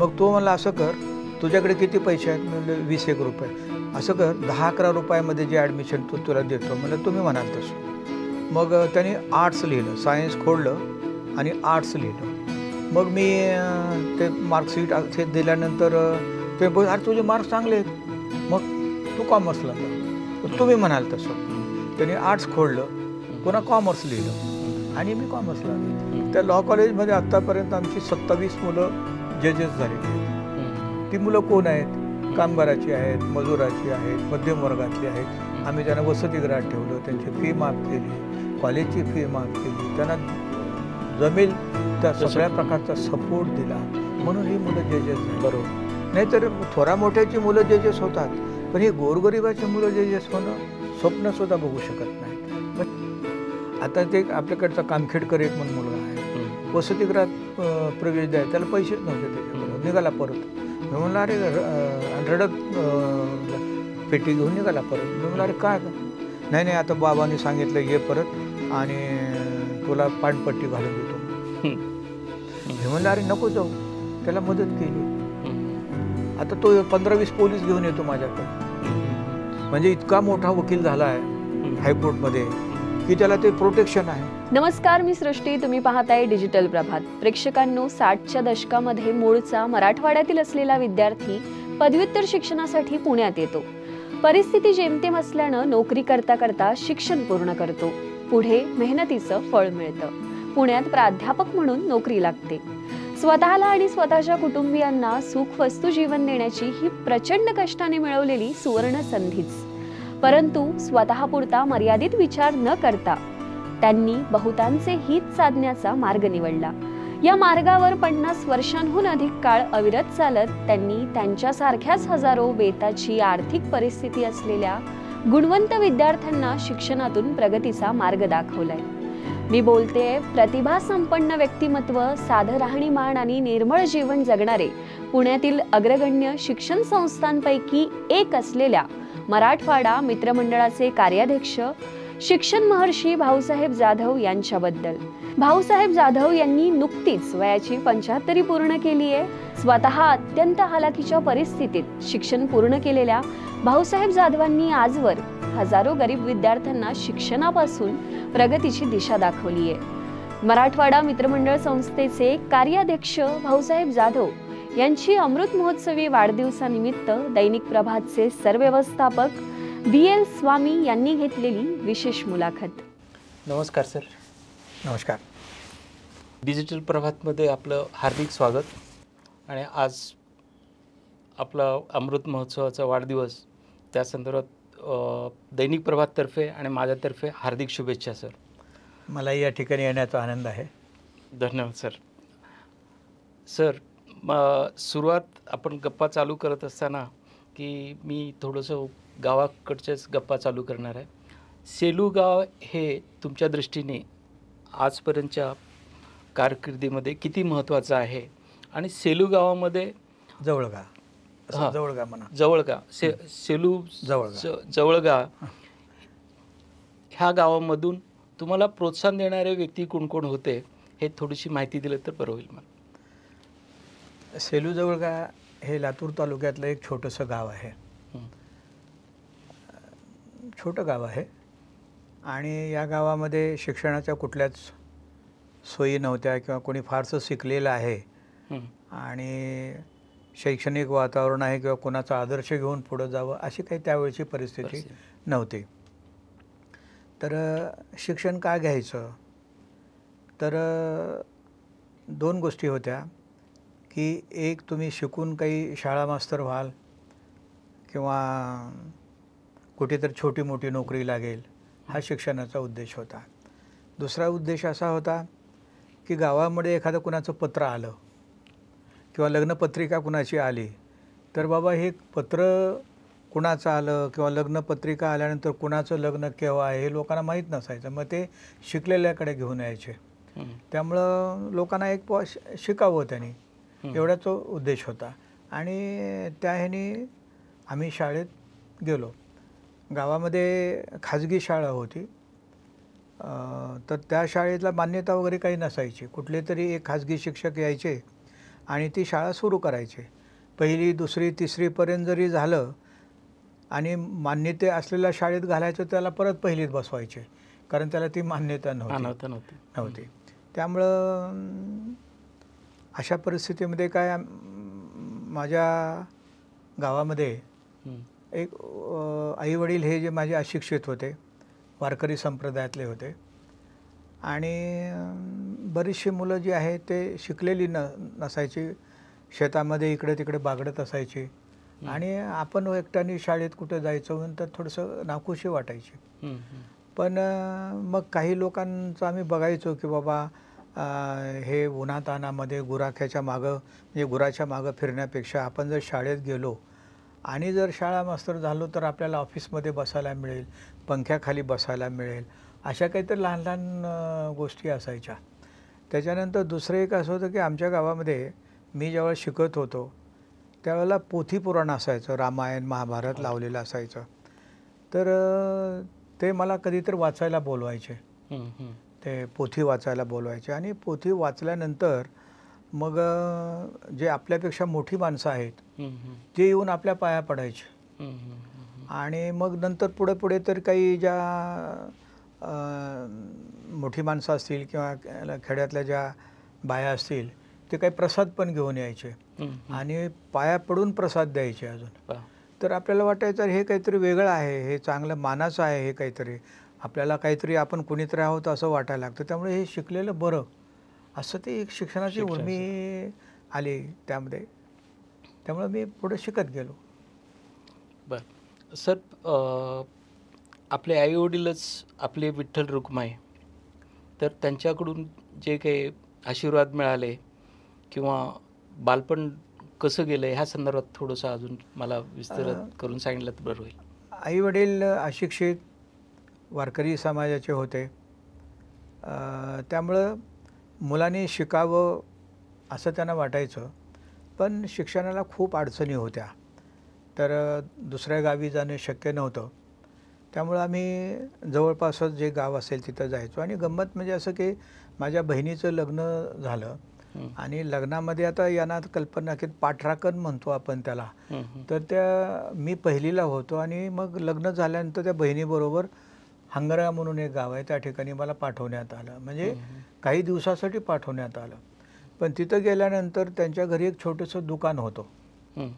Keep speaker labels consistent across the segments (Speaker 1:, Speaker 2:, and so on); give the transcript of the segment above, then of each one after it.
Speaker 1: मग तो म्हणला असं कर तुझ्याकडे किती पैसे आहेत म्हणजे वीस एक रुपये असं कर दहा अकरा रुपयामध्ये जे ॲडमिशन तू तुला देतो म्हणजे तुम्ही म्हणाल तसं मग त्याने आर्ट्स लिहिलं सायन्स खोडलं आणि आर्ट्स लिहिलं मग मी ते मार्कशीट ते दिल्यानंतर ते बघ अरे तुझे मार्क्स चांगले आहेत मग तू कॉमर्सला तुम्ही म्हणाल तसं त्याने आर्ट्स खोडलं पुन्हा कॉमर्स लिहिलं आणि मी कॉमर्सला त्या लॉ कॉलेजमध्ये आत्तापर्यंत आमची सत्तावीस मुलं जजेस झालेले
Speaker 2: आहेत
Speaker 1: ती मुलं कोण आहेत कामगाराची आहेत मजुराची आहेत मध्यम वर्गातली आहेत आम्ही त्यांना वसतिगृहात ठेवलं त्यांची फी माफ केली कॉलेजची फी माफ केली त्यांना जमेल त्या सगळ्या प्रकारचा सपोर्ट दिला म्हणून ही मुलं जजेस बरोबर नाहीतर थोरा मोठ्याची मुलं जजेस होतात पण हे गोरगरिबाची मुलं जजेस होणं स्वप्नसुद्धा बघू शकत मग आता ते आपल्याकडचा कामखेडकर एक म्हणून मुलगा वसतिगृहात प्रवेश द्याय त्याला पैसेच नव्हते ते निघाला परत मी म्हणलं अरे रडत पेटी घेऊन निघाला परत मी अरे काय नाही नाही आता बाबांनी सांगितलं ये परत आणि तुला पाणपट्टी घालून देतो मी अरे नको जाऊ त्याला मदत केली आता तो पंधरा वीस पोलीस घेऊन येतो माझ्याकडे म्हणजे इतका मोठा वकील झाला आहे हायकोर्टमध्ये की त्याला ते प्रोटेक्शन आहे
Speaker 3: नमस्कार मी सृष्टी तुम्ही पाहताय डिजिटल प्रभात प्रेक्षकांनो साठच्या दशकामध्ये मूळचा मराठवाड्यातील असलेला विद्यार्थी पदव्युत्तर शिक्षणासाठी पुण्यात येतो परिस्थिती जेमतेम असल्यानं नोकरी करता करता शिक्षण पूर्ण करतो पुढे मेहनतीचं फळ मिळतं पुण्यात प्राध्यापक म्हणून नोकरी लागते स्वतःला आणि स्वतःच्या कुटुंबियांना सुख वस्तू जीवन देण्याची ही प्रचंड कष्टाने मिळवलेली सुवर्ण संधीच परंतु स्वतःपुरता मर्यादित विचार न करता त्यांनी बहुतांचे हित साधण्याचा मार्ग निवडला या मार्गावर पन्नास वर्षांहून अधिक काळ अविरत चालत त्यांनी त्यांच्यासारख्याच हजारो बेताची आर्थिक परिस्थिती असलेल्या गुणवंत विद्यार्थ्यांना शिक्षणातून प्रगतीचा मार्ग दाखवलाय मी बोलते प्रतिभा संपन्न व्यक्तिमत्व साधं राहणीमान आणि निर्मळ जीवन जगणारे पुण्यातील अग्रगण्य शिक्षण संस्थांपैकी एक असलेल्या मराठवाडा मित्रमंडळाचे कार्याध्यक्ष शिक्षण महर्षी भाऊसाहेब जाधव यांच्याबद्दल भाऊसाहेब जाधव यांनी नुकतीच वयाची पंच्याहत्तरी पूर्ण केली आहे स्वतः अत्यंत हालाखीच्या परिस्थितीत शिक्षण पूर्ण केलेल्या भाऊसाहेब जाधवांनी आजवर हजारो गरीब विद्यार्थ्यांना शिक्षणापासून प्रगतीची दिशा दाखवली आहे मराठवाडा मित्रमंडळ संस्थेचे कार्याध्यक्ष भाऊसाहेब जाधव यांची अमृत महोत्सवी वाढदिवसानिमित्त दैनिक प्रभातचे सरव्यवस्थापक बी एल स्वामी यांनी घेतलेली विशेष मुलाखत
Speaker 4: नमस्कार सर नमस्कार डिजिटल प्रभातमध्ये आपलं हार्दिक स्वागत आणि आज आपला अमृत महोत्सवाचा वाढदिवस त्या संदर्भात दैनिक प्रभाततर्फे आणि माझ्यातर्फे हार्दिक शुभेच्छा सर
Speaker 1: मला या ठिकाणी येण्याचा आनंद आहे
Speaker 4: धन्यवाद सर सर सुरुवात आपण गप्पा चालू करत असताना की मी थोडंसं गावाकडच्याच गप्पा चालू करणार आहे सेलू गाव हे तुमच्या दृष्टीने आजपर्यंतच्या कारकिर्दीमध्ये किती महत्त्वाचं आहे आणि सेलू गावामध्ये जवळगा हां जवळगा म्हणा जवळगा से सेलू जवळ जवळगा ह्या गावामधून तुम्हाला प्रोत्साहन देणारे व्यक्ती कोण कोण होते हे थोडीशी माहिती दिलं तर बरं होईल मला सेलू
Speaker 1: जवळगा हे लातूर तालुक्यातलं एक छोटंसं गाव आहे छोटं गाव आहे आणि या गावामध्ये शिक्षणाच्या कुठल्याच सोयी नव्हत्या किंवा कोणी फारसं शिकलेलं आहे आणि शैक्षणिक वातावरण आहे किंवा कोणाचा आदर्श घेऊन पुढं जावं अशी काही त्यावेळची परिस्थिती नव्हती तर शिक्षण का घ्यायचं तर दोन गोष्टी होत्या की एक तुम्ही शिकून काही शाळा मास्तर व्हाल किंवा कुठेतरी छोटी मोठी नोकरी लागेल हा शिक्षणाचा उद्देश होता दुसरा उद्देश असा होता की गावामध्ये एखादं कुणाचं पत्र आलं किंवा लग्नपत्रिका कुणाची आली तर बाबा हे पत्र कुणाचं आलं किंवा लग्नपत्रिका आल्यानंतर कुणाचं लग्न केव्हा आहे हे लोकांना माहीत नसायचं मग ते शिकलेल्याकडे घेऊन यायचे त्यामुळं लोकांना एक प शिकावं त्यांनी एवढा तो उद्देश होता आणि त्या ह्यानी आम्ही शाळेत गेलो गावामध्ये खाजगी शाळा होती तर त्या शाळेतला मान्यता वगैरे काही नसायची कुठले तरी एक खाजगी शिक्षक यायचे आणि ती शाळा सुरू करायचे पहिली दुसरी तिसरीपर्यंत जरी झालं आणि मान्यते असलेल्या शाळेत घालायचं त्याला परत पहिलीत बसवायचे कारण त्याला ती मान्यता नव्हती नव्हती नव्हती त्यामुळं अशा परिस्थितीमध्ये काय माझ्या गावामध्ये एक आईवडील हे जे माझे अशिक्षित होते वारकरी संप्रदायातले होते आणि बरीचशी मुलं जी आहे ते शिकलेली न नसायची शेतामध्ये इकडे तिकडे बागडत असायची आणि आपण एकट्याने शाळेत कुठे जायचं म्हणून तर थोडंसं नाखुशी वाटायची पण मग काही लोकांचं आम्ही बघायचो की बाबा हे उन्हातानामध्ये गुराख्याच्या मागं म्हणजे गुराच्या मागं फिरण्यापेक्षा आपण जर शाळेत गेलो आणि जर शाळा मास्तर झालो तर आपल्याला ऑफिसमध्ये बसायला मिळेल पंख्याखाली बसायला मिळेल अशा काहीतरी लहान लहान गोष्टी असायच्या त्याच्यानंतर दुसरं एक असं होतं की आमच्या गावामध्ये मी जेव्हा शिकत होतो त्यावेळेला पोथी पुराण असायचं रामायण महाभारत हो. लावलेलं असायचं तर ते मला कधीतरी वाचायला बोलवायचे ते पोथी वाचायला बोलवायचे आणि पोथी वाचल्यानंतर मग जे आपल्यापेक्षा मोठी माणसं आहेत ते येऊन आपल्या पाया पडायचे आणि मग नंतर पुढे पुढे तर काही ज्या मोठी माणसं असतील किंवा खेड्यातल्या ज्या बाया असतील ते काही प्रसाद पण घेऊन यायचे आणि पाया पडून प्रसाद द्यायचे अजून तर आपल्याला वाटायचं हे काहीतरी वेगळं आहे हे चांगलं मानाचं आहे हे काहीतरी आपल्याला काहीतरी आपण कुणीतरी आहोत असं वाटायला लागतं त्यामुळे हे शिकलेलं बरं असं ते एक शिक्षणाची उर्मी आली त्यामध्ये त्यामुळं मी पुढे शिकत गेलो
Speaker 4: बरं सर आपले आईवडीलच आपले विठ्ठल रुक्माई तर त्यांच्याकडून जे काही आशीर्वाद मिळाले किंवा बालपण कसं गेलं ह्या संदर्भात थोडंसं अजून मला विस्तृत करून सांगितलं तर बरं होईल आई वडील
Speaker 1: अशिक्षित वारकरी समाजाचे होते त्यामुळं मुलांनी शिकावं असं त्यांना वाटायचं पण शिक्षणाला खूप अडचणी होत्या तर दुसऱ्या गावी जाणं शक्य नव्हतं त्यामुळं आम्ही जवळपासच जे गाव असेल तिथं जायचो आणि गंमत म्हणजे असं की माझ्या बहिणीचं लग्न झालं आणि लग्नामध्ये आता यांना कल्पना की पाठराकन म्हणतो आपण त्याला तर त्या मी पहिलीला होतो आणि मग लग्न झाल्यानंतर त्या बहिणीबरोबर हंगरा म्हणून एक गाव आहे त्या ठिकाणी मला पाठवण्यात आलं म्हणजे काही दिवसासाठी पाठवण्यात आलं पण तिथं गेल्यानंतर त्यांच्या घरी एक छोटंसं दुकान होतं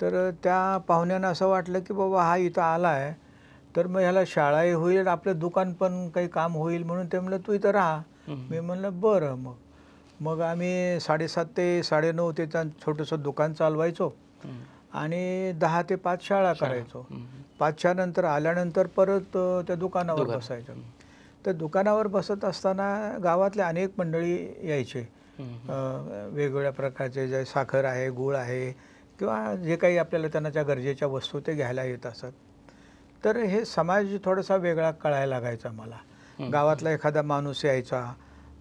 Speaker 1: तर त्या पाहुण्यानं असं वाटलं की बाबा हा इथं आला आहे तर मग ह्याला शाळाही होईल आपलं दुकान पण काही काम होईल म्हणून ते म्हणलं तू इथं राहा मी म्हणलं बरं मग मग आम्ही साडेसात ते साडेनऊ ते त्या छोटंसं दुकान चालवायचो आणि दहा ते पाच शाळा करायचो पाचच्यानंतर आल्यानंतर परत त्या दुकानावर बसायचं तर दुकानावर बसत असताना गावातले अनेक मंडळी यायचे वेगवेगळ्या प्रकारचे जे साखर आहे गूळ आहे किंवा जे काही आपल्याला त्यांना त्या गरजेच्या वस्तू ते घ्यायला येत असत तर हे समाज थोडासा वेगळा कळायला लागायचा मला गावातला एखादा माणूस यायचा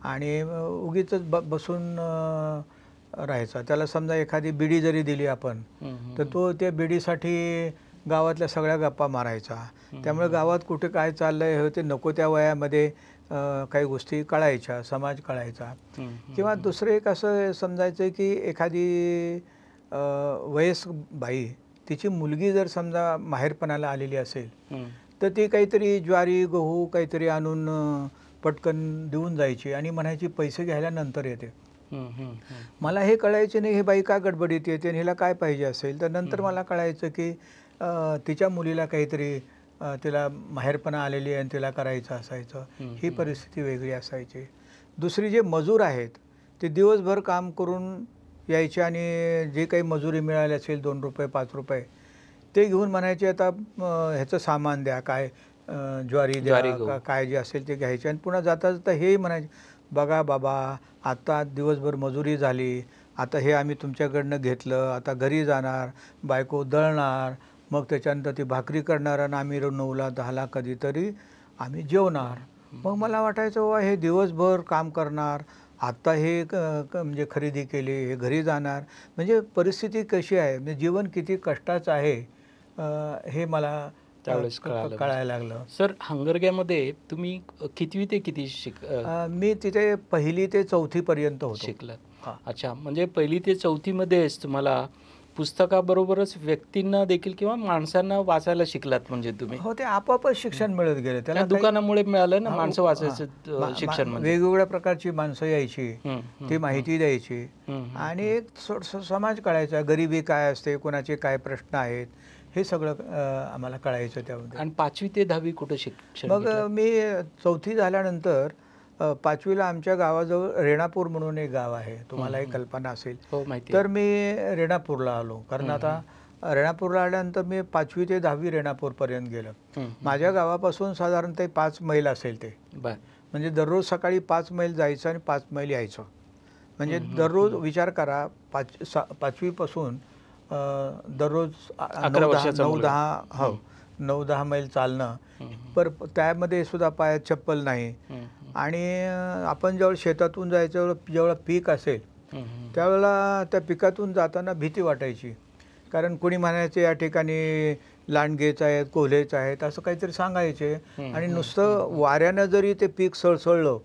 Speaker 1: आणि उगीच ब बसून राहायचा त्याला समजा एखादी बिडी जरी दिली आपण तर तो त्या बिडीसाठी गावातल्या सगळ्या गप्पा मारायचा त्यामुळे गावात कुठे काय चाललंय हे ते नको त्या वयामध्ये काही गोष्टी कळायच्या समाज कळायचा किंवा दुसरं एक असं समजायचं की एखादी वयस्क बाई तिची मुलगी जर समजा माहेरपणाला आलेली असेल तर ती काहीतरी ज्वारी गहू काहीतरी आणून पटकन देऊन जायची आणि म्हणायची पैसे घ्यायला नंतर येते मला हे कळायचे नाही हे बाई का गडबडीत येते आणि हिला काय पाहिजे असेल तर नंतर मला कळायचं की तिच्या मुलीला काहीतरी तिला माहेरपणा आलेली आणि तिला करायचं असायचं ही परिस्थिती वेगळी असायची दुसरी जे मजूर आहेत ते दिवसभर काम करून यायचे आणि जे काही मजुरी मिळाली असेल दोन रुपये पाच रुपये ते घेऊन म्हणायचे आता ह्याचं सामान द्या काय ज्वारी द्या काय जे असेल ते घ्यायचे आणि पुन्हा जाता जाता हेही म्हणायचे बघा बाबा आत्ता दिवसभर मजुरी झाली आता हे आम्ही तुमच्याकडनं घेतलं आता घरी जाणार बायको दळणार मग त्याच्यानंतर ती भाकरी करणार आणि आम्ही नऊला दहाला कधीतरी आम्ही जेवणार मग मला वाटायचं वा हे दिवसभर काम करणार आत्ता हे म्हणजे खरेदी केली हे घरी जाणार म्हणजे परिस्थिती कशी आहे म्हणजे जीवन किती कष्टाचं आहे हे मला त्यावेळेस कळायला
Speaker 4: लागलं सर हंगरग्यामध्ये तुम्ही कितवी ते किती शिक
Speaker 1: मी तिथे पहिली ते पर्यंत होतो शिकलात
Speaker 4: अच्छा म्हणजे पहिली ते चौथीमध्येच तुम्हाला पुस्तकाबरोबरच व्यक्तींना देखील किंवा माणसांना वाचायला शिकलात म्हणजे तुम्ही हो ते आपोआपच शिक्षण मिळत गेले त्याला दुकानामुळे मिळालं ना हो, माणसं वाचायचं शिक्षण म्हणजे.
Speaker 1: वेगवेगळ्या प्रकारची माणसं यायची ती माहिती द्यायची आणि एक समाज कळायचा गरिबी काय असते कोणाचे काय प्रश्न आहेत हे सगळं आम्हाला कळायचं त्यामध्ये आणि पाचवी ते दहावी कुठं शिक्षण मग मी चौथी झाल्यानंतर पाचवीला आमच्या गावाजवळ रेणापूर म्हणून एक गाव आहे तुम्हाला एक कल्पना असेल हो, तर मी रेणापूरला आलो कारण आता रेणापूरला आल्यानंतर मी पाचवी ते दहावी पर्यंत गेलो माझ्या गावापासून साधारणतः पाच मैल असेल ते म्हणजे दररोज सकाळी पाच मैल जायचं आणि पाच मैल यायचं म्हणजे दररोज विचार करा पाच सा पाचवीपासून दररोज नऊ दहा हो नऊ दहा मैल चालणं पर त्यामध्ये सुद्धा पायात चप्पल नाही आणि आपण जेव्हा शेतातून जायचं जेवढं पीक असेल त्यावेळेला त्या पिकातून जाताना भीती वाटायची कारण कोणी म्हणायचे या ठिकाणी लांडगेच आहेत कोल्हेच आहेत असं काहीतरी सांगायचे आणि नुसतं वाऱ्यानं जरी ते पीक सळसळलं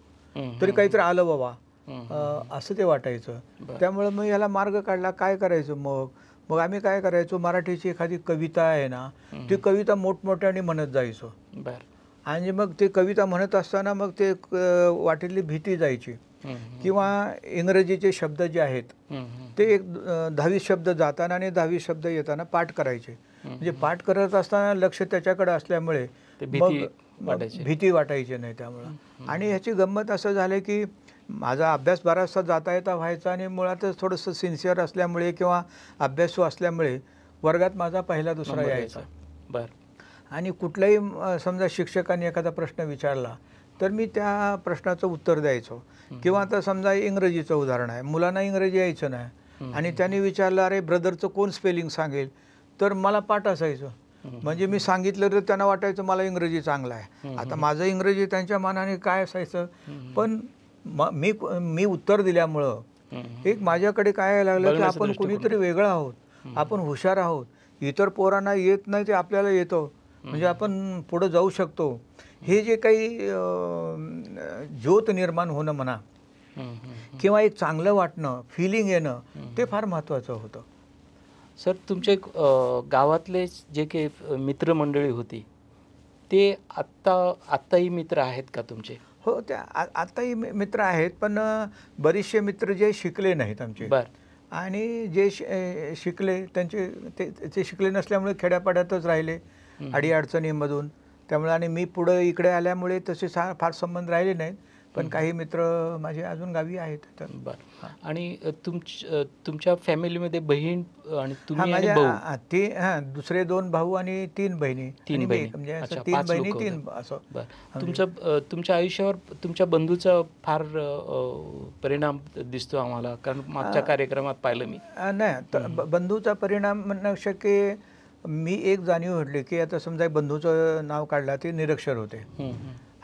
Speaker 1: तरी काहीतरी आलं
Speaker 2: बाबा
Speaker 1: असं ते वाटायचं त्यामुळे मग याला मार्ग काढला काय करायचं मग मग आम्ही काय करायचो मराठीची एखादी कविता आहे ना ती कविता मोठमोठ्याने म्हणत जायचो आणि मग ते कविता म्हणत असताना मग ते वाटेतली भीती जायची किंवा इंग्रजीचे शब्द जे आहेत ते एक दहावी शब्द जाताना आणि दहावी शब्द येताना पाठ करायचे म्हणजे पाठ करत असताना लक्ष त्याच्याकडे असल्यामुळे मग भीती वाटायची नाही त्यामुळं आणि ह्याची गंमत असं झालं की माझा अभ्यास बराचसा जाता येता व्हायचा आणि मुळातच थोडंसं सिन्सिअर असल्यामुळे किंवा अभ्यासू असल्यामुळे वर्गात माझा पहिला दुसरा यायचा बरं आणि कुठलाही समजा शिक्षकाने एखादा प्रश्न विचारला तर मी त्या प्रश्नाचं उत्तर द्यायचो किंवा आता समजा इंग्रजीचं उदाहरण आहे मुलांना इंग्रजी यायचं नाही आणि त्यांनी विचारलं अरे ब्रदरचं कोण स्पेलिंग सांगेल तर मला पाठ असायचं म्हणजे मी सांगितलं तर त्यांना वाटायचं मला इंग्रजी चांगला आहे आता माझं इंग्रजी त्यांच्या मानाने काय असायचं पण मी मी उत्तर दिल्यामुळं एक माझ्याकडे काय लागलं की आपण कुणीतरी वेगळं आहोत आपण हुशार आहोत इतर पोरांना येत नाही ते आपल्याला येतो म्हणजे आपण पुढं जाऊ शकतो हे जे काही ज्योत निर्माण होणं म्हणा किंवा एक
Speaker 4: चांगलं वाटणं फिलिंग येणं ते फार महत्त्वाचं होतं सर तुमचे गावातले जे काही मित्रमंडळी होती ते आत्ता आत्ताही मित्र आहेत का तुमचे हो ते आत्ताही मित्र
Speaker 1: आहेत पण बरेचसे मित्र जे शिकले नाहीत आमचे बर आणि जे शिकले त्यांचे ते ते शिकले नसल्यामुळे खेड्यापाड्यातच राहिले अडीअडचणीमधून त्यामुळे आणि मी पुढं इकडे आल्यामुळे तसे फार संबंध राहिले नाहीत पण काही मित्र
Speaker 4: माझे अजून गावी आहेत आणि तुमच तुमच्या फॅमिलीमध्ये बहीण आणि तुम्ही
Speaker 1: ते हा दुसरे दोन भाऊ आणि तीन बहिणी तीन बहिणी म्हणजे तीन बहिणी तीन
Speaker 4: असं तुमचं तुमच्या आयुष्यावर तुमच्या बंधूचा फार परिणाम दिसतो आम्हाला कारण मागच्या कार्यक्रमात पाहिलं मी
Speaker 1: नाही बंधूचा परिणाम म्हणण्यापेक्षा शक्य मी एक जाणीव म्हटली की आता समजा बंधूचं नाव काढला ते निरक्षर होते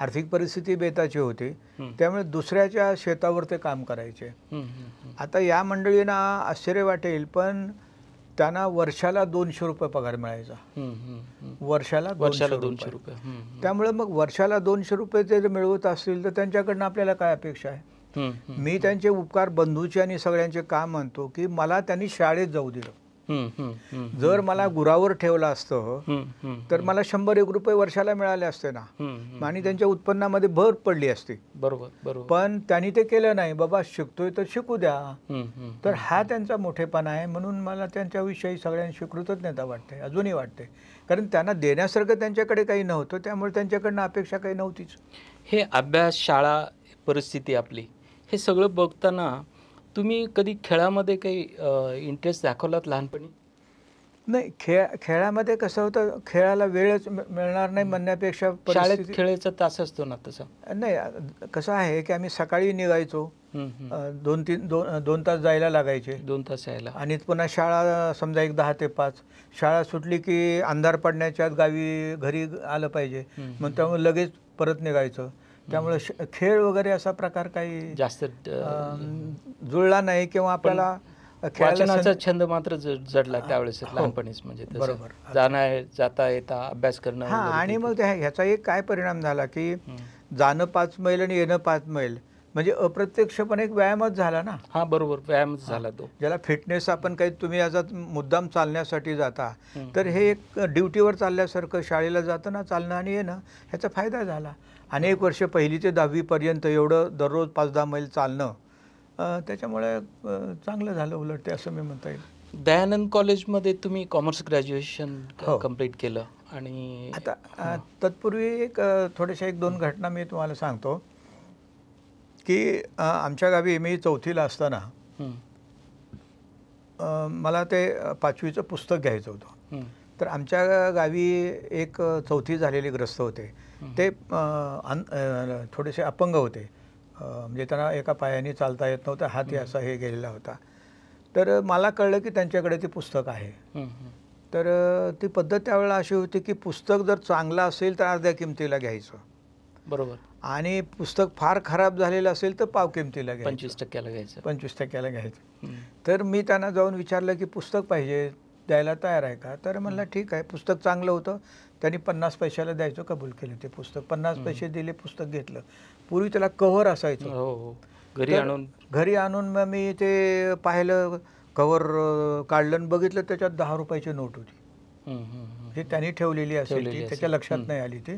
Speaker 1: आर्थिक परिस्थिती बेताची होती त्यामुळे दुसऱ्याच्या शेतावर ते काम करायचे आता या मंडळींना आश्चर्य वाटेल पण त्यांना वर्षाला दोनशे रुपये पगार मिळायचा वर्षाला वर्षाला दोनशे रुपये त्यामुळे मग वर्षाला दोनशे रुपये ते जर मिळवत असतील तर त्यांच्याकडनं आपल्याला काय अपेक्षा आहे मी त्यांचे उपकार बंधूचे आणि सगळ्यांचे काम म्हणतो की मला त्यांनी शाळेत जाऊ दिलं
Speaker 2: जर
Speaker 1: मला गुरावर ठेवलं असतं तर मला शंभर एक रुपये वर्षाला मिळाले असते ना आणि त्यांच्या उत्पन्नामध्ये भर पडली असती बरोबर पण त्यांनी ते केलं नाही बाबा शिकतोय तर शिकू द्या तर हा त्यांचा मोठेपणा आहे म्हणून मला त्यांच्याविषयी सगळ्यांशी कृतज्ञता वाटते अजूनही वाटते कारण त्यांना देण्यासारखं त्यांच्याकडे काही
Speaker 4: नव्हतं त्यामुळे त्यांच्याकडनं अपेक्षा काही नव्हतीच हे अभ्यास शाळा परिस्थिती आपली हे सगळं बघताना तुम्ही कधी खेळामध्ये काही इंटरेस्ट दाखवलात लहानपणी
Speaker 1: नाही खेळ खेळामध्ये कसं होतं खेळाला वेळच मिळणार नाही म्हणण्यापेक्षा शाळेत
Speaker 4: खेळायचा तास असतो ना तसं
Speaker 1: नाही कसं आहे की आम्ही सकाळी निघायचो दोन तीन दोन दोन तास जायला लागायचे दोन तास यायला आणि पुन्हा शाळा समजा एक दहा ते पाच शाळा सुटली की अंधार पडण्याच्या गावी घरी आलं पाहिजे मग त्यामुळे लगेच परत निघायचं त्यामुळे खेळ वगैरे असा प्रकार काही जास्त जुळला नाही किंवा आपल्याला वाचनाचा
Speaker 4: छंद मात्र जडला त्यावेळेस हो, लहानपणीच म्हणजे बरोबर जाणं जाता येता अभ्यास करणं हा आणि
Speaker 1: मग ह्याचा एक काय परिणाम झाला की जाणं पाच मैल आणि येणं पाच मैल म्हणजे पण एक व्यायामच झाला ना हा बरोबर व्यायामच झाला तो ज्याला फिटनेस आपण काही तुम्ही आज मुद्दाम चालण्यासाठी जाता तर हे एक ड्युटीवर चालल्यासारखं शाळेला जाताना चालणं आणि येणं ह्याचा फायदा झाला अनेक वर्ष पहिली ते दहावीपर्यंत एवढं दररोज पाच दहा
Speaker 4: मैल चालणं त्याच्यामुळे चांगलं झालं उलट ते असं मी म्हणता येईल दयानंद कॉलेजमध्ये तुम्ही कॉमर्स ग्रॅज्युएशन हो. कम्प्लीट केलं आणि आता
Speaker 1: तत्पूर्वी एक थोड्याशा एक दोन घटना मी तुम्हाला सांगतो की आमच्या गावी मी चौथीला असताना मला ते पाचवीचं पुस्तक घ्यायचं होतं तर आमच्या गावी एक चौथी झालेले ग्रस्त होते ते थोडेसे अपंग होते म्हणजे त्यांना एका पायाने चालता येत नव्हतं हाती असा हे गेलेला होता तर मला कळलं की त्यांच्याकडे ते पुस्तक आहे तर ती पद्धत त्यावेळेला अशी होती की पुस्तक जर चांगलं असेल तर अर्ध्या किमतीला घ्यायचं बरोबर आणि पुस्तक फार खराब झालेलं असेल तर पाव किमतीला घ्यायचं पंचवीस टक्क्याला घ्यायचं पंचवीस टक्क्याला घ्यायचं तर मी त्यांना जाऊन विचारलं की पुस्तक पाहिजे द्यायला तयार आहे का तर म्हणलं ठीक आहे पुस्तक चांगलं होतं त्यांनी पन्नास पैशाला द्यायचं कबूल केलं ते पुस्तक पन्नास पैसे दिले पुस्तक घेतलं पूर्वी त्याला कव्हर असायचं हो,
Speaker 2: हो.
Speaker 4: घरी आणून
Speaker 1: घरी आणून मग मी ते पाहिलं कव्हर काढलं आणि बघितलं त्याच्यात दहा रुपयाची नोट होती हे त्यांनी ठेवलेली असेल ती त्याच्या लक्षात नाही आली ती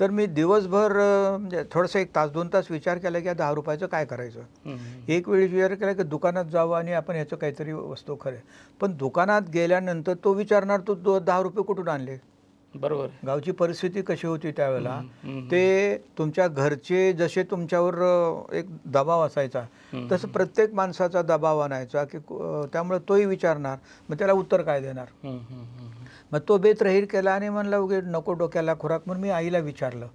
Speaker 1: तर मी दिवसभर म्हणजे थोडस एक तास दोन तास विचार केला की दहा रुपयाचं काय करायचं एक वेळी विचार केला की दुकानात जावं आणि आपण ह्याचं काहीतरी वस्तू खरे पण दुकानात गेल्यानंतर तो विचारणार तो दहा रुपये कुठून आणले बरोबर गावची परिस्थिती कशी होती त्यावेळेला ते तुमच्या घरचे जसे तुमच्यावर एक दबाव असायचा तसं प्रत्येक माणसाचा दबाव आणायचा की त्यामुळे तोही विचारणार मग त्याला उत्तर काय देणार मग तो बेतरहीर केला आणि म्हणला उगे नको डोक्याला खुराक म्हणून मी आईला विचारलं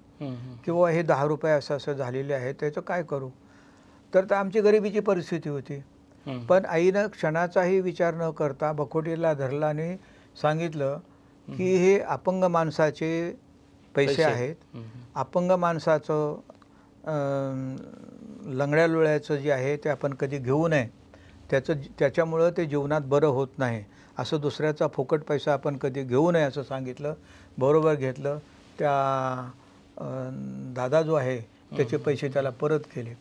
Speaker 1: किंवा हे दहा रुपये असं असं झालेले आहे त्याचं काय करू तर आमची गरिबीची परिस्थिती होती पण आईनं क्षणाचाही विचार न करता बखोटीला धरला आणि सांगितलं की हे अपंग माणसाचे पैसे आहेत अपंग माणसाचं लंगड्या लोळ्याचं जे आहे ते आपण कधी घेऊ नये त्याचं त्याच्यामुळं ते जीवनात बरं होत नाही असं दुसऱ्याचा फुकट पैसा आपण कधी घेऊ नये असं सांगितलं बरोबर घेतलं त्या दादा जो आहे त्याचे पैसे त्याला परत केले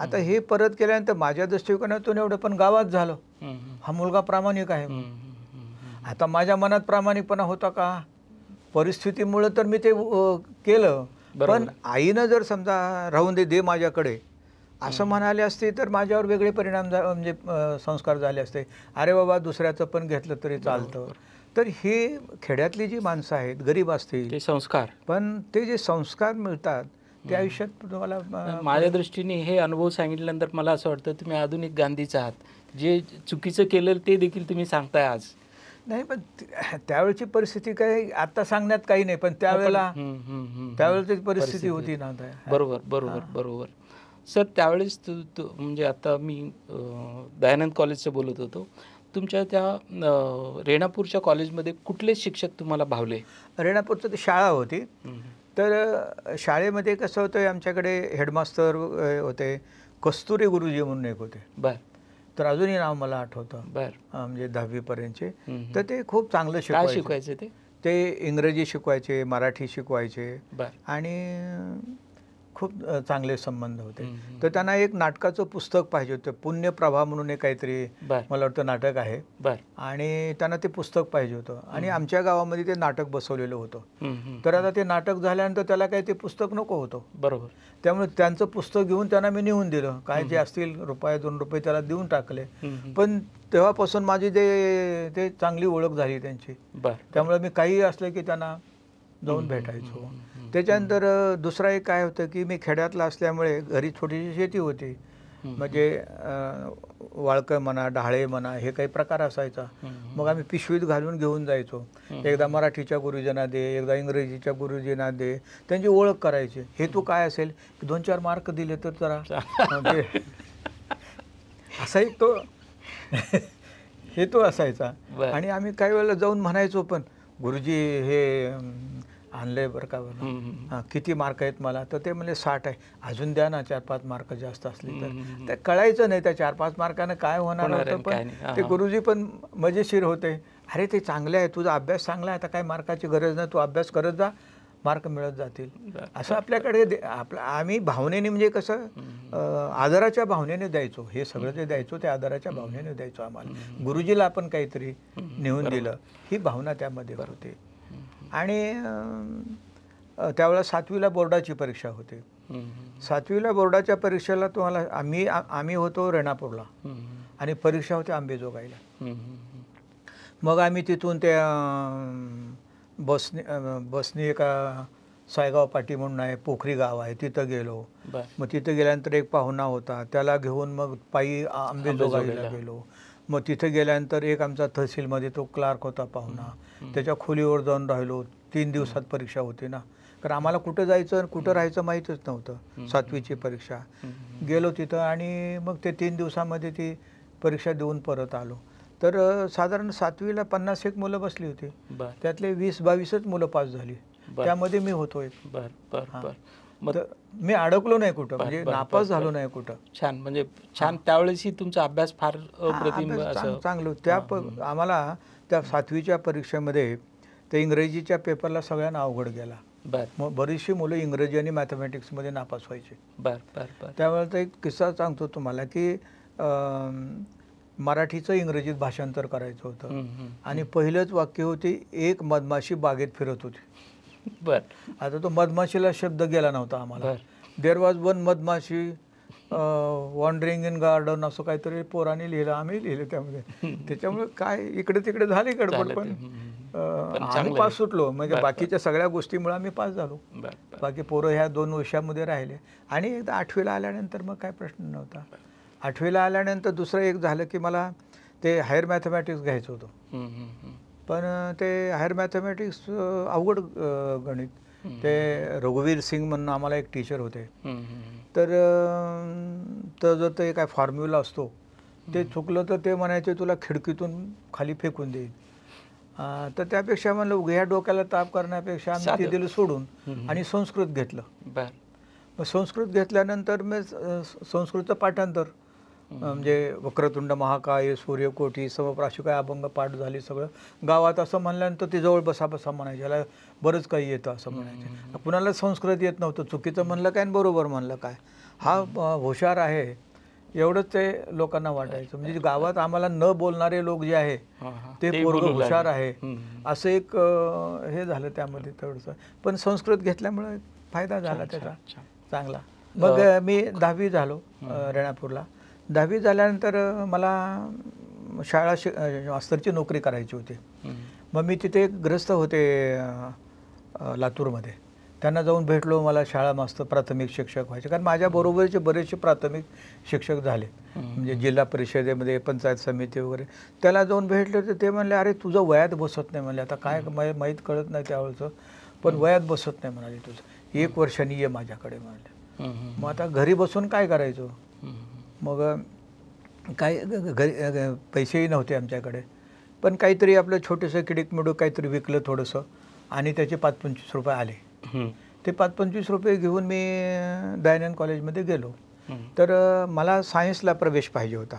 Speaker 1: आता हे परत केल्यानंतर माझ्या दृष्टिकोनातून एवढं पण गावात झालं हा मुलगा प्रामाणिक आहे आता माझ्या मनात प्रामाणिकपणा होता का परिस्थितीमुळं तर मी ते केलं पण आईनं जर समजा राहून दे दे माझ्याकडे असं म्हणाले असते तर माझ्यावर वेगळे परिणाम म्हणजे संस्कार झाले असते अरे बाबा दुसऱ्याचं पण घेतलं तरी चालतं तर हे खेड्यातली जी माणसं आहेत गरीब असतील संस्कार पण ते जे संस्कार मिळतात त्या आयुष्यात तुम्हाला माझ्या
Speaker 4: दृष्टीने हे अनुभव सांगितल्यानंतर मला असं वाटतं तुम्ही आधुनिक गांधीचा आहात जे चुकीचं केलं ते देखील तुम्ही सांगताय आज नाही पण त्यावेळची परिस्थिती काय आता सांगण्यात
Speaker 1: काही नाही पण त्यावेळेला
Speaker 4: त्यावेळेची परिस्थिती होती ना बरोबर बरोबर बरोबर सर त्यावेळेस तू म्हणजे आता मी दयानंद कॉलेजचं बोलत होतो तुमच्या त्या रेणापूरच्या कॉलेजमध्ये कुठले शिक्षक तुम्हाला भावले रेणापूरचं ती शाळा होती
Speaker 1: तर शाळेमध्ये कसं होतं आमच्याकडे हेडमास्तर होते कस्तुरी गुरुजी म्हणून एक होते बरं तर अजूनही नाव मला आठवतं म्हणजे पर्यंतचे तर ते खूप चांगलं शिकवायचे ते ते इंग्रजी शिकवायचे मराठी शिकवायचे आणि खूप चांगले संबंध होते तर त्यांना एक नाटकाचं पुस्तक पाहिजे होतं पुण्यप्रभा म्हणून एक काहीतरी मला वाटतं नाटक आहे आणि त्यांना ते पुस्तक पाहिजे होतं आणि आमच्या गावामध्ये ते नाटक बसवलेलं होतं तर आता ते नाटक झाल्यानंतर त्याला काही ते पुस्तक नको होतं बरोबर त्यामुळे त्यांचं पुस्तक घेऊन त्यांना मी नेऊन दिलं काय जे असतील रुपये दोन रुपये त्याला देऊन टाकले पण तेव्हापासून माझी जे ते चांगली ओळख झाली त्यांची त्यामुळे मी काही असलं की त्यांना जाऊन भेटायचो त्याच्यानंतर दुसरा एक काय होतं की मी खेड्यातला असल्यामुळे घरी छोटीशी शेती होती म्हणजे वाळकं म्हणा डाळे म्हणा हे काही प्रकार असायचा मग आम्ही पिशवीत घालून घेऊन जायचो एकदा मराठीच्या गुरुजींना दे एकदा इंग्रजीच्या गुरुजींना दे त्यांची ओळख करायची हेतू काय असेल की दोन चार मार्क दिले तर जरा म्हणजे असा एक तो हेतू असायचा आणि आम्ही काही वेळेला जाऊन म्हणायचो पण गुरुजी हे आणलंय बरं का हां किती मार्क आहेत मला तर ते म्हणजे साठ आहे अजून द्या ना चार पाच मार्क जास्त असले तर ते कळायचं नाही त्या चार पाच मार्कानं काय होणार होतं पण ते गुरुजी पण मजेशीर होते अरे ते चांगले आहे तुझा अभ्यास चांगला आहे आता काय मार्काची गरज नाही तू अभ्यास करत जा मार्क मिळत जातील असं आपल्याकडे आपला आम्ही भावनेने म्हणजे कसं आदराच्या भावनेने द्यायचो हे सगळं जे द्यायचो ते आदराच्या भावनेने द्यायचो आम्हाला गुरुजीला आपण काहीतरी नेऊन दिलं ही भावना त्यामध्ये होते आणि त्यावेळेला सातवीला बोर्डाची परीक्षा होते सातवीला बोर्डाच्या परीक्षेला तुम्हाला आम्ही आम्ही होतो रेणापूरला आणि परीक्षा होती आंबेजोगाईला मग आम्ही तिथून त्या बसने बसने एका सायगाव पाटी म्हणून आहे पोखरी गाव आहे तिथं गेलो मग तिथं गेल्यानंतर एक पाहुणा होता त्याला घेऊन मग पायी आंबेजोगाईला गेलो मग तिथं गेल्यानंतर एक आमचा तहसीलमध्ये तो क्लार्क होता पाहुणा त्याच्या खोलीवर जाऊन राहिलो तीन दिवसात परीक्षा होती ना कारण आम्हाला कुठं जायचं आणि कुठं राहायचं माहितच नव्हतं सातवीची परीक्षा गेलो तिथं आणि मग ते तीन दिवसामध्ये ती परीक्षा देऊन परत आलो तर साधारण सातवीला पन्नास एक मुलं बसली होती त्यातले वीस बावीसच मुलं पास झाली त्यामध्ये मी होतो
Speaker 4: एक मी अडकलो नाही कुठं म्हणजे नापास झालो नाही कुठं छान म्हणजे छान त्यावेळेस तुमचा अभ्यास फार चांगलं त्या आम्हाला
Speaker 1: त्या सातवीच्या परीक्षेमध्ये ते इंग्रजीच्या पेपरला सगळ्यांना अवघड गेला बर बरीचशी मुलं इंग्रजी आणि मॅथमॅटिक्समध्ये नापास व्हायचे
Speaker 4: बर बर बर
Speaker 1: त्यावेळेला एक किस्सा सांगतो तुम्हाला की मराठीचं इंग्रजीत भाषांतर करायचं होतं आणि पहिलंच वाक्य होती एक मधमाशी बागेत फिरत होती बर आता तो मधमाशीला शब्द गेला नव्हता आम्हाला देर वॉज वन मधमाशी वॉन्ड्रिंग इन गार्डन असं काहीतरी पोरांनी लिहिलं आम्ही लिहिलं त्यामध्ये त्याच्यामुळे काय इकडे तिकडे झाले गडबड पण आम्ही पास सुटलो म्हणजे बाकीच्या सगळ्या गोष्टीमुळे आम्ही पास झालो बाकी पोरं ह्या दोन वर्षामध्ये राहिले आणि एकदा आठवीला आल्यानंतर मग काय प्रश्न नव्हता आठवीला आल्यानंतर दुसरं एक झालं की मला ते हायर मॅथमॅटिक्स घ्यायचं होतं पण ते हायर मॅथमॅटिक्स अवघड गणित ते रघुवीर सिंग म्हणून आम्हाला एक टीचर होते तर जो ते काय फॉर्म्युला असतो ते चुकलं तर ते म्हणायचे तुला खिडकीतून खाली फेकून देईल तर त्यापेक्षा म्हणलं उघ्या डोक्याला ताप करण्यापेक्षा आम्ही ते दिलं
Speaker 4: सोडून आणि
Speaker 1: संस्कृत घेतलं मग संस्कृत घेतल्यानंतर मी संस्कृतचं पाठांतर म्हणजे वक्रतुंड महाकाय सूर्यकोटी काय अभंग पाठ झाले सगळं गावात असं म्हणल्यानंतर ते जवळ बसा बसा म्हणायचे याला बरंच काही येतं असं
Speaker 2: म्हणायचं
Speaker 1: कुणाला संस्कृत येत नव्हतं चुकीचं म्हणलं काय आणि बरोबर म्हणलं काय हा हुशार आहे एवढंच ते लोकांना वाटायचं म्हणजे गावात आम्हाला न बोलणारे लोक जे आहे ते पूर्ण हुशार आहे असं एक हे झालं त्यामध्ये थोडस पण संस्कृत घेतल्यामुळे फायदा झाला त्याचा चांगला मग मी दहावी झालो रेणापूरला दहावी झाल्यानंतर मला शाळा शि मास्तरची नोकरी करायची होती मग मी तिथे ग्रस्त होते लातूरमध्ये त्यांना जाऊन भेटलो मला शाळा मास्तर प्राथमिक शिक्षक व्हायचे कारण माझ्याबरोबरचे बरेचसे प्राथमिक शिक्षक झाले म्हणजे जिल्हा परिषदेमध्ये पंचायत समिती वगैरे त्याला जाऊन भेटले तर ते म्हणले अरे तुझं वयात बसत नाही म्हणले आता काय माहीत कळत नाही त्यावेळेचं पण वयात बसत नाही म्हणाले तुझं एक वर्षांनी ये माझ्याकडे म्हणाले मग आता घरी बसून काय करायचं मग काही घरी पैसेही नव्हते आमच्याकडे पण काहीतरी आपलं छोटंसं किडीक मिडूक काहीतरी विकलं थोडंसं आणि त्याचे पाच पंचवीस रुपये आले ते पाच पंचवीस रुपये घेऊन मी दयानंद कॉलेजमध्ये गेलो तर मला सायन्सला प्रवेश पाहिजे होता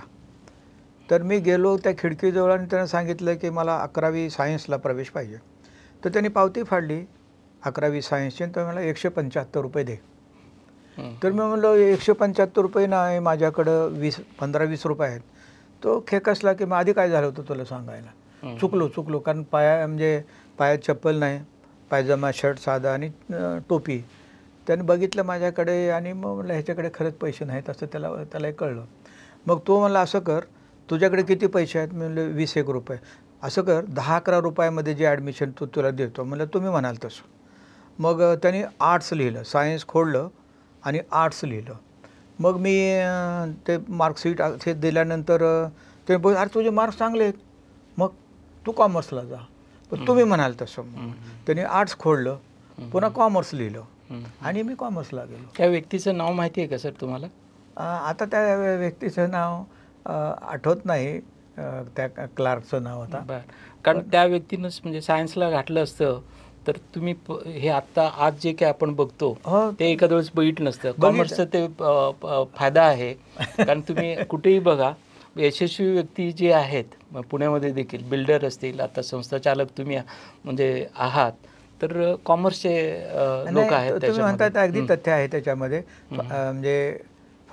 Speaker 1: तर मी गेलो त्या खिडकीजवळ आणि त्यांना सांगितलं की मला अकरावी सायन्सला प्रवेश पाहिजे तर त्यांनी पावती फाडली अकरावी सायन्सची तर मला एकशे पंच्याहत्तर रुपये दे तर मी म्हणलो एकशे पंच्याहत्तर रुपये नाही माझ्याकडं वीस पंधरा वीस रुपये आहेत तो खेकसला की मग आधी काय झालं होतं तुला सांगायला चुकलो चुकलो कारण पाया म्हणजे पायात चप्पल नाही पायजमा शर्ट साधा आणि टोपी त्याने बघितलं माझ्याकडे आणि मग म्हटलं ह्याच्याकडे खरंच पैसे नाहीत असं त्याला त्याला कळलं मग तो म्हणला असं कर तुझ्याकडे किती पैसे आहेत मी म्हणलं वीस एक रुपये असं कर दहा अकरा रुपयामध्ये जे ॲडमिशन तू तुला देतो म्हणलं तुम्ही म्हणाल तसं मग त्याने आर्ट्स लिहिलं सायन्स खोडलं आणि आर्ट्स लिहिलं मग मी ते मार्कशीट हे दिल्यानंतर ते बघ अरे तुझे मार्क्स चांगले आहेत मग तू कॉमर्सला जा पण तुम्ही म्हणाल तसं त्याने आर्ट्स खोडलं पुन्हा कॉमर्स लिहिलं आणि मी कॉमर्सला गेलो त्या व्यक्तीचं नाव माहिती आहे का सर तुम्हाला आता त्या
Speaker 4: व्यक्तीचं नाव आठवत नाही त्या क्लार्कचं नाव आता कारण त्या व्यक्तीनंच म्हणजे सायन्सला घातलं असतं तर तुम्ही हे आता आज जे काय आपण बघतो ते एखाद्या वेळेस बैठ नसतं कॉमर्सचा ते फायदा आहे कारण तुम्ही कुठेही बघा यशस्वी व्यक्ती जे आहेत पुण्यामध्ये देखील बिल्डर असतील आता संस्था चालक तुम्ही म्हणजे आहात तर कॉमर्सचे लोक आहेत अगदी
Speaker 1: तथ्य आहे त्याच्यामध्ये म्हणजे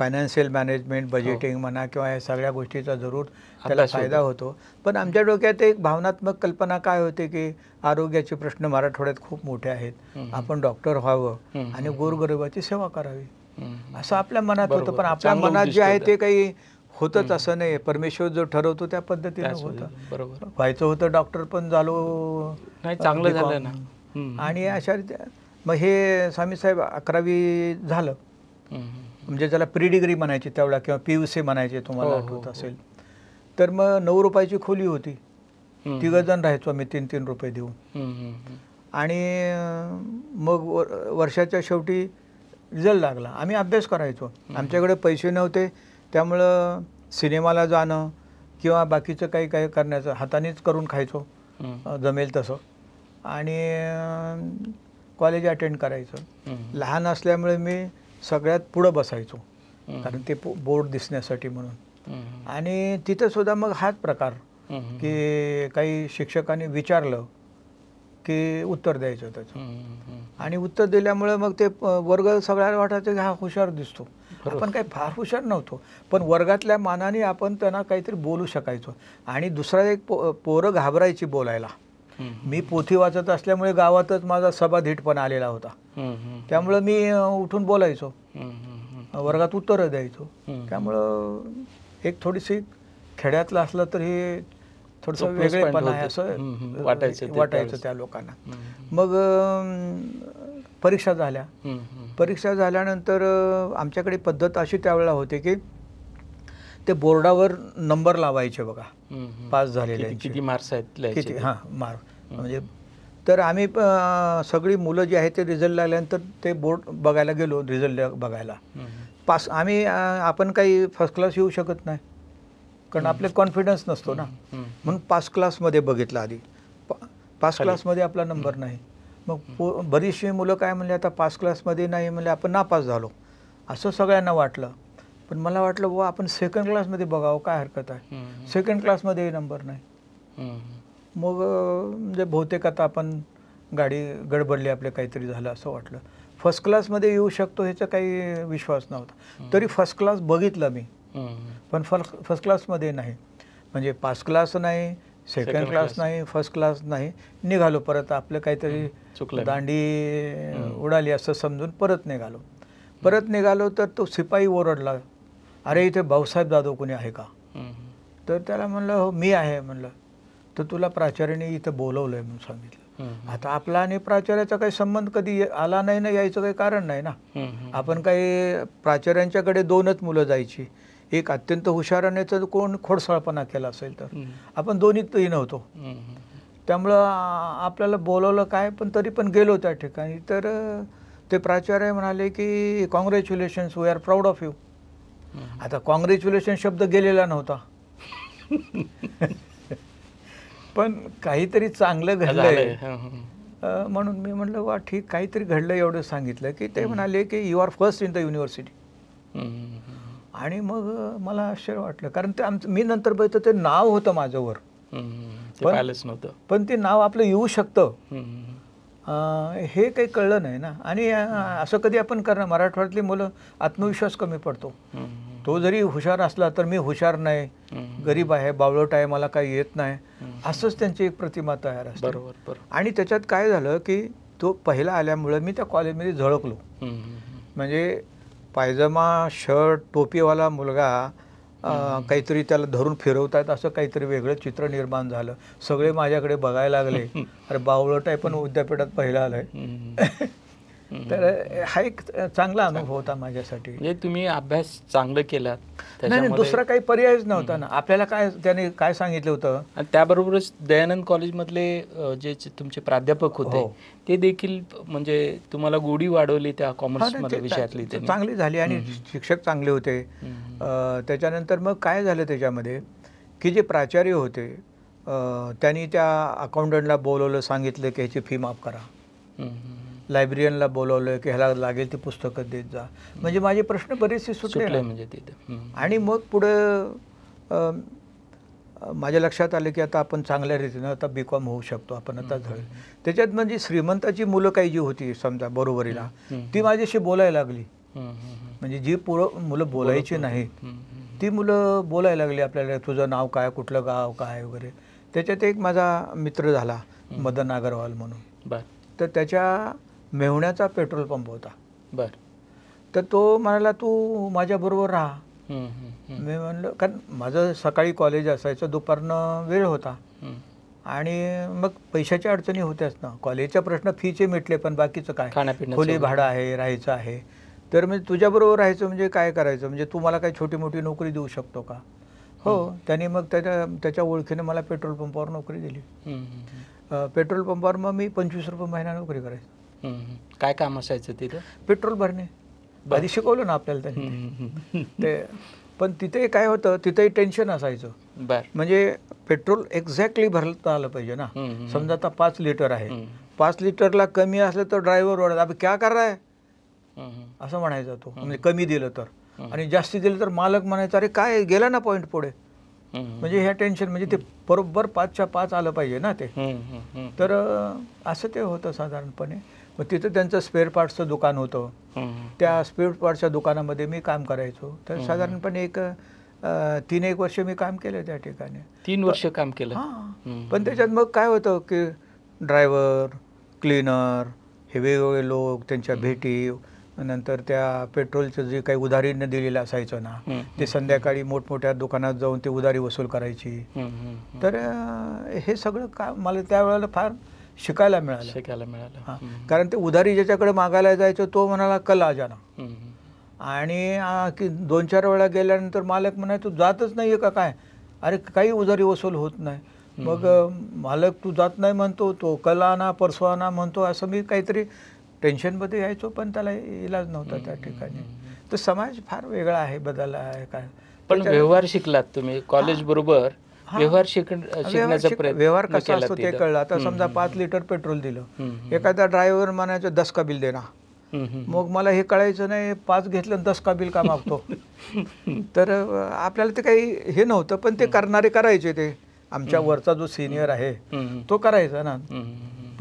Speaker 1: फायनान्शियल मॅनेजमेंट बजेटिंग म्हणा किंवा या सगळ्या गोष्टीचा जरूर त्याला फायदा होतो पण आमच्या डोक्यात एक भावनात्मक कल्पना काय होते की आरोग्याचे प्रश्न मराठवाड्यात खूप मोठे आहेत आपण डॉक्टर व्हावं आणि गोरगरिबाची सेवा करावी असं आपल्या मनात होतं पण आपल्या मनात जे आहे ते काही होतच असं नाही परमेश्वर जो ठरवतो त्या पद्धतीने होतं बरोबर व्हायचं होतं डॉक्टर पण झालो नाही चांगलं झालं ना आणि अशा मग हे स्वामी साहेब अकरावी झालं म्हणजे ज्याला प्री डिग्री म्हणायची त्यावेळा किंवा पी यू सी म्हणायचे तुम्हाला हो, हो, आठवत हो. असेल तर मग नऊ रुपयाची खोली होती जण राहायचो आम्ही तीन तीन रुपये देऊन आणि मग वर्षाच्या शेवटी रिझल्ट लागला आम्ही अभ्यास करायचो आमच्याकडे पैसे नव्हते त्यामुळं सिनेमाला जाणं किंवा बाकीचं काही काही करण्याचं हातानेच करून खायचो जमेल तसं आणि कॉलेज अटेंड करायचं लहान असल्यामुळे मी सगळ्यात पुढं बसायचो कारण ते बोर्ड दिसण्यासाठी म्हणून आणि तिथं सुद्धा मग हाच प्रकार की काही शिक्षकांनी विचारलं की उत्तर द्यायचं त्याचं आणि उत्तर दिल्यामुळे मग ते वर्ग सगळ्याला वाटायचं की हा हुशार दिसतो आपण काही फार हुशार नव्हतो पण वर्गातल्या मानाने आपण त्यांना काहीतरी बोलू शकायचो आणि दुसरा एक पो पोरं घाबरायची बोलायला मी पोथी वाचत असल्यामुळे गावातच माझा पण आलेला होता त्यामुळं मी उठून बोलायचो वर्गात उत्तर द्यायचो त्यामुळं एक थोडीशी खेड्यातलं असलं तर हे थोडस वेगळेपण आहे असं वाटायचं वाटायचं त्या लोकांना मग परीक्षा झाल्या परीक्षा झाल्यानंतर आमच्याकडे पद्धत अशी त्यावेळेला होती की ते बोर्डावर नंबर लावायचे बघा पास झालेले किती मार्क्स आहेत किती हां मार्क म्हणजे तर आम्ही सगळी मुलं जी आहेत ते रिझल्ट लागल्यानंतर ते बोर्ड बघायला गेलो रिझल्ट बघायला पास आम्ही आपण काही फर्स्ट क्लास येऊ शकत नाही कारण आपले कॉन्फिडन्स नसतो ना म्हणून पास क्लासमध्ये बघितलं आधी पा पास क्लासमध्ये आपला नंबर नाही मग पो बरीचशी मुलं काय म्हणले आता पास क्लासमध्ये नाही म्हणले आपण नापास झालो असं सगळ्यांना वाटलं पण मला वाटलं बुवा आपण सेकंड क्लासमध्ये बघावं काय हरकत आहे सेकंड क्लासमध्येही नंबर नाही मग म्हणजे बहुतेक आता आपण गाडी गडबडली आपल्या काहीतरी झालं असं वाटलं फर्स्ट क्लासमध्ये येऊ शकतो ह्याचा काही विश्वास नव्हता तरी फर्स्ट क्लास बघितला मी पण फर्स्ट फर्स्ट क्लासमध्ये नाही म्हणजे पास क्लास नाही सेकंड क्लास नाही फर्स्ट क्लास नाही निघालो परत आपलं काहीतरी दांडी उडाली असं समजून परत निघालो परत निघालो तर तो शिपाई ओरडला अरे इथे भाऊसाहेब जाधव कोणी आहे का तर त्याला म्हणलं हो मी आहे म्हणलं तर तुला प्राचार्याने इथं बोलवलं आहे म्हणून
Speaker 2: सांगितलं
Speaker 1: आता आपला आणि प्राचार्याचा काही संबंध कधी आला नाही ना यायचं काही कारण नाही ना आपण काही प्राचार्यांच्याकडे दोनच मुलं जायची एक अत्यंत हुशार तर कोण खोडसाळपणा केला असेल तर आपण दोन्हीतही नव्हतो त्यामुळं आपल्याला बोलवलं काय पण तरी पण गेलो त्या ठिकाणी तर ते प्राचार्य म्हणाले की congratulations we are proud of you आता कॉंग्रॅच्युलेशन शब्द गेलेला नव्हता पण काहीतरी चांगलं घडलंय म्हणून मी म्हटलं वा ठीक काहीतरी घडलं एवढं सांगितलं की ते म्हणाले की you are first in the university आणि मग मला आश्चर्य वाटलं कारण ते आमचं मी नंतर बघितलं ते नाव होतं माझ्यावर नव्हतं पण ते नाव आपलं येऊ शकतं हे काही कळलं नाही ना आणि असं कधी आपण करणार मराठवाड्यातली मुलं आत्मविश्वास कमी पडतो तो जरी हुशार असला तर मी हुशार नाही गरीब आहे बावळट आहे मला काही येत नाही असंच त्यांची एक प्रतिमा तयार असते बरोबर आणि त्याच्यात काय झालं की तो पहिला आल्यामुळं मी त्या कॉलेजमध्ये झळकलो म्हणजे पायजमा शर्ट टोपीवाला मुलगा काहीतरी त्याला धरून फिरवतात असं काहीतरी वेगळं चित्र निर्माण झालं सगळे माझ्याकडे बघायला लागले अरे बावळट आहे पण विद्यापीठात पहिला आलाय
Speaker 4: तर हा एक चांगला अनुभव होता माझ्यासाठी म्हणजे तुम्ही अभ्यास चांगला केला नाही दुसरा काही पर्यायच नव्हता ना आपल्याला काय त्याने काय सांगितलं होतं आणि त्याबरोबरच दयानंद कॉलेजमधले जे तुमचे प्राध्यापक होते हो. ते देखील म्हणजे तुम्हाला गोडी वाढवली त्या कॉमर्स विषयातली चांगली झाली आणि शिक्षक चांगले होते
Speaker 1: त्याच्यानंतर मग काय झालं त्याच्यामध्ये की जे प्राचार्य होते त्यांनी त्या अकाउंटंटला बोलवलं सांगितलं की ह्याची फी माफ करा लायब्ररीयनला बोलवलं की ह्याला लागेल ती पुस्तकं देत जा म्हणजे माझे प्रश्न बरेचसे सुटले म्हणजे तिथे आणि मग पुढं माझ्या लक्षात आलं की आता आपण चांगल्या रीतीनं आता बी कॉम होऊ शकतो आपण आता झळेल त्याच्यात म्हणजे श्रीमंताची मुलं काही जी होती समजा बरोबरीला ती माझ्याशी बोलायला लागली
Speaker 2: म्हणजे
Speaker 1: जी पुर मुलं बोलायची नाहीत ती मुलं बोलायला लागली आपल्याला तुझं नाव काय कुठलं गाव काय वगैरे त्याच्यात एक माझा मित्र झाला मदन अगरवाल म्हणून तर त्याच्या मेहण्याचा पेट्रोल पंप होता बर तर तो म्हणाला तू माझ्याबरोबर राहा मी म्हणलं कारण माझं सकाळी कॉलेज असायचं दुपारनं वेळ होता आणि मग पैशाच्या अडचणी होत्याच ना कॉलेजचा प्रश्न फीचे मिटले पण बाकीचं काय खोली भाडं आहे राहायचं आहे तर मी तुझ्याबरोबर राहायचं म्हणजे काय करायचं म्हणजे तू मला काही छोटी मोठी नोकरी देऊ शकतो का हो त्यांनी मग त्याच्या त्याच्या ओळखीने मला पेट्रोल पंपावर नोकरी दिली पेट्रोल पंपावर मग मी पंचवीस रुपये महिना नोकरी करायचो काय काम असायचं तिथं पेट्रोल भरणे आधी शिकवलं ना आपल्याला त्यांनी ते पण तिथे काय होतं तिथेही टेन्शन असायचं म्हणजे पेट्रोल एक्झॅक्टली भरता आलं पाहिजे ना समजा आता पाच लिटर आहे पाच लिटरला कमी असलं तर ड्रायव्हर ओढत आपण क्या कर आहे असं म्हणायचं तो म्हणजे कमी दिलं तर आणि जास्ती दिलं तर मालक म्हणायचा अरे काय गेला ना पॉईंट पुढे म्हणजे ह्या टेन्शन म्हणजे ते बरोबर पाचच्या पाच आलं पाहिजे ना ते तर असं ते होतं साधारणपणे मग तिथं त्यांचं स्पेअर पार्ट्सचं दुकान होतं त्या स्पेअर पार्टच्या दुकानामध्ये मी काम करायचो तर साधारणपणे एक तीन एक वर्ष मी काम केलं त्या ठिकाणी तीन वर्ष काम केलं पण त्याच्यात मग काय होतं की ड्रायव्हर क्लिनर हे वेगवेगळे लोक त्यांच्या भेटी नंतर त्या पेट्रोलचं जे काही उधारीनं दिलेलं असायचं ना ते संध्याकाळी मोठमोठ्या दुकानात जाऊन ते उधारी वसूल करायची तर हे सगळं काम मला त्यावेळेला फार शिकायला मिळालं शिकायला मिळालं कारण ते उधारी ज्याच्याकडे मागायला जायचं तो म्हणाला कला जाना आणि की दोन चार वेळा गेल्यानंतर मालक म्हणाय तू जातच नाही आहे का काय अरे काही उधारी वसूल होत नाही मग मालक तू जात नाही म्हणतो तो कलाना परसवाना म्हणतो असं मी काहीतरी टेन्शनमध्ये यायचो पण त्याला इलाज नव्हता त्या ठिकाणी तर समाज फार वेगळा आहे बदलला आहे काय
Speaker 4: पण व्यवहार शिकलात तुम्ही कॉलेज बरोबर व्यवहार शिकण्याचा प्रयत्न व्यवहार कसा असतो ते कळलं आता समजा
Speaker 1: पाच लिटर पेट्रोल
Speaker 2: दिलं
Speaker 1: एखादा ड्रायव्हर म्हणायचं दस का बिल देणार मग मला हे कळायचं नाही पाच घेतलं दस का बिल का मागतो तर आपल्याला ते काही हे नव्हतं पण ते करणारे करायचे ते आमच्या वरचा जो सिनियर आहे तो करायचा ना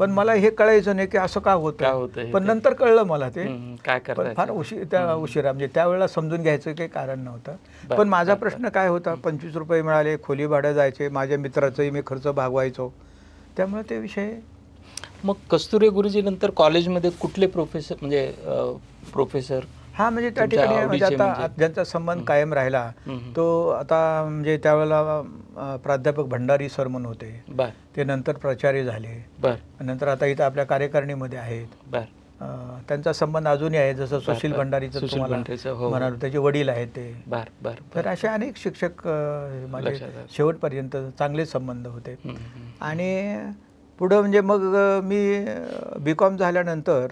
Speaker 1: पण मला हे कळायचं नाही की असं का होतं पण नंतर कळलं मला ते काय फार उशीर त्या उशिरा म्हणजे त्यावेळेला समजून घ्यायचं काही कारण नव्हतं पण माझा प्रश्न काय होता पंचवीस रुपये मिळाले खोली भाडं जायचे माझ्या मित्राचंही मी खर्च भागवायचो
Speaker 4: त्यामुळे ते विषय मग कस्तुरी गुरुजी नंतर कॉलेजमध्ये कुठले प्रोफेसर म्हणजे प्रोफेसर हा म्हणजे त्या ठिकाणी म्हणजे आता म्हणजे. ज्यांचा संबंध कायम राहिला
Speaker 1: तो आता म्हणजे त्यावेळेला प्राध्यापक भंडारी सर म्हणून होते ते नंतर प्राचार्य झाले नंतर आता इथं आपल्या कार्यकारिणीमध्ये आहेत त्यांचा संबंध अजूनही आहे जसं सुशील भंडारीचं हो, हो. त्याचे वडील आहेत ते तर असे अनेक शिक्षक माझे म्हणजे शेवटपर्यंत चांगले संबंध होते आणि पुढं म्हणजे मग मी बी कॉम झाल्यानंतर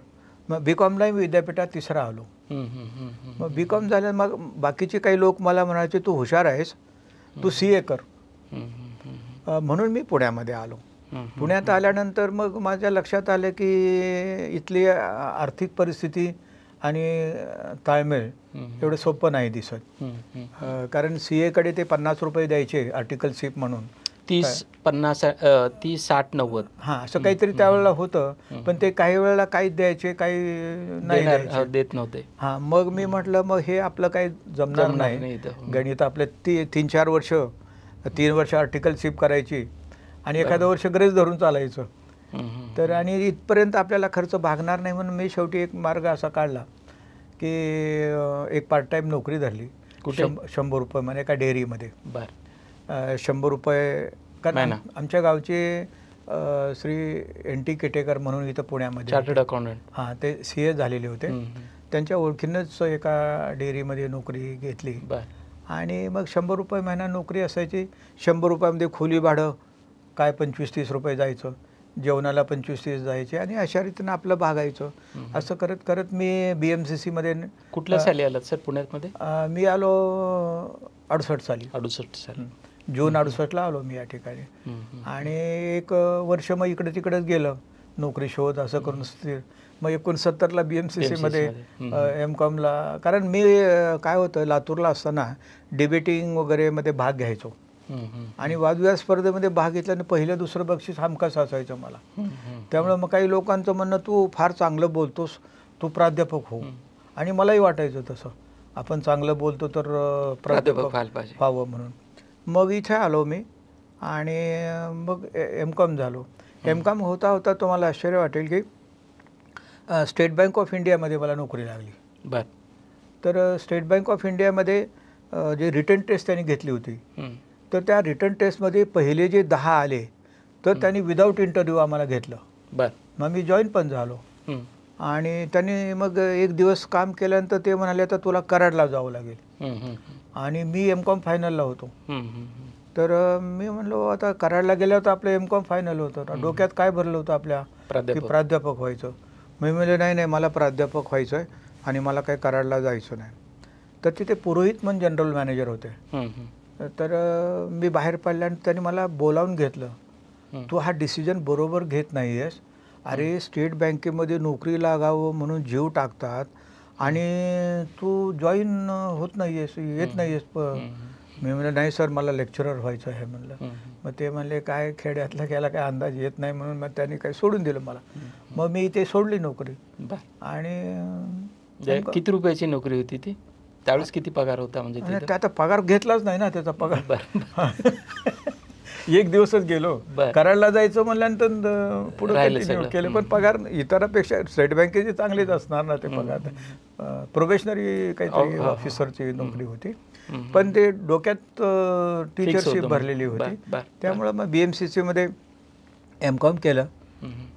Speaker 1: मग बी कॉमलाही विद्यापीठात तिसरा आलो
Speaker 2: मग
Speaker 1: बी कॉम झाल्या मग बाकीचे काही लोक मला म्हणायचे तू हुशार आहेस तू सी ए कर म्हणून मी पुण्यामध्ये आलो पुण्यात आल्यानंतर मग माझ्या लक्षात आलं की इथली आर्थिक परिस्थिती आणि ताळमेळ एवढं सोपं नाही दिसत कारण सी कडे ते पन्नास रुपये द्यायचे आर्टिकल सीप म्हणून तीस पन्नास तीस
Speaker 4: साठ नव्वद हा असं काहीतरी
Speaker 1: त्यावेळेला होतं पण ते काही वेळेला काहीच द्यायचे काही नाही हो,
Speaker 4: देत नव्हते
Speaker 1: हा मग मी म्हटलं मग हे आपलं काही जमणार नाही गणित आपले ती तीन चार वर्ष तीन वर्ष आर्टिकल आर्टिकलशिप करायची आणि एखादं वर्ष ग्रेस धरून चालायचं तर आणि इथपर्यंत आपल्याला खर्च भागणार नाही म्हणून मी शेवटी एक मार्ग असा काढला की एक पार्ट टाइम नोकरी धरली शंभर रुपये म्हणजे एका डेअरीमध्ये बरं शंभर रुपये कारण आमच्या गावचे श्री एन टी केटेकर म्हणून इथं पुण्यामध्ये चार्टर्ड अकाउंटंट हां ते सी ए झालेले होते त्यांच्या ओळखीनंच एका डेअरीमध्ये नोकरी घेतली आणि मग शंभर रुपये महिना नोकरी असायची शंभर रुपयामध्ये खोली भाडं काय पंचवीस तीस रुपये जायचं जेवणाला पंचवीस तीस जायचे आणि अशा रीतीनं आपलं भागायचं असं करत करत मी बी एम सी सीमध्ये कुठल्या साली आलात सर पुण्यामध्ये मी आलो अडुसष्ट साली अडुसष्ट साली जून ला आलो मी या ठिकाणी आणि एक वर्ष मग इकडे तिकडेच गेलं नोकरी शोध असं करून स्थिर मग एकोणसत्तरला बी एम सी सीमध्ये एम कारण मी काय होतं लातूरला असताना डिबेटिंग मध्ये भाग घ्यायचो आणि वादविवाद स्पर्धेमध्ये भाग घेतल्याने पहिलं दुसरं बक्षीस हमखास असायचं मला त्यामुळे मग काही लोकांचं म्हणणं तू फार चांगलं बोलतोस तू प्राध्यापक हो आणि मलाही वाटायचं तसं आपण चांगलं बोलतो तर प्राध्यापक व्हावं म्हणून मग इथे आलो मी आणि मग एम कॉम झालो एम कॉम होता होता तुम्हाला आश्चर्य वाटेल की स्टेट बँक ऑफ इंडियामध्ये मला नोकरी लागली बर तर स्टेट बँक ऑफ इंडियामध्ये जे रिटर्न टेस्ट त्यांनी घेतली होती तर त्या रिटर्न टेस्टमध्ये पहिले जे दहा आले तर त्यांनी विदाऊट इंटरव्ह्यू आम्हाला घेतलं बर मग मी जॉईन पण झालो आणि त्यांनी मग एक दिवस काम केल्यानंतर ते म्हणाले आता तुला कराडला जावं लागेल आणि मी एम कॉम फायनलला होतो तर मी म्हणलो आता कराडला गेल्यावर तर आपलं एम कॉम फायनल होतं डोक्यात काय भरलं होतं आपल्या की प्राध्यापक व्हायचं मी म्हणले नाही नाही मला प्राध्यापक व्हायचं आहे आणि मला काही कराडला जायचं नाही तर तिथे पुरोहित म्हणून जनरल मॅनेजर होते तर मी बाहेर पडल्या आणि त्यांनी मला बोलावून घेतलं तू हा डिसिजन बरोबर घेत नाही आहेस अरे स्टेट बँकेमध्ये नोकरी लागावं म्हणून जीव टाकतात आणि तू जॉईन होत नाही आहेस येत नाही आहेस मी म्हणलं नाही सर मला लेक्चरर व्हायचं आहे म्हणलं मग ते म्हणले काय खेड्यातल्या गेला काय अंदाज येत नाही म्हणून मग त्यांनी काही सोडून दिलं मला मग मी इथे सोडली नोकरी
Speaker 4: आणि म्हणजे किती रुपयाची नोकरी होती ती त्यावेळेस किती पगार होता म्हणजे त्याचा पगार घेतलाच नाही ना त्याचा पगार एक दिवसच गेलो कराडला जायचं
Speaker 1: म्हणल्यानंतर पुढे केलं पण पगार इतरांपेक्षा स्टेट बँकेचे चांगलेच असणार ना ते पगार प्रोबेशनरी काहीतरी ऑफिसरची नोकरी होती पण ते डोक्यात टीचरशिप भरलेली होती त्यामुळे मग बीएमसीसी मध्ये एम कॉम केलं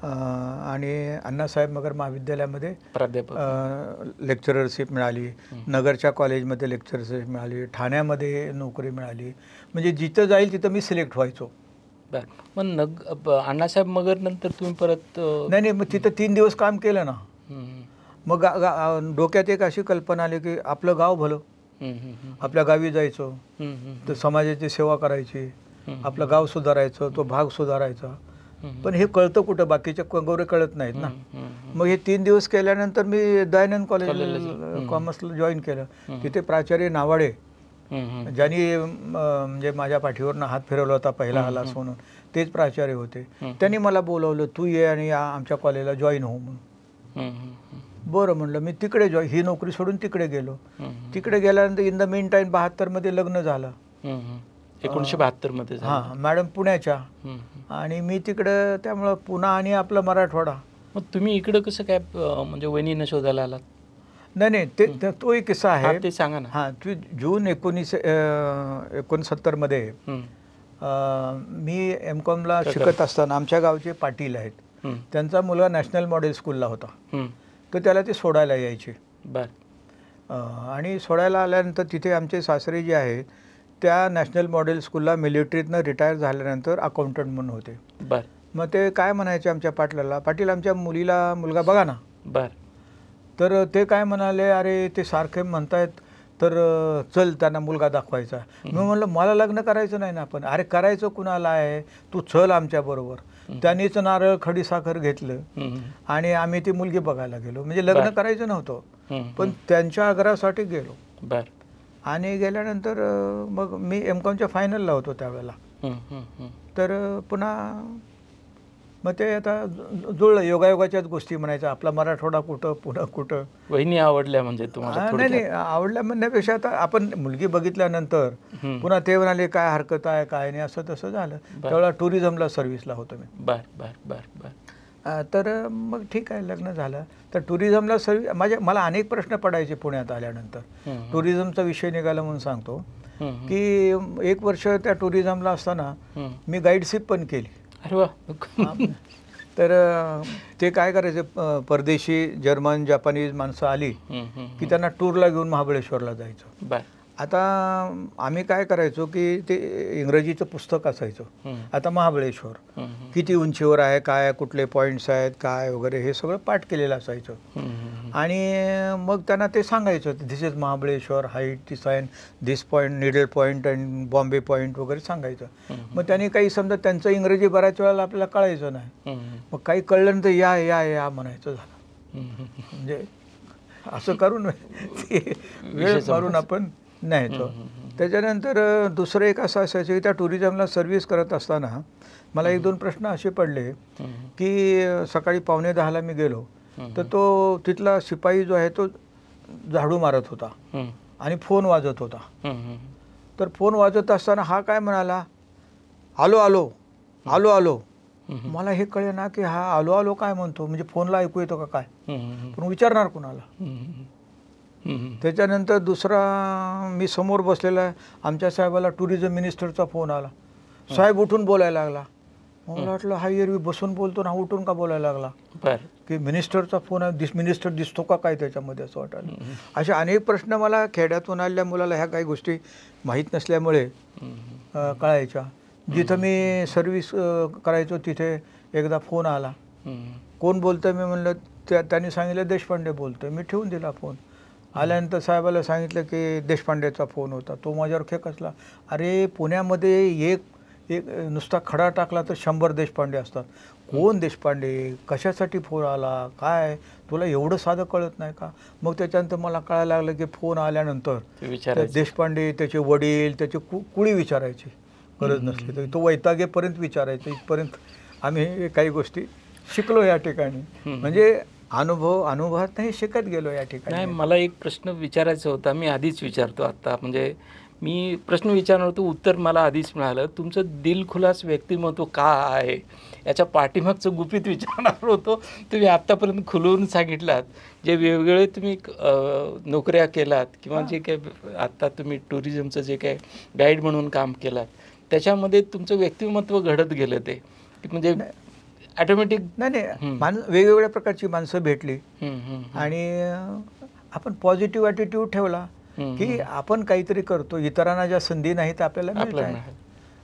Speaker 1: आणि अण्णासाहेब मगर महाविद्यालयामध्ये प्राध्यापक लेक्चररशिप मिळाली नगरच्या कॉलेजमध्ये लेक्चरशिप मिळाली ठाण्यामध्ये नोकरी मिळाली म्हणजे जिथं जाईल तिथं मी सिलेक्ट व्हायचो
Speaker 4: मग नग अण्णासाहेब मगर नंतर तुम्ही परत नाही
Speaker 1: नाही मग तिथं तीन दिवस काम केलं ना मग डोक्यात एक अशी कल्पना आली की आपलं गाव भलं आपल्या गावी जायचं तर समाजाची सेवा करायची आपलं गाव सुधारायचं तो भाग सुधारायचा पण हे कळतं कुठं बाकीच्या कंगोरे कळत नाहीत ना मग हे तीन दिवस केल्यानंतर मी दयानंद कॉलेज कॉमर्सला जॉईन केलं तिथे प्राचार्य नावाडे ज्यांनी म्हणजे माझ्या पाठीवरनं हात फिरवला होता पहिला आला म्हणून तेच प्राचार्य होते त्यांनी मला बोलवलं तू ये आणि आमच्या कॉलेजला जॉईन हो म्हणून बरं म्हणलं मी तिकडे जॉईन ही नोकरी सोडून तिकडे गेलो तिकडे गेल्यानंतर इन द मेन टाईम मध्ये लग्न
Speaker 4: झालं बहात्तर मध्ये हां
Speaker 1: मॅडम पुण्याच्या आणि मी तिकडं
Speaker 4: त्यामुळं पुणा
Speaker 1: आणि आपला मराठवाडा
Speaker 4: मग तुम्ही इकडं कसं काय म्हणजे वहिनीनं शोधायला आलात
Speaker 1: नाही नाही ते तो एक किस्सा आहे ते सांगा ना हां तू जून एकोणीस एकोणसत्तरमध्ये मी एम शिकत असताना आमच्या गावचे पाटील आहेत त्यांचा मुलगा नॅशनल मॉडेल स्कूलला होता तर त्याला ते सोडायला यायचे बर आणि सोडायला आल्यानंतर तिथे आमचे सासरे जे आहेत त्या नॅशनल मॉडेल स्कूलला मिलिटरीतनं रिटायर झाल्यानंतर अकाउंटंट म्हणून होते बर मग ते काय म्हणायचे आमच्या पाटलाला पाटील आमच्या मुलीला मुलगा बघा ना बर तर ते काय म्हणाले अरे ते सारखे म्हणतायत तर चल त्यांना मुलगा दाखवायचा मी म्हणलं मला लग्न करायचं नाही ना आपण अरे करायचं कुणाला आहे तू चल आमच्याबरोबर त्यांनीच नारळ खडीसाखर घेतलं आणि आम्ही ती मुलगी बघायला गेलो म्हणजे लग्न करायचं नव्हतं पण त्यांच्या आग्रहासाठी गेलो बरं आणि गेल्यानंतर मग मी एम कॉमच्या फायनलला होतो त्यावेळेला तर पुन्हा मग ते आता जुळलं योगायोगाच्याच गोष्टी म्हणायच्या आपला मराठवाडा कुठं पुन्हा कुठं
Speaker 4: वहिनी आवडल्या म्हणजे तुम्हाला नाही नाही
Speaker 1: आवडल्या म्हणण्यापेक्षा आता आपण मुलगी बघितल्यानंतर पुन्हा ते म्हणाले काय हरकत आहे काय नाही असं तसं झालं त्यावेळेला टुरिझमला सर्व्हिसला होतो मी बर बर बर बर तर मग ठीक आहे लग्न झालं तर टुरिझमला सर्व माझ्या मला अनेक प्रश्न पडायचे पुण्यात आल्यानंतर टुरिझमचा विषय निघाला म्हणून सांगतो की एक वर्ष त्या टुरिझमला असताना मी गाईडशिप पण केली अरे वा तर ते काय करायचे परदेशी जर्मन जपानीज माणसं आली की त्यांना टूरला घेऊन महाबळेश्वरला जायचं आता आम्ही काय करायचो की ते इंग्रजीचं पुस्तक असायचं आता महाबळेश्वर किती उंचीवर आहे काय कुठले पॉईंट्स आहेत काय वगैरे हे सगळं पाठ केलेलं असायचं आणि मग त्यांना ते सांगायचं this is Mahabaleshwar height this this point needle point and Bombay point वगैरे सांगायचं मग त्यांनी काही समजा त्यांचं इंग्रजी बऱ्याच वेळेला आपल्याला कळायचं नाही मग काही कळलं तर या या या म्हणायचं झालं म्हणजे असं करून
Speaker 2: वेळ मारून आपण नाही तो
Speaker 1: त्याच्यानंतर दुसरं एक असं असायचं की त्या टुरिझमला सर्व्हिस करत असताना मला एक दोन प्रश्न असे पडले की सकाळी पावणे दहाला मी गेलो तर तो तिथला शिपाई जो आहे तो झाडू मारत होता आणि फोन वाजत होता तर फोन वाजत असताना हा काय म्हणाला आलो आलो आलो आलो मला हे कळे ना की हा आलो आलो काय म्हणतो म्हणजे फोनला ऐकू येतो का काय पण विचारणार कोणाला त्याच्यानंतर दुसरा मी समोर बसलेला आहे आमच्या साहेबाला टुरिझम मिनिस्टरचा फोन आला साहेब उठून बोलायला लागला मला वाटलं हा एरवी बसून बोलतो ना हा उठून का बोलायला लागला की मिनिस्टरचा फोन आहे दिस मिनिस्टर दिसतो का काय त्याच्यामध्ये असं वाटलं असे अनेक प्रश्न मला खेड्यातून आलेल्या मुलाला ह्या काही गोष्टी माहीत नसल्यामुळे कळायच्या जिथं मी सर्व्हिस करायचो तिथे एकदा फोन आला कोण बोलतं मी म्हणलं त्या त्यांनी सांगितलं देशपांडे बोलतोय मी ठेवून दिला फोन आल्यानंतर साहेबाला सांगितलं की देशपांडेचा फोन होता तो माझ्यावर खेकसला अरे पुण्यामध्ये एक एक नुसता खडा टाकला तर शंभर देशपांडे असतात कोण देशपांडे कशासाठी फोन आला काय तुला एवढं साधं कळत नाही का मग त्याच्यानंतर मला कळायला लागलं की फोन आल्यानंतर देशपांडे त्याचे वडील त्याचे कु कुळी विचारायचे गरज नसली तरी तो वैतागेपर्यंत विचारायचा इथपर्यंत आम्ही काही गोष्टी शिकलो या ठिकाणी म्हणजे अनुभव अनुभवात हे शिकत गेलो
Speaker 4: या ठिकाणी नाही मला एक प्रश्न विचारायचा होता मी आधीच विचारतो आत्ता म्हणजे मी प्रश्न विचारणार होतो उत्तर मला आधीच मिळालं तुमचं दिलखुलास व्यक्तिमत्व का आहे याच्या पाठीमागचं गुपित विचारणार होतो तुम्ही आत्तापर्यंत खुलवून सांगितलात जे वेगवेगळे तुम्ही नोकऱ्या केलात किंवा जे काही आत्ता तुम्ही टुरिझमचं जे काही गाईड म्हणून काम केलात त्याच्यामध्ये तुमचं व्यक्तिमत्व घडत गेलं ते म्हणजे ऑटोमॅटिक नाही नाही
Speaker 1: वेगवेगळ्या प्रकारची माणसं
Speaker 4: भेटली आणि
Speaker 1: आपण पॉझिटिव्ह ॲटिट्यूड ठेवला की आपण काहीतरी करतो इतरांना ज्या संधी नाही त्या आपल्याला मिळत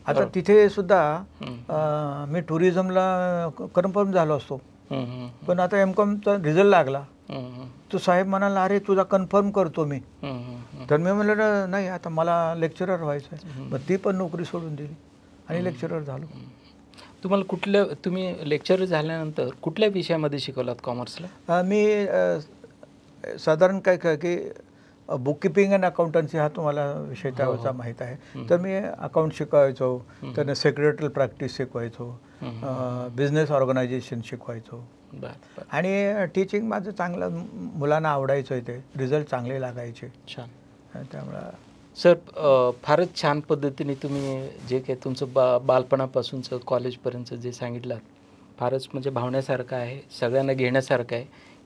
Speaker 1: आता तिथे
Speaker 2: सुद्धा
Speaker 1: मी टुरिझमला कन्फर्म झालो असतो पण आता एम कॉमचा रिझल्ट लागला तो साहेब म्हणाला अरे तुझा कन्फर्म करतो मी तर मी म्हणलं नाही आता मला लेक्चरर व्हायचं आहे मग ती पण नोकरी सोडून दिली आणि लेक्चरर झालो
Speaker 4: तुम्हाला कुठल्या तुम्ही लेक्चर झाल्यानंतर कुठल्या विषयामध्ये शिकवलात कॉमर्सला मी साधारण काय काय
Speaker 1: की बुक किपिंग अँड अकाउंटन्सी हा तुम्हाला विषय हो, त्यावरचा हो. माहीत आहे तर मी अकाउंट शिकवायचो त्याने सेक्रेटरी प्रॅक्टिस शिकवायचो बिझनेस ऑर्गनायझेशन शिकवायचो आणि टीचिंग माझं चांगलं मुलांना आवडायचं ते रिझल्ट चांगले लागायचे छान त्यामुळं
Speaker 4: सर फारच छान पद्धतीने तुम्ही जे काही तुमचं बा बालपणापासूनचं कॉलेजपर्यंत जे सांगितलं फारच म्हणजे भावण्यासारखं आहे सगळ्यांना घेण्यासारखं आहे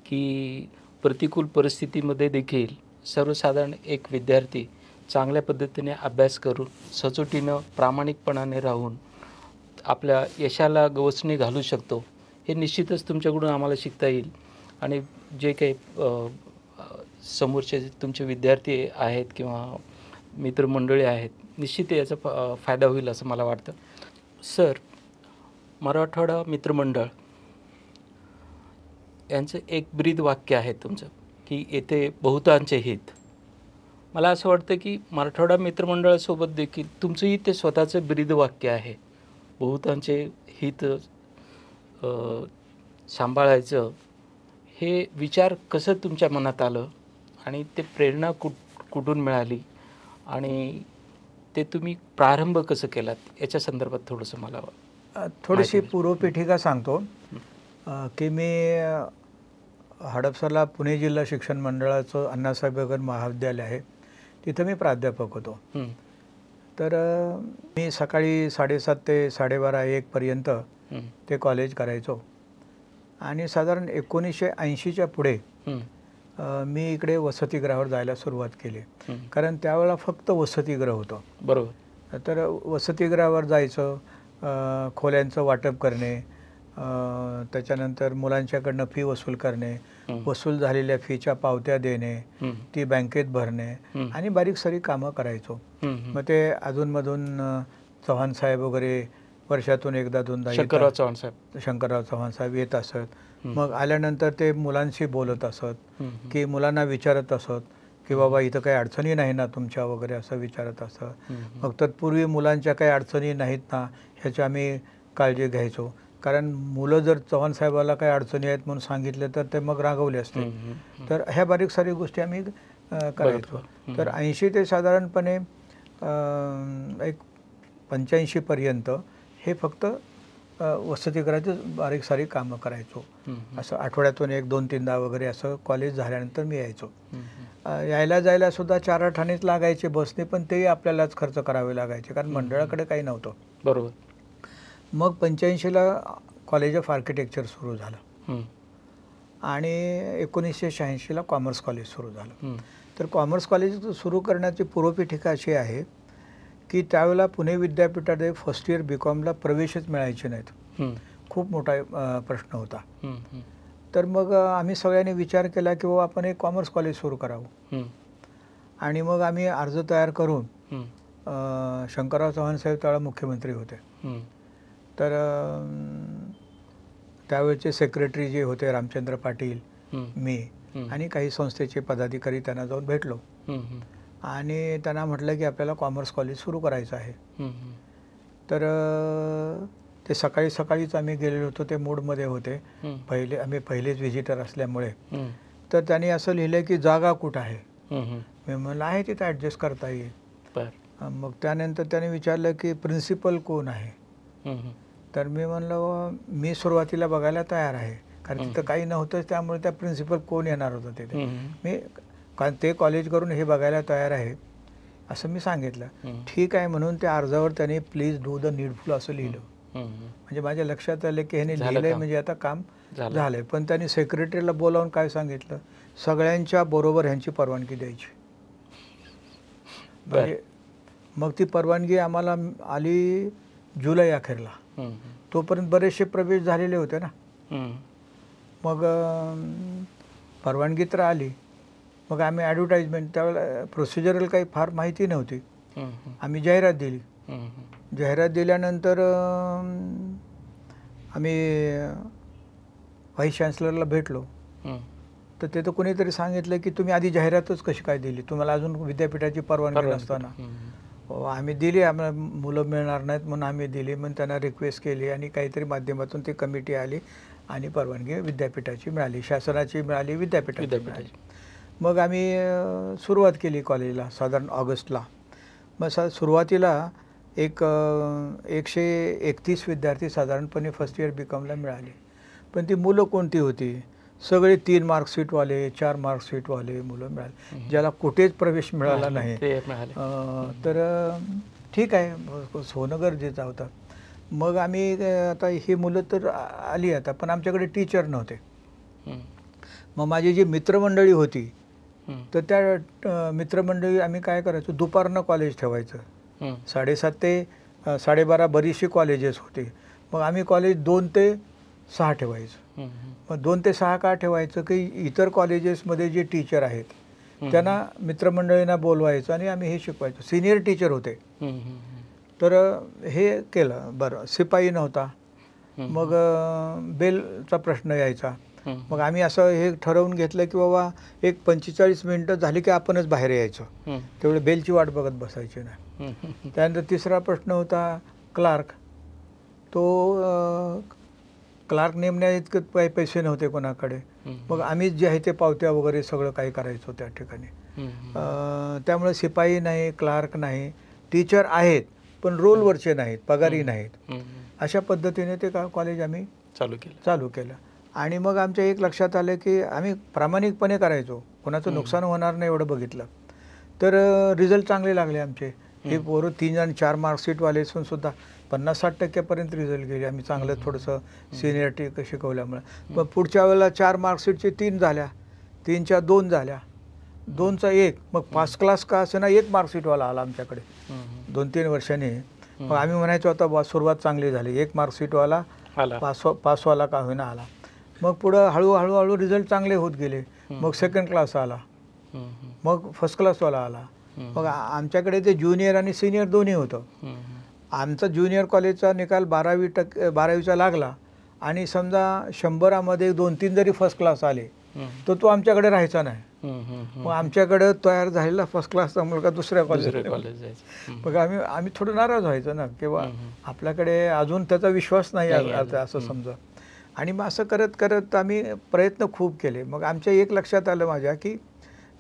Speaker 4: की प्रतिकूल परिस्थितीमध्ये देखील सर्वसाधारण एक विद्यार्थी चांगल्या पद्धतीने अभ्यास करून सचोटीनं प्रामाणिकपणाने राहून आपल्या यशाला गवसणी घालू शकतो हे निश्चितच तुमच्याकडून आम्हाला शिकता येईल आणि जे काही समोरचे तुमचे विद्यार्थी आहेत किंवा मित्रमंडळी आहेत निश्चित याचा फायदा होईल असं मला वाटतं सर मराठवाडा मित्रमंडळ यांचं एक ब्रीद वाक्य आहे तुमचं की येथे बहुतांचे हित मला असं वाटतं की मराठवाडा मित्रमंडळासोबत देखील तुमचंही ते स्वतःचं ब्रीद वाक्य आहे बहुतांचे हित सांभाळायचं हे विचार कसं तुमच्या मनात आलं आणि ते प्रेरणा कुठ कुठून मिळाली आणि ते तुम्ही प्रारंभ कसं केलात याच्या संदर्भात थोडंसं मला
Speaker 1: थोडीशी पूर्वपीठिका सांगतो की मी हडपसरला पुणे जिल्हा शिक्षण मंडळाचं अण्णासाहेब गगन महाविद्यालय आहे तिथं मी प्राध्यापक होतो तर मी सकाळी साडेसात ते साडेबारा एकपर्यंत ते कॉलेज करायचो आणि साधारण एकोणीसशे ऐंशीच्या पुढे मी इकडे वसतिगृहावर जायला सुरुवात केली कारण त्यावेळेला फक्त वसतिगृह होतं बरोबर तर वसतिगृहावर जायचं खोल्यांचं वाटप करणे त्याच्यानंतर मुलांच्याकडनं फी वसूल करणे वसूल झालेल्या फीच्या पावत्या देणे ती बँकेत भरणे आणि बारीक सारी कामं करायचो मग ते अजूनमधून चव्हाण साहेब वगैरे वर्षातून एकदा दोनदा शंकरराव चव्हाण साहेब शंकरराव चव्हाण साहेब येत असत मग आल्यानंतर ते मुलांशी बोलत असत की मुलांना विचारत असत की बाबा इथं काही अडचणी नाही ना तुमच्या वगैरे असं विचारत असत मग तत्पूर्वी मुलांच्या काही अडचणी नाहीत ना ह्याची आम्ही काळजी घ्यायचो कारण मुलं जर चव्हाण साहेबाला काही अडचणी आहेत म्हणून सांगितले तर ते मग रागवले असते तर ह्या बारीक सारी गोष्टी आम्ही करायचो तर ऐंशी ते साधारणपणे एक पंच्याऐंशी पर्यंत हे फक्त वसतिगृहातच बारीक सारीक कामं करायचो असं आठवड्यातून एक दोन तीनदा वगैरे असं कॉलेज झाल्यानंतर मी यायचो यायला जायला सुद्धा चार ठाणेच लागायचे बसने पण तेही आपल्यालाच खर्च करावे लागायचे कारण मंडळाकडे काही नव्हतं
Speaker 4: बरोबर
Speaker 1: मग पंच्याऐंशीला कॉलेज ऑफ आर्किटेक्चर सुरू झालं आणि एकोणीसशे शहाऐंशीला कॉमर्स कॉलेज सुरू झालं तर कॉमर्स कॉलेज सुरू करण्याची पूर्वपीठिका अशी आहे की त्यावेळेला पुणे विद्यापीठात फर्स्ट इयर बी कॉमला प्रवेशच मिळायचे नाहीत खूप मोठा प्रश्न होता तर मग आम्ही सगळ्यांनी विचार केला की बाबा आपण एक कॉमर्स कॉलेज सुरू करावं आणि मग आम्ही अर्ज तयार करून शंकरराव चव्हाण साहेब त्यावेळेला मुख्यमंत्री होते तर त्यावेळेचे सेक्रेटरी जे होते रामचंद्र पाटील मी आणि काही संस्थेचे पदाधिकारी त्यांना जाऊन भेटलो आणि त्यांना म्हटलं की आपल्याला कॉमर्स कॉलेज सुरू करायचं आहे तर ते सकाळी सकाळीच आम्ही गेलेलो होतो ते मूडमध्ये होते पहिले आम्ही पहिलेच व्हिजिटर असल्यामुळे तर त्यांनी असं लिहिलं की जागा कुठं आहे मी म्हणलं आहे तिथं ऍडजस्ट करता येईल मग त्यानंतर त्याने विचारलं की प्रिन्सिपल कोण आहे तर मी म्हणलं मी सुरुवातीला बघायला तयार आहे कारण तिथं काही नव्हतंच त्यामुळे त्या प्रिन्सिपल कोण येणार होतं तिथे मी कारण ते कॉलेज करून हे बघायला तयार आहे असं मी सांगितलं ठीक आहे म्हणून त्या अर्जावर त्याने प्लीज डू द नीडफुल असं लिहिलं
Speaker 2: म्हणजे
Speaker 1: माझ्या लक्षात आलं की ह्याने लिहिलंय म्हणजे आता काम झालंय पण त्यांनी सेक्रेटरीला बोलावून काय सांगितलं सगळ्यांच्या बरोबर ह्यांची परवानगी द्यायची म्हणजे मग ती परवानगी आम्हाला आली जुलै अखेरला तोपर्यंत बरेचसे प्रवेश झालेले होते
Speaker 2: ना
Speaker 1: मग परवानगी तर आली मग आम्ही ॲडव्हर्टाईजमेंट त्यावेळेला प्रोसिजरल काही फार माहिती नव्हती आम्ही जाहिरात दिली जाहिरात दिल्यानंतर आम्ही व्हाईस चान्सलरला भेटलो तर ते तर कोणीतरी सांगितलं की तुम्ही आधी जाहिरातच कशी काय दिली तुम्हाला अजून विद्यापीठाची परवानगी नसताना हो, आम्ही दिली आम्हाला मुलं मिळणार नाहीत म्हणून आम्ही दिली म्हणून त्यांना रिक्वेस्ट केली आणि काहीतरी माध्यमातून ती कमिटी आली आणि परवानगी विद्यापीठाची मिळाली शासनाची मिळाली विद्यापीठाची मिळाली मग आम्ही सुरुवात केली कॉलेजला साधारण ऑगस्टला मग सा सुरुवातीला एक एकशे एकतीस विद्यार्थी साधारणपणे फर्स्ट इयर बी कॉमला मिळाले पण ती मुलं कोणती होती सगळे तीन मार्कशीटवाले चार मार्कशीटवाले मुलं मिळाले ज्याला कुठेच प्रवेश मिळाला नाही तर ठीक आहे सोनं गरजेचं होता मग आम्ही आता ही मुलं तर आली आता पण आमच्याकडे टीचर नव्हते मग माझी जी मित्रमंडळी होती तर त्या मित्रमंडळी आम्ही काय करायचो दुपारनं कॉलेज ठेवायचं साडेसात ते साडेबारा बरीचशी कॉलेजेस होते मग आम्ही कॉलेज दोन ते सहा ठेवायचं मग दोन ते सहा का ठेवायचं की इतर कॉलेजेसमध्ये जे टीचर आहेत त्यांना मित्रमंडळींना बोलवायचं आणि आम्ही हे शिकवायचो सिनियर टीचर होते तर हे केलं बरं शिपाई नव्हता मग बेलचा प्रश्न यायचा मग आम्ही असं हे ठरवून घेतलं की बाबा एक पंचेचाळीस मिनिटं झाली की आपणच बाहेर यायचो तेवढे बेलची वाट बघत बसायची नाही त्यानंतर तिसरा प्रश्न होता क्लार्क तो क्लार्क नेमण्या इतकं काही पैसे नव्हते कोणाकडे मग आम्हीच जे आहे ते पावत्या वगैरे सगळं काही करायचो त्या ठिकाणी त्यामुळे शिपाई नाही क्लार्क नाही टीचर आहेत पण रोलवरचे नाहीत पगारी नाहीत अशा पद्धतीने ते का कॉलेज आम्ही चालू केलं चालू केलं आणि मग आमच्या एक लक्षात आलं की आम्ही प्रामाणिकपणे करायचो कोणाचं नुकसान होणार नाही एवढं बघितलं तर रिझल्ट चांगले लागले आमचे हे पोरं तीन आणि चार मार्कशीटवाले असून सुद्धा पन्नास साठ टक्क्यापर्यंत रिझल्ट गेले आम्ही चांगलं थोडंसं सिनियरिटी शिकवल्यामुळे मग पुढच्या वेळेला चार मार्कशीटचे तीन झाल्या तीनच्या दोन झाल्या दोनचा एक मग पाच क्लास का असे ना एक मार्कशीटवाला आला आमच्याकडे दोन तीन वर्षांनी मग आम्ही म्हणायचो आता सुरुवात चांगली झाली एक मार्कशीटवाला पास पासवाला का होईना आला मग पुढं हळूहळू हळू रिझल्ट चांगले होत गेले मग सेकंड क्लास आला मग फर्स्ट क्लासवाला आला मग आमच्याकडे ते ज्युनियर आणि सिनियर दोन्ही होतं आमचा ज्युनियर कॉलेजचा निकाल बारावी टक्के बारावीचा लागला आणि समजा शंभरामध्ये दोन तीन जरी फर्स्ट क्लास आले तर तो आमच्याकडे राहायचा नाही मग आमच्याकडे तयार झालेला फर्स्ट क्लासचा मुलगा दुसऱ्या कॉलेज मग आम्ही आम्ही थोडं नाराज व्हायचो ना किंवा आपल्याकडे अजून त्याचा विश्वास नाही असं समजा आणि मग असं करत करत आम्ही प्रयत्न खूप केले मग आमच्या एक लक्षात आलं माझ्या की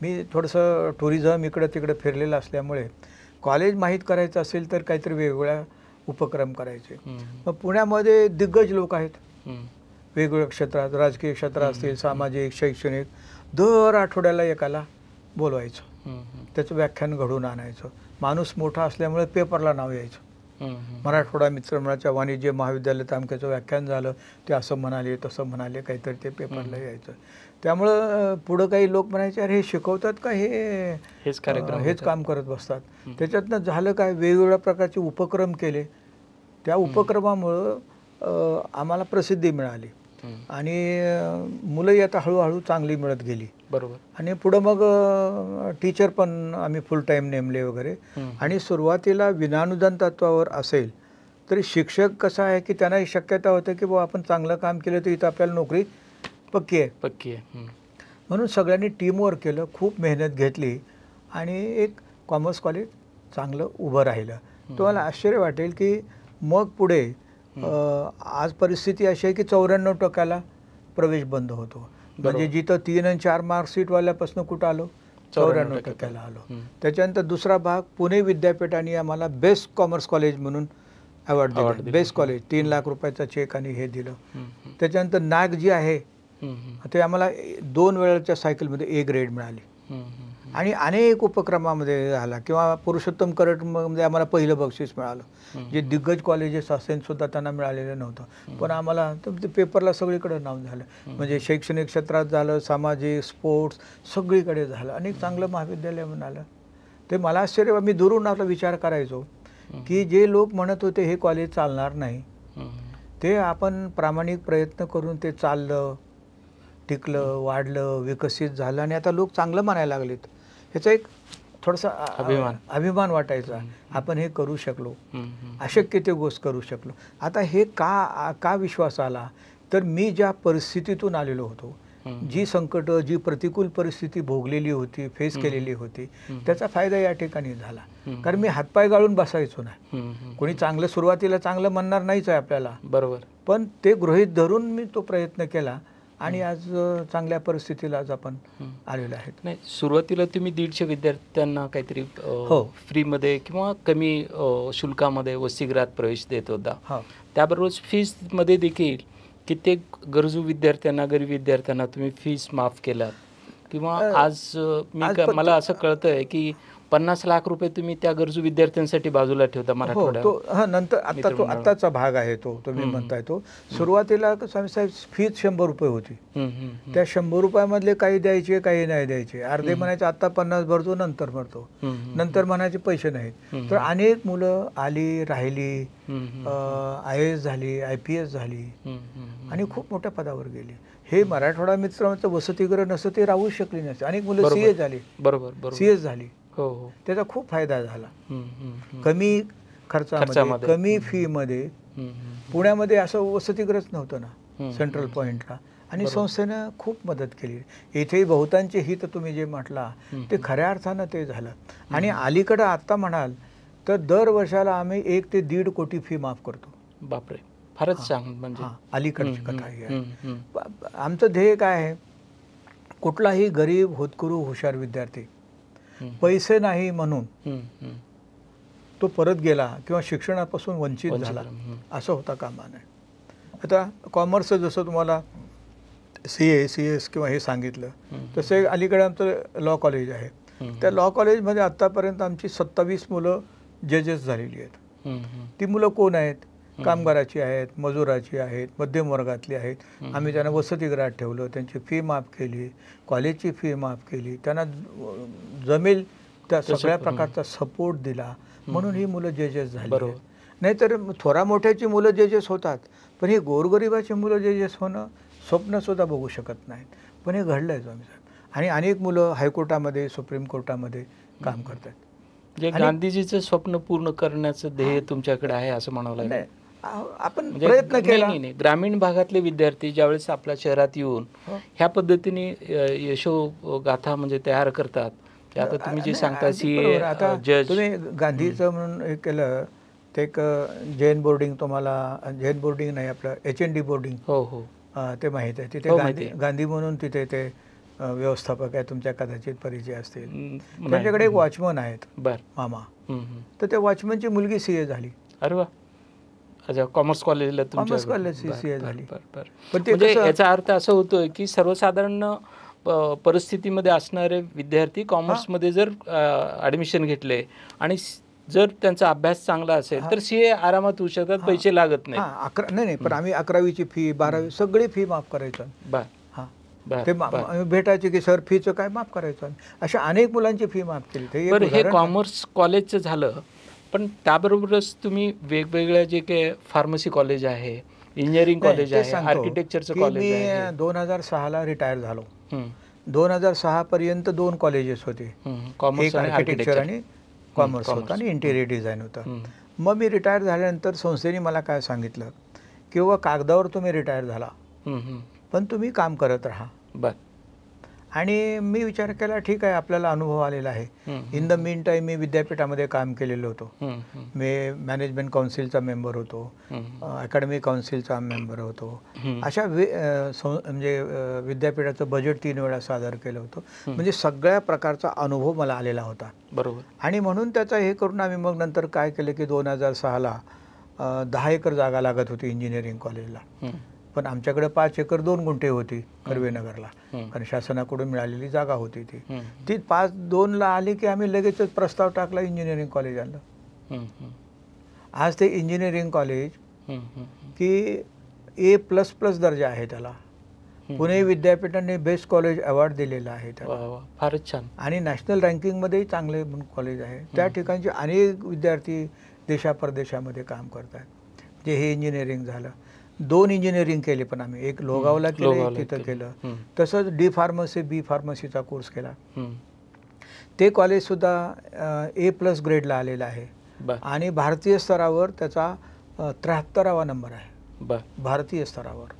Speaker 1: मी थोडंसं टुरिझम इकडं तिकडं फिरलेलं असल्यामुळे कॉलेज माहीत करायचं असेल तर काहीतरी वेगवेगळ्या उपक्रम करायचे मग पुण्यामध्ये दिग्गज लोक आहेत वेगवेगळ्या क्षेत्रात राजकीय क्षेत्र असतील सामाजिक शैक्षणिक दर आठवड्याला एकाला बोलवायचं त्याचं व्याख्यान घडून आणायचं माणूस मोठा असल्यामुळे पेपरला नाव यायचं मराठवाडा मित्रमंडळाच्या वाणिज्य महाविद्यालयात अमक्याचं व्याख्यान झालं ते असं म्हणाले तसं म्हणाले काहीतरी ते पेपरला यायचं त्यामुळं पुढं काही लोक म्हणायचे अरे हे शिकवतात का हे हेच कार्यक्रम हेच काम करत बसतात त्याच्यातनं झालं काय वेगवेगळ्या प्रकारचे उपक्रम केले त्या उपक्रमामुळं आम्हाला प्रसिद्धी मिळाली आणि मुलंही आता हळूहळू चांगली मिळत गेली बरोबर आणि पुढं मग टीचर पण आम्ही फुल टाईम नेमले वगैरे आणि सुरुवातीला विनानुदान तत्वावर असेल तरी शिक्षक कसं आहे की त्यांना शक्यता होते की बाबा आपण चांगलं काम केलं तर इथं आपल्याला नोकरी पक्की आहे पक्की आहे म्हणून सगळ्यांनी टीमवर्क केलं खूप मेहनत घेतली आणि एक कॉमर्स कॉलेज चांगलं उभं राहिलं तुम्हाला आश्चर्य वाटेल की मग पुढे आज परिस्थिती अशी आहे की चौऱ्याण्णव टक्क्याला प्रवेश बंद होतो म्हणजे जिथं तीन आणि चार वाल्यापासून कुठं आलो चौऱ्याण्णव
Speaker 2: टक्क्याला आलो
Speaker 1: त्याच्यानंतर दुसरा भाग पुणे विद्यापीठाने आम्हाला बेस्ट कॉमर्स कॉलेज म्हणून अवॉर्ड दिला बेस्ट कॉलेज तीन लाख रुपयाचा चेक आणि हे दिलं त्याच्यानंतर नाग जी आहे ते आम्हाला दोन वेळाच्या सायकलमध्ये ए ग्रेड मिळाली आणि अनेक उपक्रमामध्ये झाला किंवा पुरुषोत्तम करटमध्ये आम्हाला पहिलं बक्षीस मिळालं जे दिग्गज कॉलेजेस असेल सुद्धा त्यांना मिळालेलं नव्हतं पण आम्हाला ते पेपरला सगळीकडे नाव झालं म्हणजे शैक्षणिक क्षेत्रात झालं सामाजिक स्पोर्ट्स सगळीकडे झालं अनेक चांगलं महाविद्यालय म्हणालं ते मला आश्चर्य मी दुरून आपला विचार करायचो की जे लोक म्हणत होते हे कॉलेज चालणार नाही ते आपण प्रामाणिक प्रयत्न करून ते चाललं टिकलं वाढलं विकसित झालं आणि आता लोक चांगलं म्हणायला लागलेत ह्याचा एक थोडासा अभिमान अभिमान वाटायचा आपण हे करू शकलो अशक्य ते गोष्ट करू शकलो आता हे का का विश्वास आला तर मी ज्या परिस्थितीतून आलेलो होतो जी संकट जी प्रतिकूल परिस्थिती भोगलेली होती फेस केलेली होती त्याचा फायदा या ठिकाणी झाला कारण मी हातपाय गाळून बसायचो नाही कोणी चांगलं सुरुवातीला चांगलं म्हणणार नाहीच आहे आपल्याला बरोबर पण ते गृहित धरून मी तो प्रयत्न केला आणि आज चांगल्या परिस्थितीला आज आपण आलेलो आहेत नाही
Speaker 4: सुरुवातीला तुम्ही दीडशे विद्यार्थ्यांना काहीतरी हो फ्रीमध्ये किंवा कमी शुल्कामध्ये वसतिगृहात प्रवेश देत होता हो. त्याबरोबर त्याबरोबरच मध्ये देखील कित्येक गरजू विद्यार्थ्यांना गरीब विद्यार्थ्यांना तुम्ही फीस माफ केलात किंवा आज मी मला असं कळतंय की पन्नास लाख रुपये तुम्ही त्या गरजू विद्यार्थ्यांसाठी बाजूला ठेवता हो, मराठवाडा
Speaker 1: नंतर आता तो आताचा भाग आहे तो तुम्ही म्हणताय तो सुरुवातीला स्वामी साहेब फीज शंभर रुपये होती त्या शंभर रुपयामधले काही द्यायचे काही नाही द्यायचे अर्धे म्हणायचे आता पन्नास भरतो नंतर भरतो
Speaker 2: नंतर
Speaker 1: म्हणायचे पैसे नाहीत तर अनेक मुलं आली राहिली आय एस झाली आय पी एस झाली आणि खूप मोठ्या पदावर गेली हे मराठवाडा मित्र वसतिगृह नसतं ते राहूच शकली नसते अनेक मुलं सीए झाली
Speaker 4: बरोबर सीएस झाली
Speaker 1: हो हो त्याचा खूप फायदा झाला कमी खर्चामध्ये कमी फी मध्ये पुण्यामध्ये असं वसतीग्रस्त नव्हतं
Speaker 2: ना सेंट्रल
Speaker 1: पॉइंटला आणि संस्थेनं खूप मदत केली इथेही बहुतांचे हित तुम्ही जे म्हटला ते खऱ्या अर्थानं ते झालं आणि अलीकडं आता म्हणाल तर दर वर्षाला आम्ही एक ते दीड कोटी फी माफ करतो बापरे
Speaker 4: फारच चांगलं म्हणजे अलीकडची कथा ही
Speaker 1: आमचं ध्येय काय आहे कुठलाही गरीब होतकुरू हुशार विद्यार्थी पैसे नाही म्हणून तो परत गेला किंवा शिक्षणापासून वंचित झाला असं होता कामा नये आता कॉमर्स जसं तुम्हाला सी ए सी एस किंवा हे सांगितलं तसे अलीकडे आमचं लॉ कॉलेज आहे त्या लॉ कॉलेजमध्ये आतापर्यंत आमची सत्तावीस मुलं जजेस झालेली आहेत ती मुलं कोण आहेत कामगाराची आहेत मजुराची आहेत मध्यमवर्गातली आहेत आम्ही त्यांना वसतिगृहात ठेवलं त्यांची फी माफ केली कॉलेजची फी माफ केली त्यांना जमेल त्या सगळ्या प्रकारचा सपोर्ट दिला म्हणून ही मुलं जेस झाली नाहीतर थोरा मोठ्याची मुलं जेस होतात पण ही गोरगरिबाची मुलं जेस होणं स्वप्नसुद्धा बघू शकत नाहीत पण हे घडलं आहे स्वामी आणि अनेक मुलं
Speaker 4: हायकोर्टामध्ये सुप्रीम कोर्टामध्ये काम करतात जे म्हणजे गांधीजीचं स्वप्न पूर्ण करण्याचं ध्येय तुमच्याकडे आहे असं म्हणावं लागेल आपण म्हणजे प्रयत्न केला नाही ग्रामीण भागातले विद्यार्थी ज्यावेळेस आपल्या शहरात येऊन हो. ह्या पद्धतीने यशो गाथा म्हणजे तयार करतात आता तुम्ही जे सांगता तुम्ही
Speaker 1: गांधीचं म्हणून हे केलं ते एक जैन बोर्डिंग तुम्हाला जैन बोर्डिंग नाही आपलं एच एन डी बोर्डिंग हो हो ते माहीत आहे तिथे हो, गांधी म्हणून तिथे ते व्यवस्थापक आहे तुमच्या कदाचित परिचय असतील त्यांच्याकडे एक वॉचमन आहेत बर मामा तर त्या वॉचमनची मुलगी
Speaker 4: सीए झाली अरे वा अच्छा कॉमर्स कॉलेजला कॉमर्स कॉलेज सी सी याचा अर्थ असं होतोय की सर्वसाधारण परिस्थितीमध्ये असणारे विद्यार्थी कॉमर्समध्ये जर ॲडमिशन घेतले आणि जर त्यांचा अभ्यास चांगला असेल तर सी ए आरामात होऊ शकतात पैसे लागत नाही
Speaker 1: अकरा नाही नाही पण आम्ही अकरावीची फी बारावी सगळी फी माफ करायचो बर भेटायचे की सर फीचं काय माफ करायचं अशा अनेक मुलांची फी माफ केली हे
Speaker 4: कॉमर्स कॉलेजचं झालं पण त्याबरोबरच तुम्ही वेगवेगळ्या जे काही फार्मसी कॉलेज आहे इंजिनिअरिंग कॉलेज आहे आर्किटेक्चरचं कॉलेज
Speaker 1: दोन हजार ला रिटायर झालो दोन हजार सहा पर्यंत दोन कॉलेजेस होते कॉमर्स आर्किटेक्चर आणि कॉमर्स होतं आणि इंटेरियर डिझाईन होतं मग मी रिटायर झाल्यानंतर संस्थेने मला काय सांगितलं किंवा कागदावर तुम्ही रिटायर झाला पण तुम्ही काम करत राहा बरं आणि मी विचार केला ठीक आहे आपल्याला अनुभव आलेला आहे इन द मीन टाईम मी विद्यापीठामध्ये काम केलेलो होतो
Speaker 2: मी
Speaker 1: मॅनेजमेंट काउन्सिलचा मेंबर होतो अकॅडमी काउन्सिलचा मेंबर होतो अशा म्हणजे विद्यापीठाचं बजेट तीन वेळा सादर केलं होतं म्हणजे सगळ्या प्रकारचा अनुभव मला आलेला होता बरोबर आणि म्हणून त्याचा हे करून आम्ही मग नंतर काय केलं की दोन हजार सहाला दहा एकर जागा लागत होती इंजिनिअरिंग कॉलेजला पण आमच्याकडे पाच एकर दोन गुंठे होती कर्वेनगरला कारण शासनाकडून मिळालेली जागा होती ती ती पाच दोनला आली की आम्ही लगेचच प्रस्ताव टाकला इंजिनिअरिंग कॉलेज आणलं आज ते इंजिनिअरिंग कॉलेज की ए प्लस प्लस दर्जा आहे त्याला पुणे विद्यापीठाने बेस्ट कॉलेज अवॉर्ड दिलेला आहे त्याला फारच छान आणि नॅशनल रँकिंगमध्येही चांगले कॉलेज आहे त्या ठिकाणचे अनेक विद्यार्थी देशा परदेशामध्ये काम करतात जे हे इंजिनिअरिंग झालं दोन इंजिनिअरिंग केले पण आम्ही एक लोगावला केलं तिथं केलं तसंच डी फार्मसी बी फार्मसीचा कोर्स केला ते कॉलेज सुद्धा ए प्लस ग्रेडला आलेलं आहे आणि भारतीय स्तरावर त्याचा त्र्याहत्तरावा नंबर
Speaker 4: आहे
Speaker 1: भारतीय स्तरावर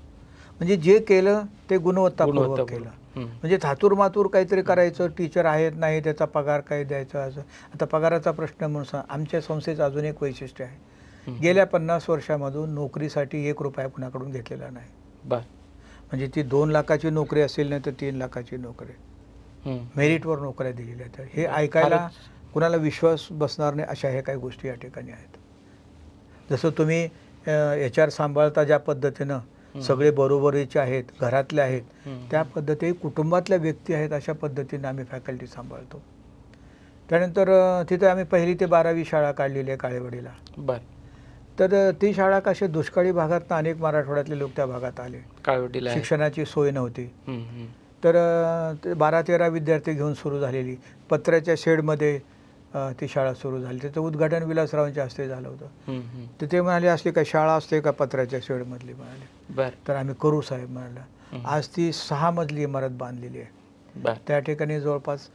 Speaker 1: म्हणजे जे केलं ते गुणवत्तापूर्वक केलं म्हणजे थातूर मातूर काहीतरी करायचं टीचर आहेत नाही त्याचा पगार काही द्यायचा असं आता पगाराचा प्रश्न म्हणून आमच्या संस्थेचं अजून एक वैशिष्ट्य आहे गेल्या पन्नास वर्षामधून नोकरीसाठी एक रुपया कुणाकडून घेतलेला नाही म्हणजे ती दोन लाखाची नोकरी असेल नाही तर तीन लाखाची नोकरी मेरिटवर नोकऱ्या दिलेल्या आहेत हे ऐकायला कुणाला विश्वास बसणार नाही अशा ह्या काही गोष्टी या ठिकाणी आहेत जसं तुम्ही एच आर सांभाळता ज्या पद्धतीनं सगळे बरोबरीचे आहेत घरातले आहेत त्या पद्धती कुटुंबातल्या व्यक्ती आहेत अशा पद्धतीनं आम्ही फॅकल्टी सांभाळतो त्यानंतर तिथे आम्ही पहिली ते बारावी शाळा काढलेली आहे काळेवाडीला बरं तर ती शाळा कशी दुष्काळी भागात अनेक मराठवाड्यातले लोक त्या भागात आले शिक्षणाची सोय नव्हती तर बारा तेरा विद्यार्थी घेऊन सुरू झालेली पत्र्याच्या शेडमध्ये ती शाळा सुरू झाली त्याचं उद्घाटन विलासरावांच्या हस्ते झालं होतं तर ते म्हणाले असली का शाळा असते का पत्र्याच्या शेडमधली म्हणाले तर आम्ही करू साहेब म्हणाला आज ती सहा मजली इमारत बांधलेली
Speaker 4: आहे
Speaker 1: त्या ठिकाणी जवळपास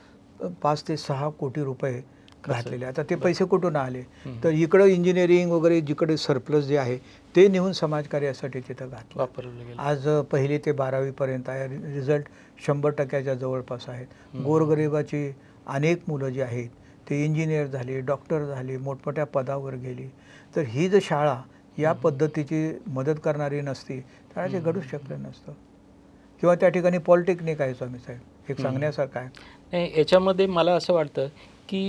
Speaker 1: पाच ते सहा कोटी रुपये घातलेले आता ते पैसे कुठून आले तर इकडं इंजिनिअरिंग वगैरे जिकडे सरप्लस जे आहे ते नेऊन समाजकार्यासाठी तिथं घात
Speaker 2: वापरलं
Speaker 1: आज पहिली ते बारावीपर्यंत आहे रिझल्ट शंभर टक्क्याच्या जवळपास आहेत गोरगरिबाची अनेक मुलं जी आहेत ते इंजिनियर झाले डॉक्टर झाले मोठमोठ्या पदावर गेली तर ही जर शाळा या पद्धतीची मदत करणारी नसती तर ते घडू शकलं नसतं किंवा त्या ठिकाणी पॉलिटेक्निक आहे स्वामी साहेब हे सांगण्यासारखं आहे
Speaker 4: नाही याच्यामध्ये मला असं वाटतं की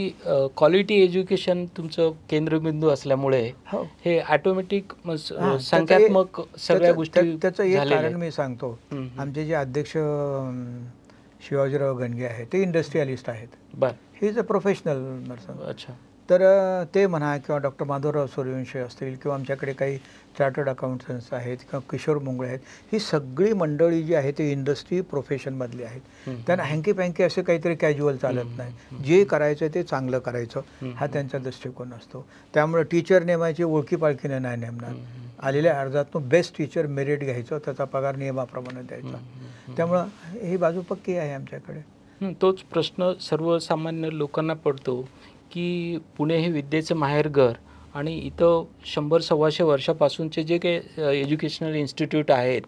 Speaker 4: क्वालिटी एज्युकेशन तुमचं केंद्रबिंदू असल्यामुळे हो. हे ऑटोमॅटिक संख्यात्मक सगळ्या गोष्टी त्याचं एक कारण
Speaker 1: मी सांगतो आमचे जे अध्यक्ष शिवाजीराव गणगे आहेत ते इंडस्ट्रियलिस्ट आहेत हे इज अ प्रोफेशनल नर्स अच्छा तर ते म्हणा किंवा डॉक्टर माधवराव सूर्यवंशी असतील किंवा आमच्याकडे काही चार्टर्ड अकाउंटंट्स आहेत किंवा किशोर मुंगळे आहेत ही सगळी मंडळी जी आहे ती इंडस्ट्री प्रोफेशनमधली आहेत त्यांना हँकी पँकी असे काहीतरी कॅज्युअल चालत नाही जे करायचं आहे ते चांगलं करायचं हा त्यांचा दृष्टिकोन असतो त्यामुळे टीचर नेमायची ओळखी पालखीने नाही नेमणार आलेल्या अर्जातून बेस्ट टीचर मेरिट घ्यायचं त्याचा पगार नियमाप्रमाणे द्यायचा त्यामुळं ही बाजू पक्की आहे आमच्याकडे
Speaker 4: तोच प्रश्न सर्वसामान्य लोकांना पडतो की पुणे हे विद्येचं माहेरघर आणि इथं शंभर सव्वाशे वर्षापासूनचे जे काही एज्युकेशनल इन्स्टिट्यूट आहेत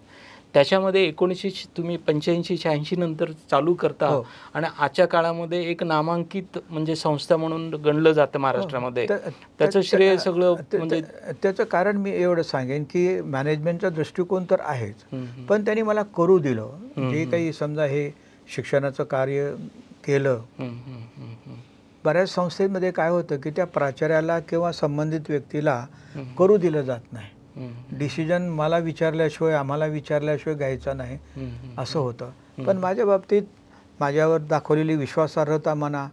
Speaker 4: त्याच्यामध्ये एकोणीसशे तुम्ही पंच्याऐंशी शहाऐंशी नंतर चालू करता हो। आणि आजच्या काळामध्ये एक नामांकित म्हणजे संस्था म्हणून गणलं जातं महाराष्ट्रामध्ये हो. त्याचं श्रेय सगळं म्हणजे
Speaker 1: त्याचं कारण मी एवढं सांगेन की मॅनेजमेंटचा दृष्टिकोन तर आहेच पण त्यांनी मला करू दिलं जे काही समजा हे शिक्षणाचं कार्य केलं बऱ्याच संस्थेमध्ये काय होतं की त्या प्राचार्याला किंवा संबंधित व्यक्तीला करू दिलं जात नाही डिसिजन मला विचारल्याशिवाय आम्हाला विचारल्याशिवाय घ्यायचा नाही असं होतं पण माझ्या बाबतीत माझ्यावर दाखवलेली विश्वासार्हता म्हणा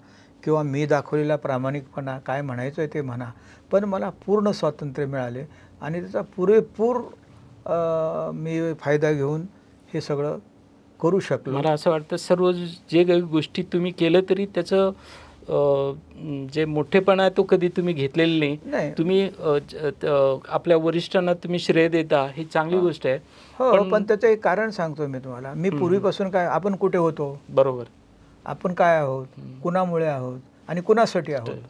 Speaker 1: किंवा मी दाखवलेला प्रामाणिकपणा काय म्हणायचं आहे ते म्हणा पण मला पूर्ण स्वातंत्र्य मिळाले आणि त्याचा पुरेपूर मी फायदा घेऊन हे सगळं करू शकलो मला
Speaker 4: असं वाटतं सर्व जे काही गोष्टी तुम्ही केलं तरी त्याचं जे मोठेपणा आहे तो कधी तुम्ही घेतलेला नाही तुम्ही आपल्या वरिष्ठांना तुम्ही श्रेय देता ही चांगली गोष्ट आहे हो, हो पण त्याचं
Speaker 1: एक कारण सांगतो मी तुम्हाला मी पूर्वीपासून काय आपण कुठे होतो बरोबर आपण काय आहोत कुणामुळे आहोत आणि कुणासाठी आहोत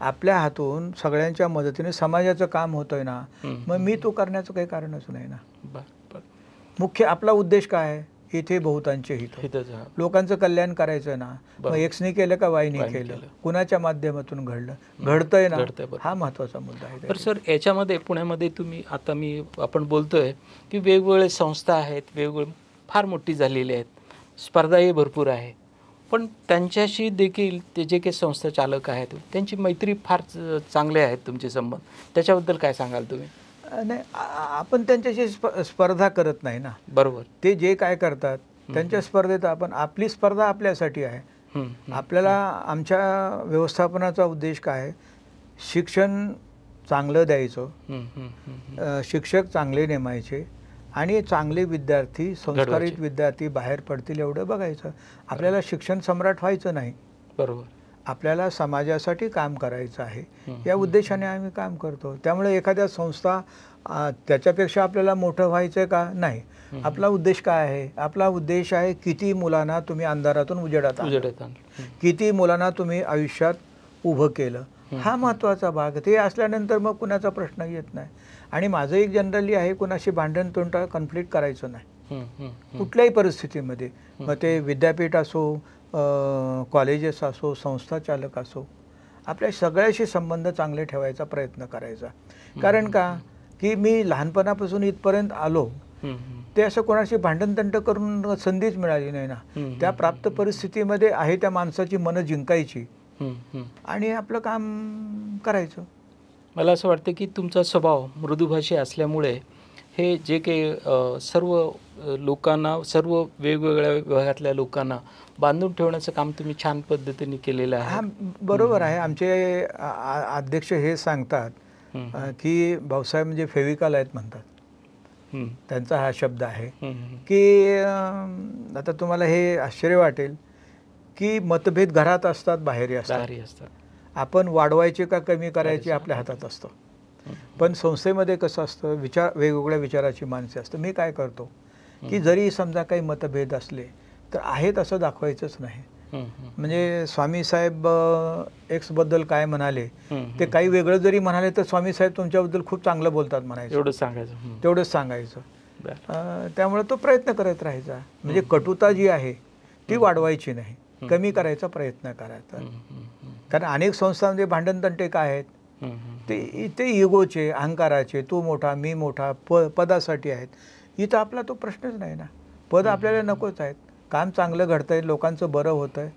Speaker 1: आपल्या हातून सगळ्यांच्या मदतीने समाजाचं काम होतंय ना मग मी तो करण्याचं काही कारण असू नाही ना मुख्य आपला उद्देश काय आहे इथे बहुतांचे हित लोकांचं कल्याण करायचं ना मग एक्सने केलं का वायनी केलं कुणाच्या माध्यमातून घडलं घडतंय ना हा महत्वाचा मुद्दा आहे
Speaker 4: तर सर याच्यामध्ये पुण्यामध्ये तुम्ही आता मी आपण बोलतोय की वेगवेगळ्या संस्था आहेत वेगवेगळे फार मोठी झालेली आहेत स्पर्धाही भरपूर आहे पण त्यांच्याशी देखील ते जे काही संस्था चालक आहेत त्यांची मैत्री फार चांगले आहेत तुमचे संबंध त्याच्याबद्दल काय सांगाल तुम्ही
Speaker 1: नाही आपण त्यांच्याशी स्पर्धा करत नाही ना बरोबर ते जे काय करतात त्यांच्या स्पर्धेत आपण आपली स्पर्धा आपल्यासाठी आहे आपल्याला आमच्या व्यवस्थापनाचा उद्देश काय आहे शिक्षण चांगलं
Speaker 2: द्यायचं
Speaker 1: शिक्षक चांगले नेमायचे आणि चांगले विद्यार्थी संस्कारित विद्यार्थी बाहेर पडतील एवढं बघायचं आपल्याला शिक्षण सम्राट व्हायचं नाही बरोबर आपल्याला समाजासाठी काम करायचं आहे या उद्देशाने आम्ही काम करतो त्यामुळे एखाद्या संस्था त्याच्यापेक्षा आपल्याला मोठं व्हायचं आहे का नाही आपला उद्देश काय आहे आपला उद्देश आहे किती मुलांना तुम्ही अंधारातून उजेडात किती मुलांना तुम्ही आयुष्यात उभं केलं हा महत्त्वाचा भाग ते असल्यानंतर मग कुणाचा प्रश्न येत नाही आणि माझं एक जनरली आहे कुणाशी भांडण तोंड कन्फ्लिक्ट करायचं नाही कुठल्याही परिस्थितीमध्ये मग ते विद्यापीठ असो कॉलेजेस असो संस्थाचालक असो आपल्या सगळ्याशी संबंध चांगले ठेवायचा प्रयत्न करायचा कारण का की मी लहानपणापासून इथपर्यंत आलो ते असं कोणाशी भांडणतंट करून संधीच मिळाली नाही ना त्या प्राप्त परिस्थितीमध्ये आहे त्या माणसाची मनं जिंकायची आणि आपलं काम करायचं
Speaker 4: मला असं वाटतं की तुमचा स्वभाव मृदुभाषी असल्यामुळे हे जे काही सर्व लोकांना सर्व वेगवेगळ्या विभागातल्या लोकांना बांधून ठेवण्याचं काम तुम्ही छान पद्धतीने केलेलं आहे हा
Speaker 1: बरोबर आहे आमचे अध्यक्ष हे सांगतात की भाऊसाहेब म्हणजे फेविकॉल आहेत म्हणतात त्यांचा हा शब्द आहे की आता तुम्हाला हे आश्चर्य वाटेल की मतभेद घरात असतात बाहेर असतात आपण वाढवायचे का कमी करायचे आपल्या हातात असतं पण संस्थेमध्ये कसं असतं विचार वेगवेगळ्या विचाराची माणसे असतं मी काय करतो की जरी समजा काही मतभेद असले तर आहेत असं दाखवायचंच नाही म्हणजे स्वामी साहेब एक्स बद्दल काय म्हणाले ते काही वेगळं जरी म्हणाले तर स्वामी साहेब तुमच्याबद्दल खूप चांगलं बोलतात म्हणायचं एवढंच सांगायचं तेवढंच सांगायचं त्यामुळे तो प्रयत्न करत राहायचा म्हणजे कटुता जी आहे ती वाढवायची नाही कमी करायचा प्रयत्न करायचा कारण अनेक संस्थांमध्ये म्हणजे भांडणतंटे काय आहेत ते ते इगोचे अहंकाराचे तू मोठा मी मोठा प पदासाठी आहेत इथं आपला तो प्रश्नच नाही ना पद आपल्याला नकोच आहेत काम चांगलं घडतं आहे लोकांचं बरं होतं आहे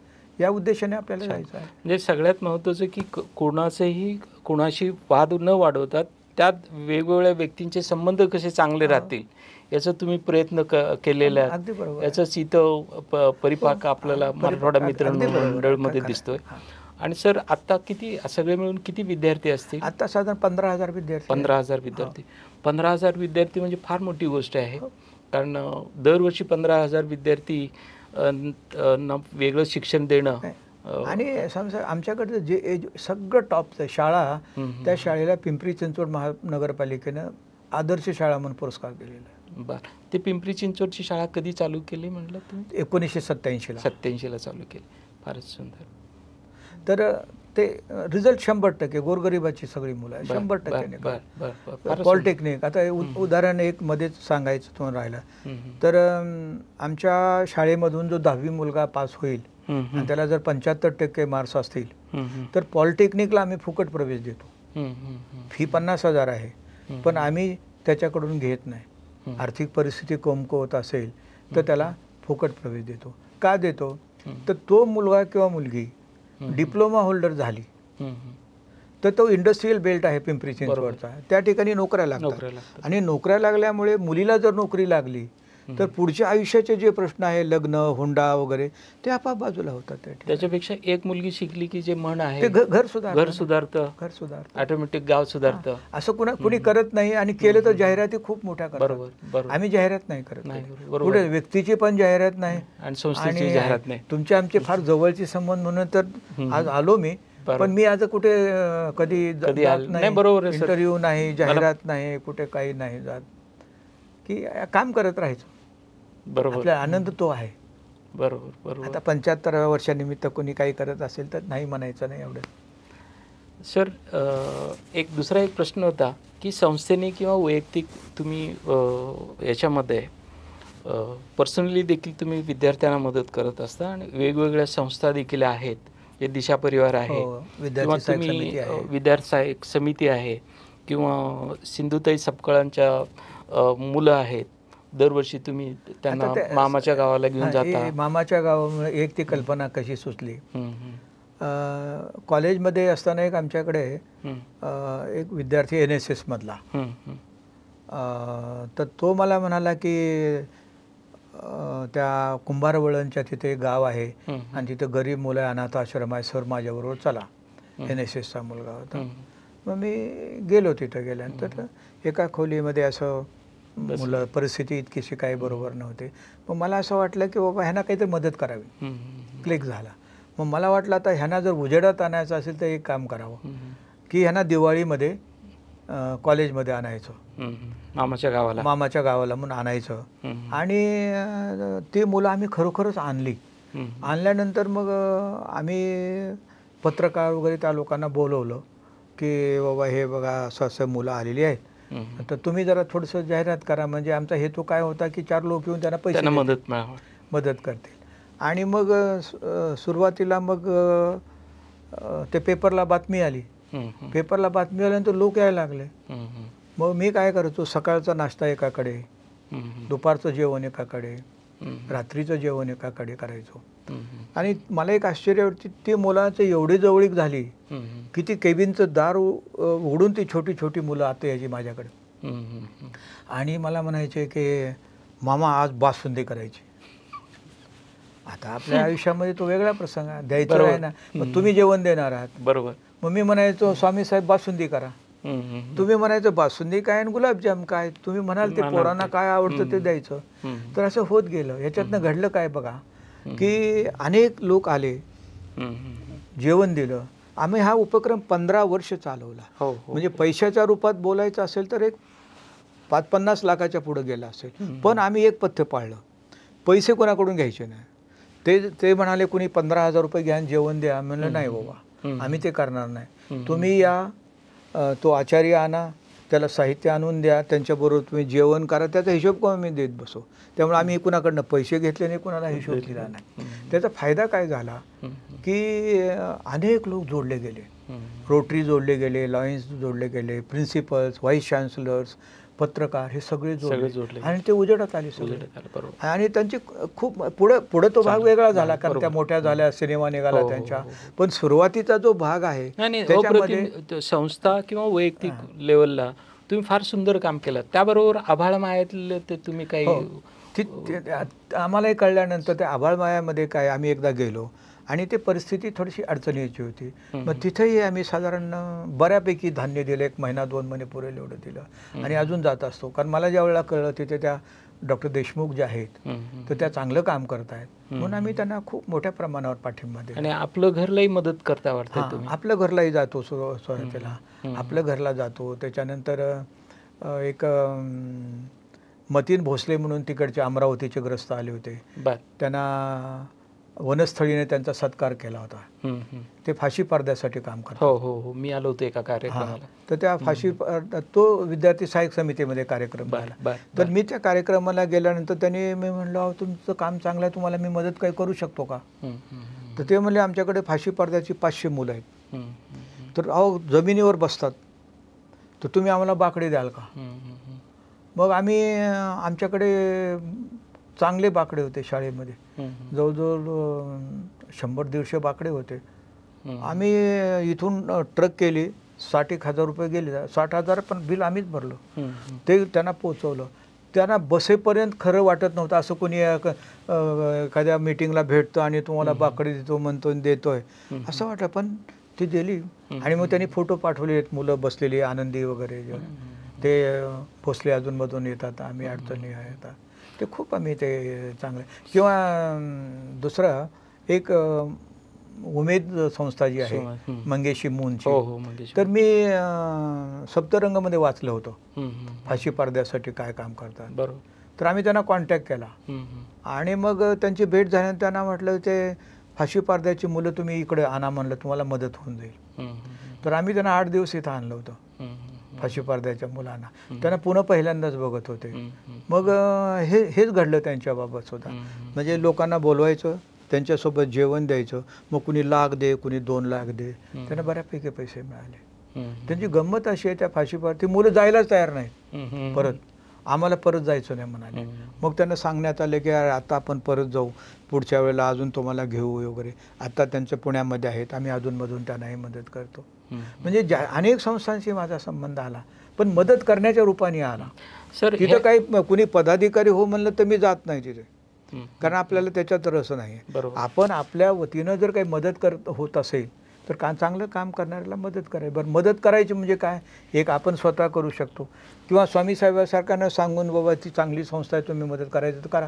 Speaker 1: या उद्देशाने आपल्याला जायचं आहे
Speaker 4: म्हणजे सगळ्यात महत्त्वाचं की कोणाचंही कोणाशी वाद न वाढवतात त्यात वेगवेगळ्या व्यक्तींचे संबंध कसे चांगले राहतील याचा तुम्ही प्रयत्न क केलेला याचा प परिपाक हो. आपल्याला मराठवाडा मित्र मंडळमध्ये दिसतोय आणि सर आता किती सगळे मिळून किती विद्यार्थी असतील आता साधारण पंधरा हजार विद्यार्थी पंधरा हजार विद्यार्थी पंधरा हजार विद्यार्थी म्हणजे फार मोठी गोष्ट आहे हो. कारण दरवर्षी पंधरा हजार विद्यार्थी वेगळं शिक्षण देणं आणि
Speaker 1: समजा आमच्याकडचं जे एज सगळं टॉपचं शाळा त्या शाळेला पिंपरी चिंचवड महानगरपालिकेनं आदर्श शाळा म्हणून पुरस्कार दिलेला आहे बरं ते पिंपरी चिंचवडची शाळा कधी चालू केली म्हटलं तुम्ही
Speaker 4: एकोणीसशे सत्त्याऐंशीला सत्त्याऐंशीला चालू केली फारच सुंदर
Speaker 1: तर ते रिझल्ट शंभर टक्के गोरगरिबाची सगळी मुलं आहे शंभर टक्के पॉलिटेक्निक आता उदाहरण एक मध्येच सांगायचं तुम्हाला राहिलं तर आमच्या शाळेमधून जो दहावी मुलगा पास होईल आणि त्याला जर पंच्याहत्तर टक्के मार्क्स असतील तर पॉलिटेक्निकला आम्ही फुकट प्रवेश देतो फी पन्नास हजार आहे पण आम्ही त्याच्याकडून घेत नाही आर्थिक परिस्थिती कोमकोवत असेल तर त्याला फुकट प्रवेश देतो का देतो तर तो मुलगा किंवा मुलगी डिप्लोमा होल्डर झाली तर तो इंडस्ट्रीयल बेल्ट आहे पिंपरी चिंचवडचा त्या ठिकाणी नोकऱ्या लागतात आणि नोकऱ्या लागल्यामुळे मुलीला जर नोकरी लागली तर पुढच्या आयुष्याचे जे प्रश्न आहे लग्न हुंडा वगैरे ते आपाप बाजूला होतात
Speaker 4: त्याच्यापेक्षा एक मुलगी शिकली की जे मन आहे घर सुधार घर सुधारतं घर सुधार
Speaker 1: ऑटोमॅटिक गाव सुधारतं असं कुणा कुणी करत
Speaker 4: नाही आणि केलं तर जाहिराती खूप मोठ्या
Speaker 1: बरोबर आम्ही जाहिरात नाही करत
Speaker 3: नाही
Speaker 1: व्यक्तीची पण जाहिरात नाही आणि जाहिरात नाही तुमचे आमचे फार जवळचे संबंध म्हणून तर आज आलो मी पण मी आज कुठे कधी नाही बरोबर इंटरव्ह्यू नाही जाहिरात नाही कुठे काही नाही जात की काम करत राहायचं
Speaker 4: बरोबर आपला आनंद
Speaker 1: तो आहे बरोबर बरोबर आता पंच्याहत्तराव्या वर्षानिमित्त कोणी काही करत असेल तर नाही म्हणायचं नाही एवढं
Speaker 4: सर एक दुसरा एक प्रश्न होता की संस्थेने किंवा वैयक्तिक तुम्ही याच्यामध्ये पर्सनली देखील तुम्ही विद्यार्थ्यांना मदत करत असता आणि वेगवेगळ्या संस्था देखील आहेत जे दिशा परिवार आहे हो, किंवा विद्यार्थी सहाय्यक समिती आहे किंवा सिंधुताई सपकाळांच्या मुलं आहेत दरवर्षी तुम्ही त्यांना मामाच्या गावाला घेऊन जाता
Speaker 1: मामाच्या गावामुळे एक ती कल्पना कशी सुचली कॉलेजमध्ये असताना एक आमच्याकडे एक विद्यार्थी एन एस एस मधला तर तो मला म्हणाला की त्या कुंभारवळणच्या तिथे गाव आहे आणि तिथे गरीब मुलं अनाथ आश्रम आहे सर माझ्याबरोबर चला एन एस एसचा मुलगा होता मग मी गेलो तिथं गेल्यानंतर एका खोलीमध्ये असं मुलं परिस्थिती इतकीशी काही बरोबर नव्हती पण मला असं वाटलं की बाबा ह्यांना काहीतरी मदत करावी क्लिक झाला मग मला वाटलं आता ह्यांना जर उजेडात आणायचं असेल तर एक काम करावं की ह्यांना दिवाळीमध्ये कॉलेजमध्ये आणायचं मामाच्या गावाला मामाच्या गावाला म्हणून आणायचं आणि ती मुलं आम्ही खरोखरच आणली आणल्यानंतर मग आम्ही पत्रकार वगैरे त्या लोकांना बोलवलं की बाबा हे बघा असं असं मुलं आलेली आहेत तर तुम्ही जरा थोडस जाहिरात करा म्हणजे आमचा हेतू काय होता की चार लोक येऊन त्यांना पैसे मदत मदत करतील आणि मग सुरुवातीला मग ते पेपरला बातमी आली पेपरला बातमी आल्यानंतर लोक यायला लागले मग मी काय करायचो सकाळचा नाश्ता एकाकडे दुपारचं जेवण एकाकडे रात्रीचं जेवण एकाकडे करायचो आणि मला एक आश्चर्य वाटते ती मुलांचं एवढी जवळीक झाली की ती केबिनचं दार उघडून ती छोटी छोटी मुलं आता यायची माझ्याकडे आणि मला म्हणायचे की मामा आज बासुंदी करायची आता आपल्या आयुष्यामध्ये तो वेगळा प्रसंग आहे द्यायचा आहे ना मग तुम्ही जेवण देणार आहात बरोबर मग मी म्हणायचो स्वामी साहेब बासुंदी करा तुम्ही म्हणायचं बासुंदी काय आणि गुलाबजाम काय तुम्ही म्हणाल ते पोरांना काय आवडतं ते द्यायचं तर असं होत गेलं याच्यातनं घडलं काय बघा की अनेक लोक आले जेवण दिलं आम्ही हा उपक्रम पंधरा वर्ष चालवला हो, हो. म्हणजे पैशाच्या रूपात बोलायचं असेल तर एक पाच पन्नास लाखाच्या पुढे गेला असेल पण आम्ही एक पथ्य पाळलं पैसे कोणाकडून घ्यायचे नाही ते ते म्हणाले कुणी पंधरा हजार रुपये घ्या जेवण द्या म्हणलं नाही
Speaker 2: बाबा
Speaker 1: आम्ही ते करणार नाही तुम्ही या तो आचार्य आणा त्याला साहित्य आणून द्या त्यांच्याबरोबर तुम्ही जेवण करा त्याचा हिशोब आम्ही देत बसो त्यामुळे आम्ही कुणाकडनं पैसे घेतले नाही कुणाला हिशोब दिला नाही त्याचा फायदा काय झाला की अनेक लोक जोडले गेले रोटरी जोडले गेले लॉयन्स जोडले गेले प्रिन्सिपल्स व्हाईस चान्सलर्स पत्रकार हे सगळे जोडले आणि ते उजेडात आले सगळे आणि त्यांची खूप पुढे पुढे तो भाग वेगळा झाला कारण त्या मोठ्या झाल्या सिनेमा निघाला हो, हो, हो. त्यांच्या पण सुरुवातीचा जो भाग आहे त्याच्यामध्ये
Speaker 4: संस्था किंवा वैयक्तिक लेवलला तुम्ही फार सुंदर काम केलं त्याबरोबर आभाळमायातलं ते तुम्ही काही हो.
Speaker 1: आम्हालाही कळल्यानंतर त्या आभाळमायामध्ये काय आम्ही एकदा गेलो आणि ते परिस्थिती थोडीशी अडचणीची होती मग तिथेही आम्ही साधारण बऱ्यापैकी धान्य दिलं एक महिना दोन महिने पुरेल एवढं दिलं आणि अजून जात असतो कारण मला ज्या वेळेला कळलं तिथे त्या डॉक्टर देशमुख जे आहेत तर त्या चांगलं काम करत आहेत म्हणून आम्ही त्यांना खूप मोठ्या प्रमाणावर पाठिंबा देतो आणि आपलं घरलाही मदत करता वाटतं आपलं घरलाही जातो स्वयंपेला आपलं घरला जातो त्याच्यानंतर एक मतीन भोसले म्हणून तिकडचे अमरावतीचे ग्रस्त आले होते त्यांना वनस्थळीने त्यांचा सत्कार केला होता ते फाशी पडद्यासाठी काम करतात हो हो हो
Speaker 4: मी आलो होतो एका कार्यक्रमाला
Speaker 1: तर त्या फाशी तो विद्यार्थी सहाय्यक समितीमध्ये कार्यक्रम झाला तर मी त्या कार्यक्रमाला गेल्यानंतर त्यांनी मी म्हणलो तुमचं काम चांगलं आहे तुम्हाला मी मदत काही करू शकतो का तर ते म्हणले आमच्याकडे फाशी पडद्याची पाचशे मुलं
Speaker 2: आहेत
Speaker 1: तर अहो जमिनीवर बसतात तर तुम्ही आम्हाला बाकडे द्याल का मग आम्ही आमच्याकडे चांगले बाकडे होते शाळेमध्ये जवळजवळ शंभर दीडशे बाकडे होते आम्ही इथून ट्रक केली साठ एक हजार रुपये गेले साठ हजार पण बिल आम्हीच भरलो ते त्यांना पोचवलं त्यांना बसेपर्यंत खरं वाटत नव्हतं असं कोणी एखाद्या मिटिंगला भेटतो आणि तुम्हाला बाकडे देतो म्हणतो देतोय असं वाटलं पण ती दिली आणि मग त्यांनी फोटो पाठवले आहेत मुलं बसलेली आनंदी वगैरे ते अजून अजूनमधून येतात आम्ही अडचणी येतात ते खूप आम्ही ते चांगलं किंवा दुसरं एक उमेद संस्था जी आहे मंगेशी मूनची हो, हो, तर मी सप्तरंगमध्ये वाचलं होतो फाशी पारद्यासाठी काय काम करतात बरोबर तर आम्ही त्यांना कॉन्टॅक्ट केला आणि मग त्यांची भेट झाल्यानंतर त्यांना म्हटलं ते फाशी पारद्याची मुलं तुम्ही इकडे आणा म्हणलं तुम्हाला मदत होऊन जाईल तर आम्ही त्यांना आठ दिवस इथं आणलं होतं फाशी द्यायच्या मुलांना त्यांना पुन्हा पहिल्यांदाच बघत होते मग हे हेच घडलं त्यांच्याबाबत सुद्धा म्हणजे लोकांना बोलवायचं त्यांच्यासोबत जेवण द्यायचं मग कुणी लाख दे कुणी दोन लाख दे त्यांना बऱ्यापैकी पैसे मिळाले त्यांची गंमत अशी आहे त्या फाशीपार ती मुलं जायलाच तयार नाहीत परत आम्हाला परत जायचं नाही म्हणाले मग त्यांना सांगण्यात आले की आता आपण परत जाऊ पुढच्या वेळेला अजून तुम्हाला घेऊ वगैरे आता त्यांचे पुण्यामध्ये आहेत आम्ही अधूनमधून त्यांनाही मदत करतो म्हणजे ज्या अनेक संस्थांशी माझा संबंध आला पण मदत करण्याच्या रूपाने आला सर तिथं काही कुणी पदाधिकारी हो म्हणलं तर मी जात नाही तिथे कारण आपल्याला त्याच्यात रस नाही आपण आपल्या वतीनं जर काही मदत करत होत असेल तर का चांगलं काम करणाऱ्याला मदत करायची बरं मदत करायची म्हणजे काय एक आपण स्वतः करू शकतो किंवा स्वामी साहेबासारख्यांना सांगून बाबा ती चांगली संस्था आहे तुम्ही मदत करायचं तर करा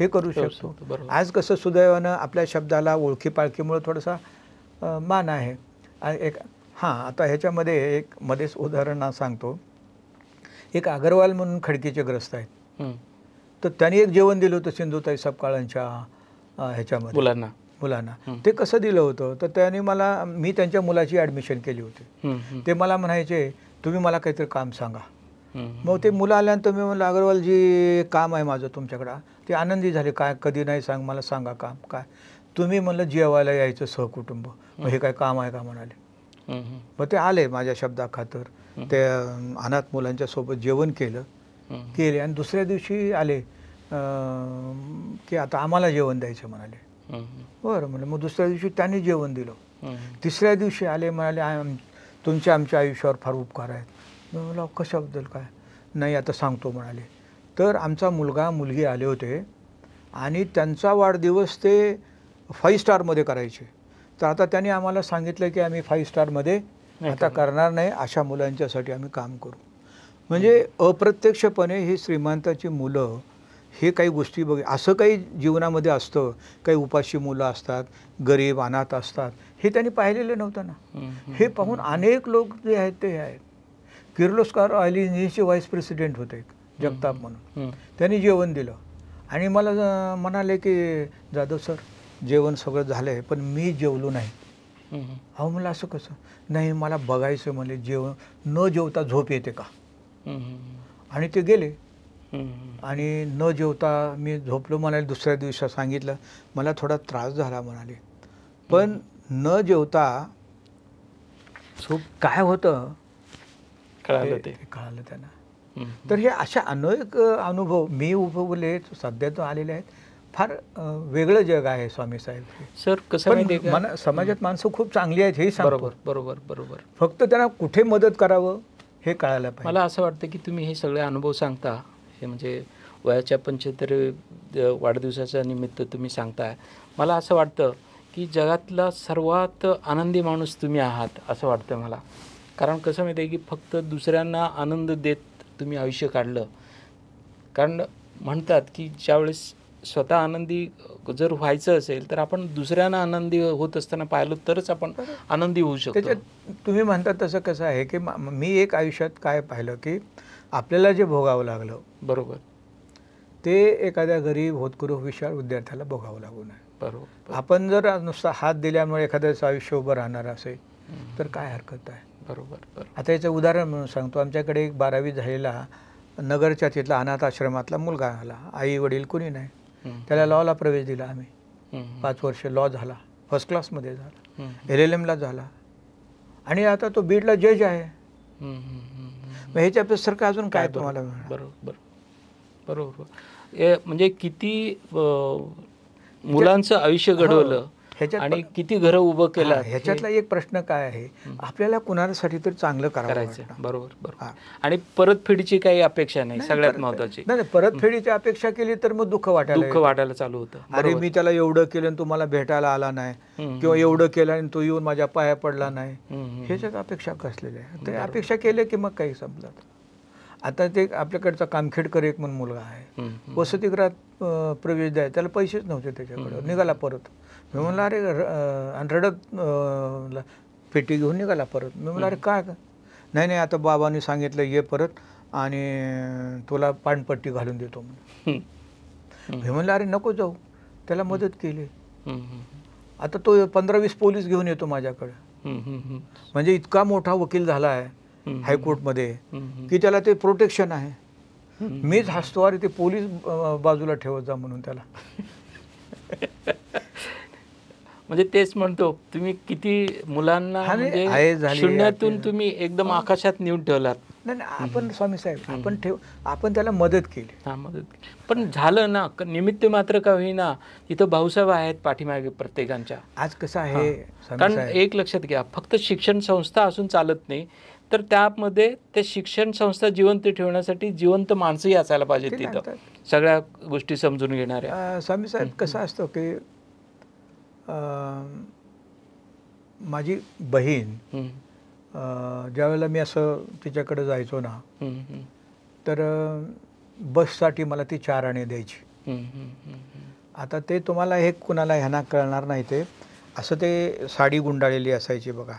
Speaker 1: हे करू शकतो आज कसं सुदैवानं आपल्या शब्दाला ओळखी पाळखीमुळे थोडासा मान आहे एक हां आता ह्याच्यामध्ये एक मध्येच उदाहरण सांगतो एक अगरवाल म्हणून खडकीचे ग्रस्त आहेत तर त्यांनी एक जेवण दिलं होतं सिंधुताई सपकाळांच्या ह्याच्यामध्ये मुलांना मुलांना ते कसं दिलं होतं तर त्याने मला मी त्यांच्या मुलाची ॲडमिशन केली होती ते मला म्हणायचे तुम्ही मला काहीतरी काम सांगा मग ते मुलं आल्यानंतर मी म्हणलं जी काम आहे माझं तुमच्याकडं ते आनंदी झाले काय कधी नाही सांग मला सांगा काम काय तुम्ही म्हणलं जेवायला यायचं सहकुटुंब हे काय काम आहे का म्हणाले मग ते आले माझ्या शब्दाखातर ते अनाथ मुलांच्या सोबत जेवण केलं केले आणि दुसऱ्या दिवशी आले की आता आम्हाला जेवण द्यायचं म्हणाले बरं म्हणलं मग दुसऱ्या दिवशी त्यांनी जेवण दिलं तिसऱ्या दिवशी आले म्हणाले तुमच्या आमच्या आयुष्यावर फार उपकार आहेत मला कशाबद्दल काय नाही आता सांगतो म्हणाले तर आमचा मुलगा मुलगी आले होते आणि त्यांचा वाढदिवस ते फाईव्ह स्टारमध्ये करायचे तर आता त्यांनी आम्हाला सांगितलं की आम्ही फाईव्ह स्टारमध्ये आता करणार नाही अशा मुलांच्यासाठी आम्ही काम करू म्हणजे अप्रत्यक्षपणे ही श्रीमंताची मुलं हे काही गोष्टी बघ असं काही जीवनामध्ये असतं काही उपाशी मुलं असतात गरीब अनाथ असतात हे त्यांनी पाहिलेलं नव्हतं ना हे पाहून अनेक लोक जे आहेत ते आहेत किर्लोस्कार ऑइल इंजिनचे व्हाईस प्रेसिडेंट होते जगताप म्हणून त्यांनी जेवण दिलं आणि मला म्हणाले की जाधव सर जेवण सगळं झालं आहे पण मी जेवलो नाही अहो मला असं कसं नाही मला बघायचं म्हणजे जेवण न जेवता झोप येते का आणि ते गेले आणि न जेवता मी झोपलो म्हणाले दुसऱ्या दिवशी सांगितलं मला थोडा त्रास झाला म्हणाले पण न जेवता झोप काय होतं कळालं ते त्यांना तर हे अशा अनेक अनुभव मी उपभोगले सध्या तो आलेले आहेत फार वेगळं जग आहे स्वामी साहेब सर कसं मना समाजात माणसं
Speaker 4: खूप चांगली आहेत हे बरोबर बरोबर बरोबर फक्त त्यांना कुठे मदत करावं हे कळायला पाहिजे मला असं वाटतं की तुम्ही हे सगळे अनुभव सांगता हे म्हणजे वयाच्या पंच्याहत्तर वाढदिवसाच्या निमित्त तुम्ही सांगताय मला असं वाटतं की जगातला सर्वात आनंदी माणूस तुम्ही आहात असं वाटतं मला कारण कसं माहिती आहे की फक्त दुसऱ्यांना आनंद देत तुम्ही आयुष्य काढलं कारण म्हणतात की ज्यावेळेस स्वतः आनंदी जर व्हायचं असेल तर आपण दुसऱ्यांना आनंदी होत असताना पाहिलं तरच आपण आनंदी होऊ शकतो त्याच्यात तुम्ही म्हणता तसं कसं आहे की मी एक आयुष्यात काय
Speaker 1: पाहिलं की आपल्याला जे भोगावं लागलं बरोबर ते एखाद्या गरीब होतकुरू विशाळ विद्यार्थ्याला भोगावं लागू नये बरोबर आपण जर नुसता हात दिल्यामुळे एखाद्याचं आयुष्य उभं राहणार असेल तर काय हरकत आहे बरोबर आता याचं उदाहरण म्हणून सांगतो आमच्याकडे एक बारावी झालेला नगरच्या तिथला अनाथ आश्रमातला मुलगा आला आई वडील कुणी नाही त्याला लॉला प्रवेश दिला आम्ही पाच वर्ष लॉ झाला फर्स्ट क्लासमध्ये झाला एल एल एमला झाला आणि आता तो बीडला जज आहे
Speaker 4: मग
Speaker 1: ह्याच्यापेक्षा अजून काय तुम्हाला बरोबर बरोबर
Speaker 4: म्हणजे किती मुलांचं हो. आयुष्य घडवलं ह्याच्यात आणि किती घरं उभं केलं ह्याच्यातला
Speaker 1: एक प्रश्न काय आहे आपल्याला कुणासाठी तरी चांगलं
Speaker 4: करायचं बरोबर बरोबर आणि परतफेडीची काही अपेक्षा नाही सगळ्यात महत्वाची नाही परतफेडीची अपेक्षा केली तर मग दुःख वाटायला दुःख वाटायला चालू होतं अरे
Speaker 1: मी त्याला एवढं केलं आणि तुम्हाला भेटायला आला नाही किंवा एवढं केलं आणि तो येऊन माझ्या पाया पडला नाही ह्याच्यात अपेक्षा कसलेल्या आहे ते अपेक्षा केल्या की मग काही समजत आता ते आपल्याकडचा कामखेडकर एक म्हणून मुलगा आहे वसतिगृहात प्रवेश द्याय त्याला पैसेच नव्हते त्याच्याकडे निघाला परत मी म्हणलं अरे रडत पेटी घेऊन निघाला परत मी म्हणलं अरे काय का नाही नाही आता बाबांनी सांगितलं ये परत आणि तुला पाणपट्टी घालून देतो म्हणून मी म्हणलं अरे नको जाऊ त्याला मदत केली आता तो पंधरा वीस पोलीस घेऊन येतो माझ्याकडे म्हणजे इतका मोठा वकील झाला आहे हायकोर्टमध्ये की त्याला ते प्रोटेक्शन आहे मीच हसतो अरे ते पोलीस बाजूला ठेवत जा म्हणून
Speaker 4: त्याला म्हणजे तेच म्हणतो तुम्ही किती मुलांना म्हणजे तुम्ही एकदम आकाशात नेऊन ठेवलात नाही आपण स्वामी साहेब आपण ठेव आपण त्याला मदत केली हा मदत केली पण झालं ना निमित्त मात्र का होईना तिथं भाऊसाहेब आहेत पाठीमागे प्रत्येकांच्या आज कसं आहे कारण एक लक्षात घ्या फक्त शिक्षण संस्था असून चालत नाही तर त्यामध्ये ते शिक्षण संस्था जिवंत ठेवण्यासाठी जिवंत माणसंही असायला पाहिजे तिथं सगळ्या गोष्टी समजून घेणाऱ्या
Speaker 1: स्वामी साहेब कसं असतं की माझी बहीण ज्यावेळेला मी असं तिच्याकडे जायचो ना तर बससाठी मला ती चार आणे द्यायची आता ते तुम्हाला हे कुणाला ह्यांना कळणार नाही ते असं ते साडी गुंडाळलेली असायची बघा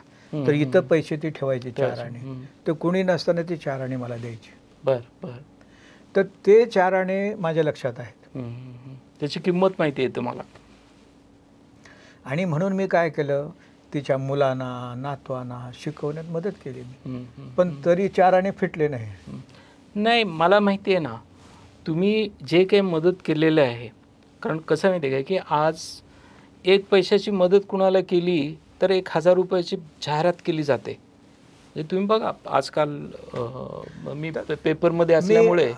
Speaker 1: तर इथं पैसे ती ठेवायची चार आणे तर कुणी नसताना ती चार आणे मला द्यायची बर बर तर ते चार आणे माझ्या लक्षात आहेत
Speaker 4: त्याची किंमत माहिती आहे तुम्हाला
Speaker 1: आणि म्हणून मी काय केलं तिच्या मुलांना नातवांना शिकवण्यात मदत केली मी पण तरी चाराने फिटले
Speaker 4: नाही नाही मला माहिती आहे ना तुम्ही जे काही मदत केलेले आहे कारण कसं माहिती आहे की आज एक पैशाची मदत कुणाला केली तर एक हजार रुपयाची जाहिरात केली जाते म्हणजे तुम्ही बघा आजकाल मी पेपरमध्ये असल्यामुळे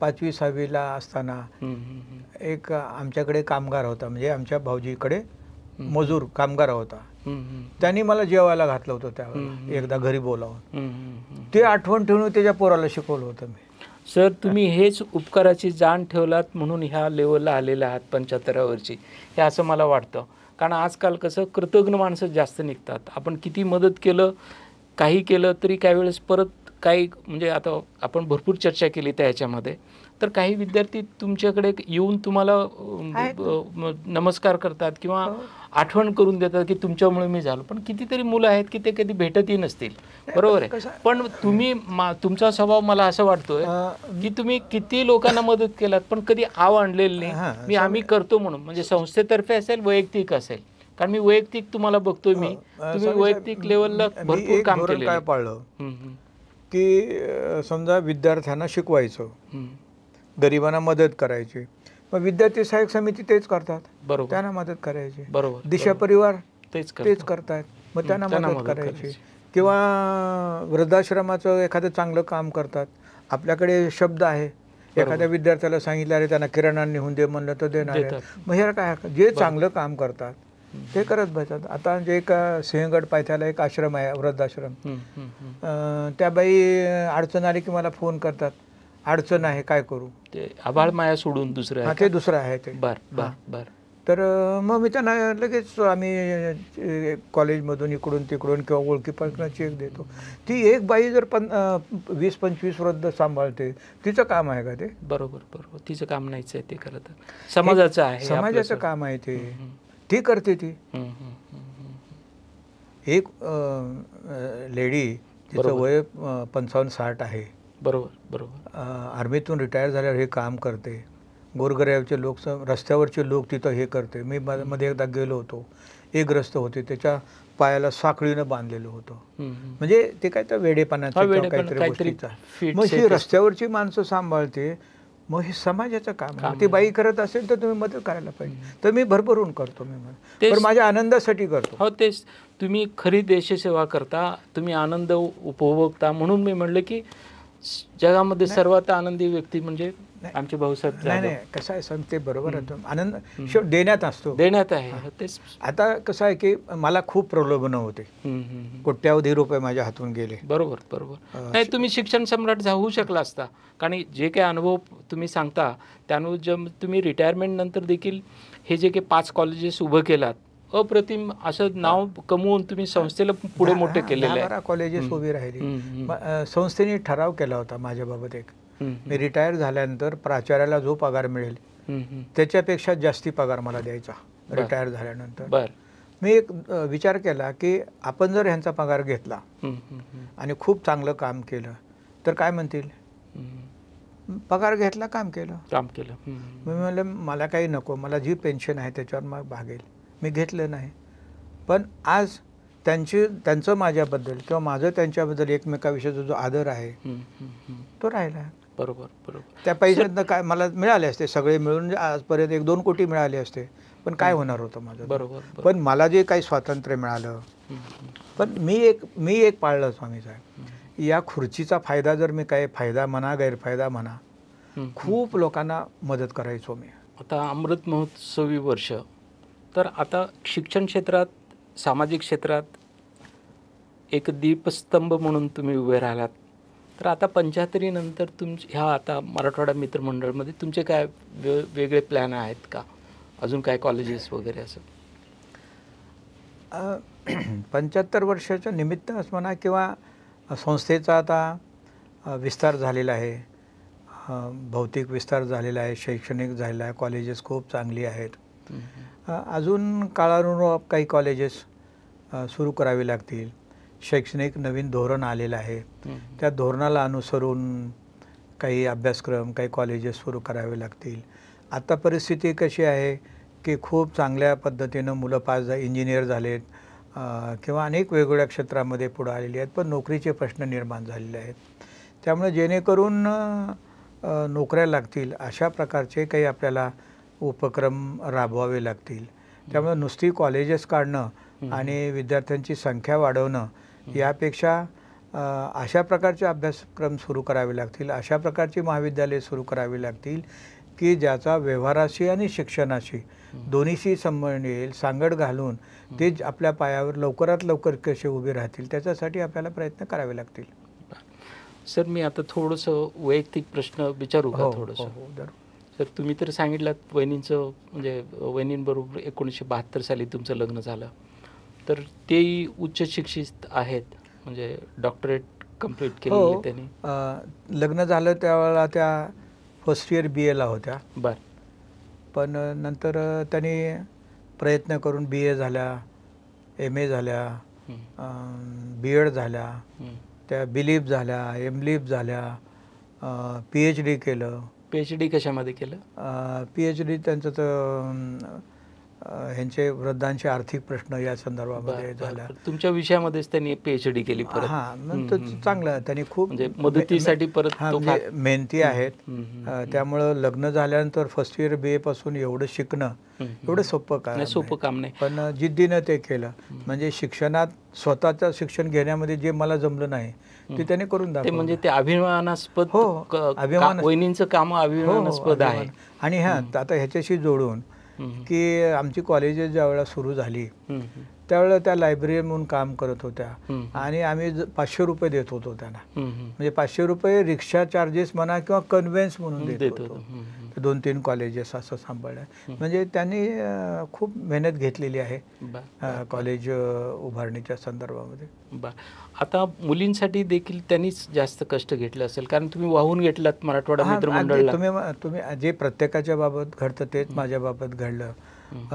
Speaker 1: पाचवी सहावीला असताना एक आमच्याकडे कामगार होता म्हणजे आमच्या भाऊजीकडे मजूर कामगार होता त्यांनी मला जेवायला घातलं होतं त्या एकदा घरी बोलावून ते
Speaker 4: आठवण ठेवून त्याच्या पोराला शिकवलं होतं मी सर तुम्ही हेच उपकाराची जाण ठेवलात म्हणून ह्या लेवलला आलेल्या आहात पंच्याहत्तरावरची हे असं मला वाटतं कारण आजकाल कसं कृतज्ञ माणसं जास्त निघतात आपण किती मदत केलं काही केलं तरी काही वेळेस परत काही म्हणजे आता आपण भरपूर चर्चा केली त्या ह्याच्यामध्ये तर काही विद्यार्थी तुमच्याकडे येऊन तुम्हाला नमस्कार करतात किंवा हो. आठवण करून देतात की तुमच्यामुळे मी झालो पण कितीतरी मुलं आहेत की ते कधी भेटतही नसतील बरोबर आहे पण तुम्ही तुमचा स्वभाव मला असं वाटतोय की तुम्ही किती लोकांना मदत केलात पण कधी आव आणलेली नाही मी आम्ही करतो म्हणून म्हणजे संस्थेतर्फे असेल वैयक्तिक असेल कारण मी वैयक्तिक तुम्हाला बघतोय मी तुम्ही वैयक्तिक लेवलला भरपूर काम केलं काय
Speaker 1: पाळलं की समजा विद्यार्थ्यांना शिकवायचं गरिबांना मदत करायची मग विद्यार्थी सहाय्यक समिती तेच करतात बरोबर त्यांना मदत करायची
Speaker 4: बरोबर दिशा परिवार तेच तेच
Speaker 1: करतात मग त्यांना मदत करायची किंवा वृद्धाश्रमाचं एखादं चांगलं काम करतात आपल्याकडे शब्द आहे एखाद्या विद्यार्थ्याला सांगितलं अरे त्यांना किराणा नेहून दे म्हणलं तर देणार मग हे काय जे चांगलं काम करतात ते करत बसतात आता जे का सिंहगड पायथ्याला एक आश्रम आहे वृद्धाश्रम त्या बाई अडचण आली की मला फोन करतात अडचण आहे काय करू ते आभाळ
Speaker 4: माया सोडून दुसरं आहे ते
Speaker 1: दुसरं आहे ते बर बर बर तर मग मी त्यांना लगेच आम्ही कॉलेजमधून इकडून तिकडून किंवा ओळखी पालखीची एक देतो ती एक बाई जर पण वीस पंचवीस वृद्ध सांभाळते तिचं काम आहे का ते
Speaker 4: बरोबर बरोबर तिचं काम नाहीच आहे ते खरं तर समाजाचं आहे समाजाचं काम
Speaker 1: आहे ते ती करते ती एक लेडी तिचं वय पंचावन्न साठ आहे बरोबर बरोबर आर्मीतून रिटायर झाल्यावर हे काम करते गोरगरिबाचे लोक रस्त्यावरचे लोक तिथं हे करते मी मध्ये एकदा गेलो होतो एक ग्रस्त होते त्याच्या पायाला साखळीनं बांधलेलं होतं म्हणजे ते काय तर वेडेपणाचं काहीतरी मग ही रस्त्यावरची माणसं सांभाळते मग हे समाजाचं काम आहे ती बाई करत असेल तर तुम्ही मदत करायला पाहिजे तर मी भरभरून करतो मी तर
Speaker 4: माझ्या आनंदासाठी करतो हो तेच तुम्ही खरी देशसेवा करता तुम्ही आनंद उपभोगता म्हणून मी म्हणलं की जगामध्ये सर्वात आनंदी व्यक्ती म्हणजे आमचे भाऊसाहेब नाही नाही कसं आहे सांग ते
Speaker 1: बरोबर आनंद
Speaker 4: देण्यात असतो देण्यात आहे तेच आता कसं आहे की मला
Speaker 1: खूप प्रलोभन होते कोट्यावधी रुपये माझ्या हातून गेले बरोबर बरोबर नाही
Speaker 4: तुम्ही शिक्षण सम्राट जाऊ शकला असता कारण जे काही अनुभव तुम्ही सांगता त्यानुज तुम्ही रिटायरमेंट नंतर देखील हे जे काही पाच कॉलेजेस उभं केलात अप्रतिम असं नाव कमवून तुम्ही संस्थेला पुढे मोठे केलेलं कॉलेजेस उभी राहिली
Speaker 1: संस्थेने ठराव केला होता माझ्याबाबत एक मी रिटायर झाल्यानंतर प्राचार्याला जो पगार मिळेल त्याच्यापेक्षा जास्ती पगार मला द्यायचा रिटायर झाल्यानंतर मी एक विचार केला की आपण जर ह्यांचा पगार घेतला
Speaker 4: आणि
Speaker 1: खूप चांगलं काम केलं तर काय म्हणतील पगार घेतला काम केलं
Speaker 4: काम केलं मी
Speaker 1: म्हणलं मला काही नको मला जी पेन्शन आहे त्याच्यावर मग भागेल मी घेतलं नाही पण आज त्यांची त्यांचं माझ्याबद्दल किंवा माझं त्यांच्याबद्दल एकमेकाविषयीचा जो आदर आहे तो राहिला बरोबर बरोबर त्या पैशातनं काय मला मिळाले असते सगळे मिळून आजपर्यंत एक दोन कोटी मिळाले असते पण काय होणार होतं माझं
Speaker 2: बरोबर पण
Speaker 1: मला जे काही स्वातंत्र्य मिळालं पण मी एक मी एक पाळलं स्वामी साहेब या खुर्चीचा फायदा जर मी काय फायदा म्हणा गैरफायदा म्हणा खूप लोकांना मदत करायचो
Speaker 4: मी आता अमृत महोत्सवी वर्ष तर आता शिक्षण क्षेत्रात सामाजिक क्षेत्रात एक दीपस्तंभ म्हणून तुम्ही उभे राहिलात तर आता पंच्याहत्तरीनंतर तुम ह्या आता मराठवाडा मित्रमंडळमध्ये तुमचे काय वे वेगळे प्लॅन आहेत का अजून काय कॉलेजेस वगैरे असं
Speaker 1: पंच्याहत्तर वर्षाच्या असं म्हणा किंवा संस्थेचा आता विस्तार झालेला आहे भौतिक विस्तार झालेला आहे शैक्षणिक झालेला आहे कॉलेजेस खूप चांगली आहेत अजून काळानुरूप काही कॉलेजेस सुरू करावे लागतील शैक्षणिक नवीन धोरण आलेलं आहे त्या धोरणाला अनुसरून काही अभ्यासक्रम काही कॉलेजेस सुरू करावे लागतील आता परिस्थिती कशी आहे की खूप चांगल्या पद्धतीनं मुलं पास झा इंजिनियर झालेत किंवा अनेक वेगवेगळ्या क्षेत्रामध्ये पुढं आलेली आहेत पण नोकरीचे प्रश्न निर्माण झालेले आहेत त्यामुळे जेणेकरून नोकऱ्या लागतील अशा प्रकारचे काही आपल्याला उपक्रम राबवावे लागतील त्यामुळे नुसती कॉलेजेस काढणं आणि विद्यार्थ्यांची संख्या वाढवणं यापेक्षा अशा प्रकारचे अभ्यासक्रम सुरू करावे लागतील अशा प्रकारची महाविद्यालये सुरू करावी लागतील की ज्याचा व्यवहाराशी आणि शिक्षणाशी दोन्हीशी संबंध येईल सांगड घालून ते आपल्या पायावर लवकरात लवकर कसे उभे राहतील त्याच्यासाठी आपल्याला प्रयत्न करावे लागतील
Speaker 4: सर मी आता थोडंसं वैयक्तिक प्रश्न विचारू का हो, हो, थोडंसं हो, तर तुम्ही तर सांगितलं वहिनींचं म्हणजे वहिनींबरोबर एकोणीसशे बहात्तर साली तुमचं लग्न झालं तर तेही उच्च शिक्षित आहेत म्हणजे डॉक्टरेट कम्प्लीट केलं
Speaker 1: त्यांनी लग्न झालं त्यावेळेला त्या फर्स्ट इयर
Speaker 4: बी एला होत्या बर
Speaker 1: पण नंतर त्यांनी प्रयत्न करून बी ए झाल्या एम ए झाल्या बी एड झाल्या त्या बिलीप झाल्या एम लिप झाल्या पी एच डी केलं पी एच डी कशामध्ये केलं पी एच डी त्यांचं तर ह्यांचे वृद्धांचे आर्थिक प्रश्न या संदर्भामध्ये
Speaker 4: झाला तुमच्या विषयामध्येच त्यांनी पी एच डी केली चांगला चांगलं त्यांनी खूप म्हणजे मदतीसाठी परत मेहनती आहेत
Speaker 1: त्यामुळं लग्न झाल्यानंतर फर्स्ट इयर बी ए पासून एवढं शिकणं एवढं सोपं काम सोपं काम नाही पण जिद्दीनं ते केलं म्हणजे शिक्षणात स्वतःचं शिक्षण घेण्यामध्ये जे मला जमलं नाही ते त्याने करून म्हणजे दाखवलं म्हणजे
Speaker 4: ते अभिमानास्पद हो अभिमान वहिनींचं काम हो, अभिमानास्पद आहे
Speaker 1: आणि ह्या आता ह्याच्याशी जोडून की आमची कॉलेजेस ज्या वेळा सुरू झाली त्यावेळेला त्या लायब्ररी म्हणून काम करत होत्या आणि आम्ही पाचशे रुपये देत होतो त्यांना म्हणजे पाचशे रुपये रिक्षा चार्जेस म्हणा किंवा कन्व्हेन्स म्हणून देत होतो दोन तीन कॉलेजेस असं सांभाळलं म्हणजे त्यांनी खूप मेहनत घेतलेली आहे कॉलेज
Speaker 4: उभारणीच्या संदर्भामध्ये आता मुलींसाठी देखील त्यांनीच जास्त कष्ट घेतले असेल कारण तुम्ही वाहून घेतलात मराठवाडा मित्रमंडळ तुम्ही
Speaker 1: तुम्ही जे प्रत्येकाच्या बाबत घडतं तेच माझ्या बाबत घडलं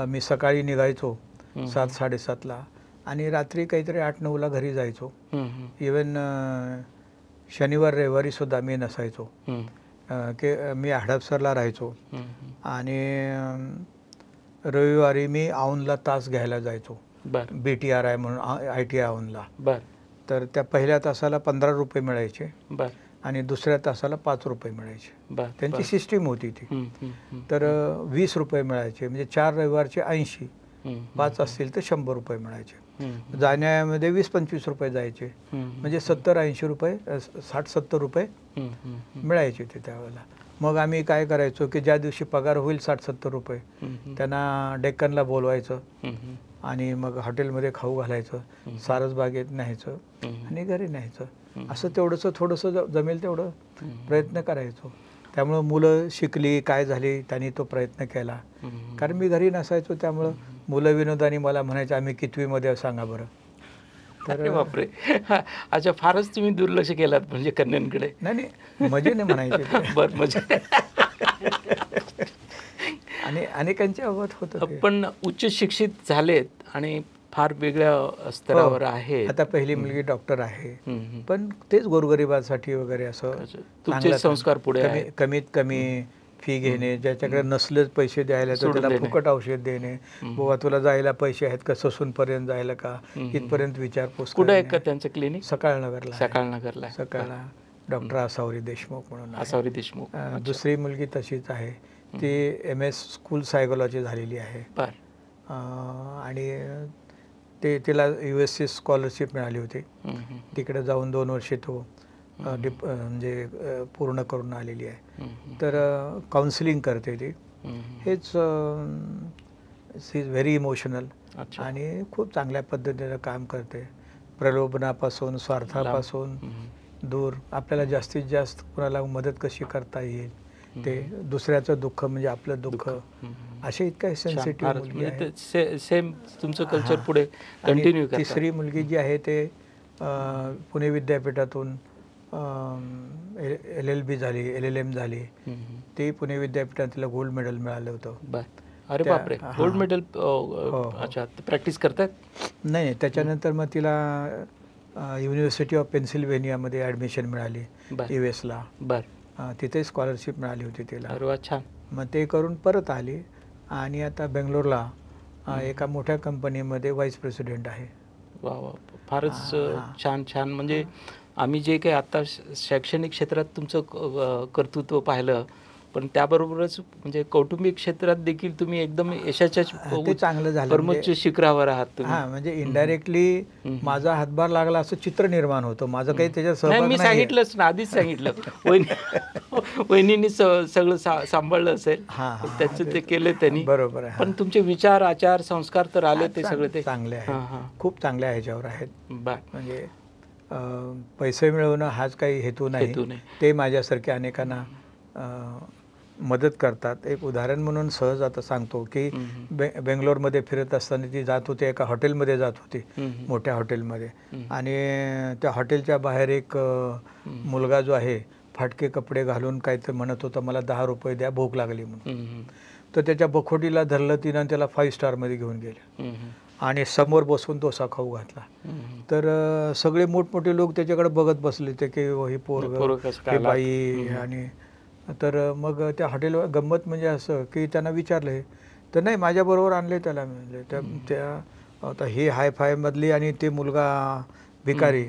Speaker 1: मी सकाळी निघायचो सात साडेसातला आणि रात्री काहीतरी आठ नऊला घरी जायचो इवन शनिवार रविवारी सुद्धा मी नसायचो की मी हडपसरला राहायचो आणि रविवारी मी औनला तास घ्यायला जायचो बी टी आर आय म्हणून आय टी आय औनला तर त्या पहिल्या तासाला पंधरा रुपये मिळायचे आणि दुसऱ्या तासाला पाच रुपये मिळायचे त्यांची सिस्टीम होती ती तर वीस रुपये मिळायचे म्हणजे चार रविवारचे ऐंशी पाच असतील तर शंभर रुपये मिळायचे जाण्यामध्ये वीस पंचवीस रुपये जायचे म्हणजे सत्तर ऐंशी रुपये साठ सत्तर रुपये मिळायचे ते त्यावेळेला मग आम्ही काय करायचो की ज्या दिवशी पगार होईल साठ सत्तर रुपये त्यांना डेक्कनला बोलवायचं आणि मग हॉटेलमध्ये खाऊ घालायचं सारसबागेत न्यायचं आणि घरी न्यायचं असं तेवढंसं थोडंसं जमेल तेवढं प्रयत्न करायचो त्यामुळं मुलं शिकली काय झाली त्यांनी तो प्रयत्न केला कारण मी घरी नसायचो त्यामुळं मुलं विनोदाने मला म्हणायचे आम्ही कितवीमध्ये
Speaker 4: सांगा बरं तर बापरे अच्छा फारच तुम्ही दुर्लक्ष केलात म्हणजे कन्यांकडे नाही नाही मजेने म्हणजे म्हणायचे बरं मजे म्हणजे. आणि अनेकांच्या अवत होतं पण उच्च शिक्षित झालेत आणि फार वेगळ्या स्तरावर हो. आहे आता पहिली मुलगी
Speaker 1: डॉक्टर आहे पण तेच गोरगरिबांसाठी वगैरे असं तुमचे संस्कार पुढे कमीत कमी फी घेणे ज्याच्याकडे नसलेच पैसे द्यायला तर त्याला फुकट औषध देणे बाबा तुला जायला पैसे आहेत का ससूनपर्यंत जायला का इथपर्यंत विचारपूस कुठं आहे का त्यांचं क्लिनिक सकाळ नगरला सकाळ नगरला सकाळ डॉक्टर आसावरी देशमुख म्हणून आसावरी देशमुख दुसरी मुलगी तशीच आहे ती एम एस स्कूल सायकोलॉजी झालेली आहे आणि ते तिला यू एस सी स्कॉलरशिप मिळाली होती तिकडे जाऊन दोन वर्षे तो डिप म्हणजे पूर्ण करून आलेली आहे तर काउन्सिलिंग करते ती हेच इज व्हेरी इमोशनल आणि खूप चांगल्या पद्धतीनं काम करते प्रलोभनापासून स्वार्थापासून दूर आपल्याला जास्तीत जास्त कुणाला मदत कशी करता येईल ते दुसऱ्याचं दुःख म्हणजे आपलं दुःख असे इतकं सेन्सिटिव्ह
Speaker 4: सेम तुमचं कल्चर पुढे कंटिन्यू तिसरी
Speaker 1: मुलगी जी आहे ते पुणे विद्यापीठातून एल एल बी झाली एल एल एम झाली ते पुणे विद्यापीठात तिला गोल्ड मेडल मिळालं
Speaker 4: होतं अरे बापरे गोल्ड हो, मेडल हो. अच्छा प्रॅक्टिस करतात
Speaker 1: नाही त्याच्यानंतर मग तिला युनिव्हर्सिटी ऑफ पेन्सिल्व्हेनियामध्ये ऍडमिशन मिळाली यू एसला तिथे स्कॉलरशिप मिळाली होती तिला छान मग ते करून परत आली आणि आता बेंगलोरला एका मोठ्या कंपनीमध्ये व्हाईस प्रेसिडेंट आहे
Speaker 4: वा वा फारच छान छान म्हणजे आम्ही जे काही आत्ता शैक्षणिक क्षेत्रात तुमचं कर्तृत्व पाहिलं पण त्याबरोबरच म्हणजे कौटुंबिक क्षेत्रात देखील तुम्ही एकदम यशाच्या चांगलं झालं म्हणजे शिखरावर आहात तुम्ही म्हणजे
Speaker 1: इनडायरेक्टली माझा हातभार लागला असं चित्र निर्माण होतं माझं काही त्याच्या मी सांगितलंच
Speaker 4: ना आधीच सांगितलं वहिनी सगळं सांभाळलं असेल त्याचं ते केलं त्यांनी बरोबर आहे पण तुमचे विचार आचार संस्कार तर आले ते सगळे ते चांगले आहे
Speaker 1: खूप चांगल्या ह्याच्यावर आहेत
Speaker 4: म्हणजे
Speaker 1: पैसे मिळवणं हाच काही हेतू नाही ते माझ्यासारख्या अनेकांना मदत करतात एक उदाहरण म्हणून सहज आता सांगतो की बे बेंगलोरमध्ये फिरत असताना ती जात होती एका हॉटेलमध्ये जात होती मोठ्या हॉटेलमध्ये आणि त्या हॉटेलच्या बाहेर एक मुलगा जो आहे फाटके कपडे घालून काहीतरी म्हणत होता मला दहा रुपये द्या भूक लागली म्हणून तर त्याच्या बखोटीला धरलं तिनं त्याला फाईव्ह स्टारमध्ये घेऊन गेलं आणि समोर बसून डोसा खाऊ घातला तर सगळे मोठमोठे लोक त्याच्याकडे बघत बसले ते की हे पोर हे बाई आणि तर मग त्या हॉटेल गंमत म्हणजे असं की त्यांना विचारले तर नाही माझ्याबरोबर आणले त्याला म्हणजे त्या त्या आता हे हाय मधली आणि ते मुलगा भिकारी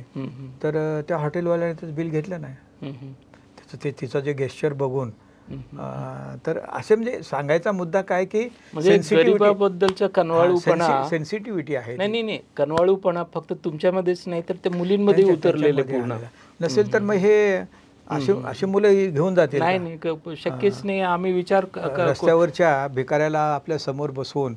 Speaker 1: तर त्या हॉटेलवाल्याने बिल घेतलं नाही त्याचं ते तिचं जे गेस्चर बघून तर असे म्हणजे सांगायचा मुद्दा
Speaker 4: काय की म्हणजे बद्दलचा कनवाळूपणा सेन्सिटिव्हिटी आहे नाही नाही नाही कनवाळूपणा फक्त तुमच्यामध्येच नाही तर ते मुलींमध्ये उतरलेले नसेल तर मग हे अशी मुलं घेऊन जातील नाही नाही शक्यच नाही आम्ही विचार रस्त्यावरच्या
Speaker 1: भिकाऱ्याला आपल्या समोर बसवून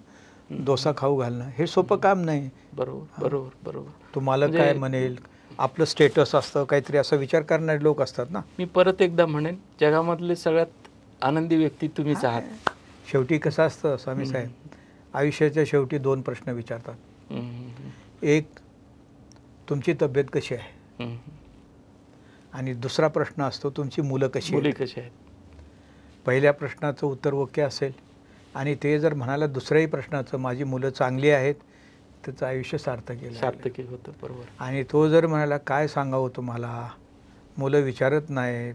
Speaker 1: डोसा खाऊ घालणं हे सोपं काम नाही बरोबर बरोबर बरोबर तुम्हाला म्हणजे काय म्हणेल आपलं स्टेटस असतं काहीतरी असं विचार करणारे लोक असतात
Speaker 4: ना मी परत एकदा म्हणेन जगामधले सगळ्यात आनंदी व्यक्ती तुम्हीच आहात शेवटी कसं असतं स्वामी
Speaker 1: साहेब आयुष्याच्या शेवटी दोन प्रश्न विचारतात एक तुमची तब्येत कशी आहे आणि दुसरा प्रश्न असतो तुमची मुलं कशी कशी आहेत पहिल्या प्रश्नाचं उत्तर ओके असेल आणि ते जर म्हणाला दुसऱ्याही प्रश्नाचं माझी मुलं चांगली आहेत त्याचं आयुष्य सार्थक
Speaker 4: केलं सार्थक होतं बरोबर
Speaker 1: आणि तो जर म्हणाला काय सांगावं तुम्हाला मुलं विचारत
Speaker 4: नाहीत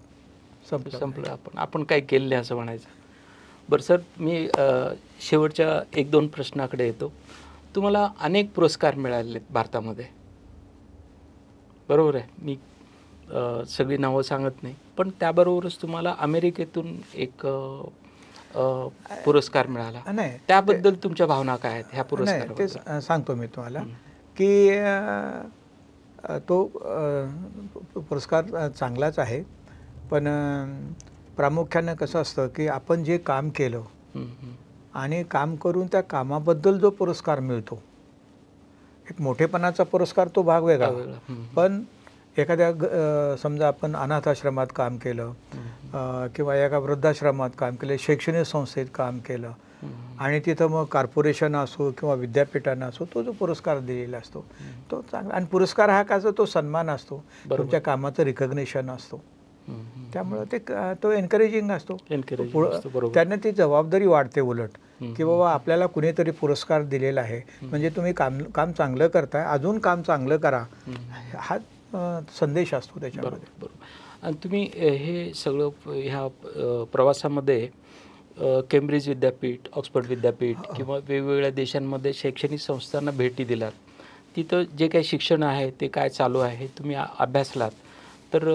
Speaker 4: संपलं संपलं आपण आपण काय केले असं म्हणायचं बरं सर मी शेवटच्या एक दोन प्रश्नाकडे येतो तुम्हाला अनेक पुरस्कार मिळाले आहेत भारतामध्ये बरोबर आहे मी सगळी नावं सांगत नाही पण त्याबरोबरच तुम्हाला अमेरिकेतून एक पुरस्कार मिळाला नाही त्याबद्दल तुमच्या भावना काय आहेत ह्या पुरस्कार ते
Speaker 1: सांगतो मी तुम्हाला की तो पुरस्कार चांगलाच आहे पण प्रामुख्यानं कसं असतं की आपण जे काम केलं आणि काम करून त्या कामाबद्दल जो पुरस्कार मिळतो एक मोठेपणाचा पुरस्कार तो भाग वेगळा पण एखाद्या समजा आपण अनाथाश्रमात काम केलं किंवा एका वृद्धाश्रमात काम केलं शैक्षणिक संस्थेत काम केलं आणि तिथं मग कॉर्पोरेशन असो किंवा विद्यापीठानं असो तो जो पुरस्कार दिलेला असतो तो चांगला आणि पुरस्कार हा काचा तो सन्मान असतो तुमच्या कामाचं रिकग्नेशन असतो त्यामुळे ते तो एनकरेजिंग असतो त्यांना ती जबाबदारी वाढते उलट की बाबा आपल्याला कुणीतरी पुरस्कार दिलेला आहे म्हणजे तुम्ही काम काम चांगलं करताय अजून काम चांगलं करा हा संदेश असतो त्याच्यामध्ये
Speaker 4: बरोबर आणि तुम्ही हे सगळं ह्या प्रवासामध्ये केम्ब्रिज विद्यापीठ ऑक्सफर्ड विद्यापीठ किंवा वेगवेगळ्या देशांमध्ये शैक्षणिक संस्थांना भेटी दिलात तिथं जे काही शिक्षण आहे ते काय चालू आहे तुम्ही अभ्यासलात तर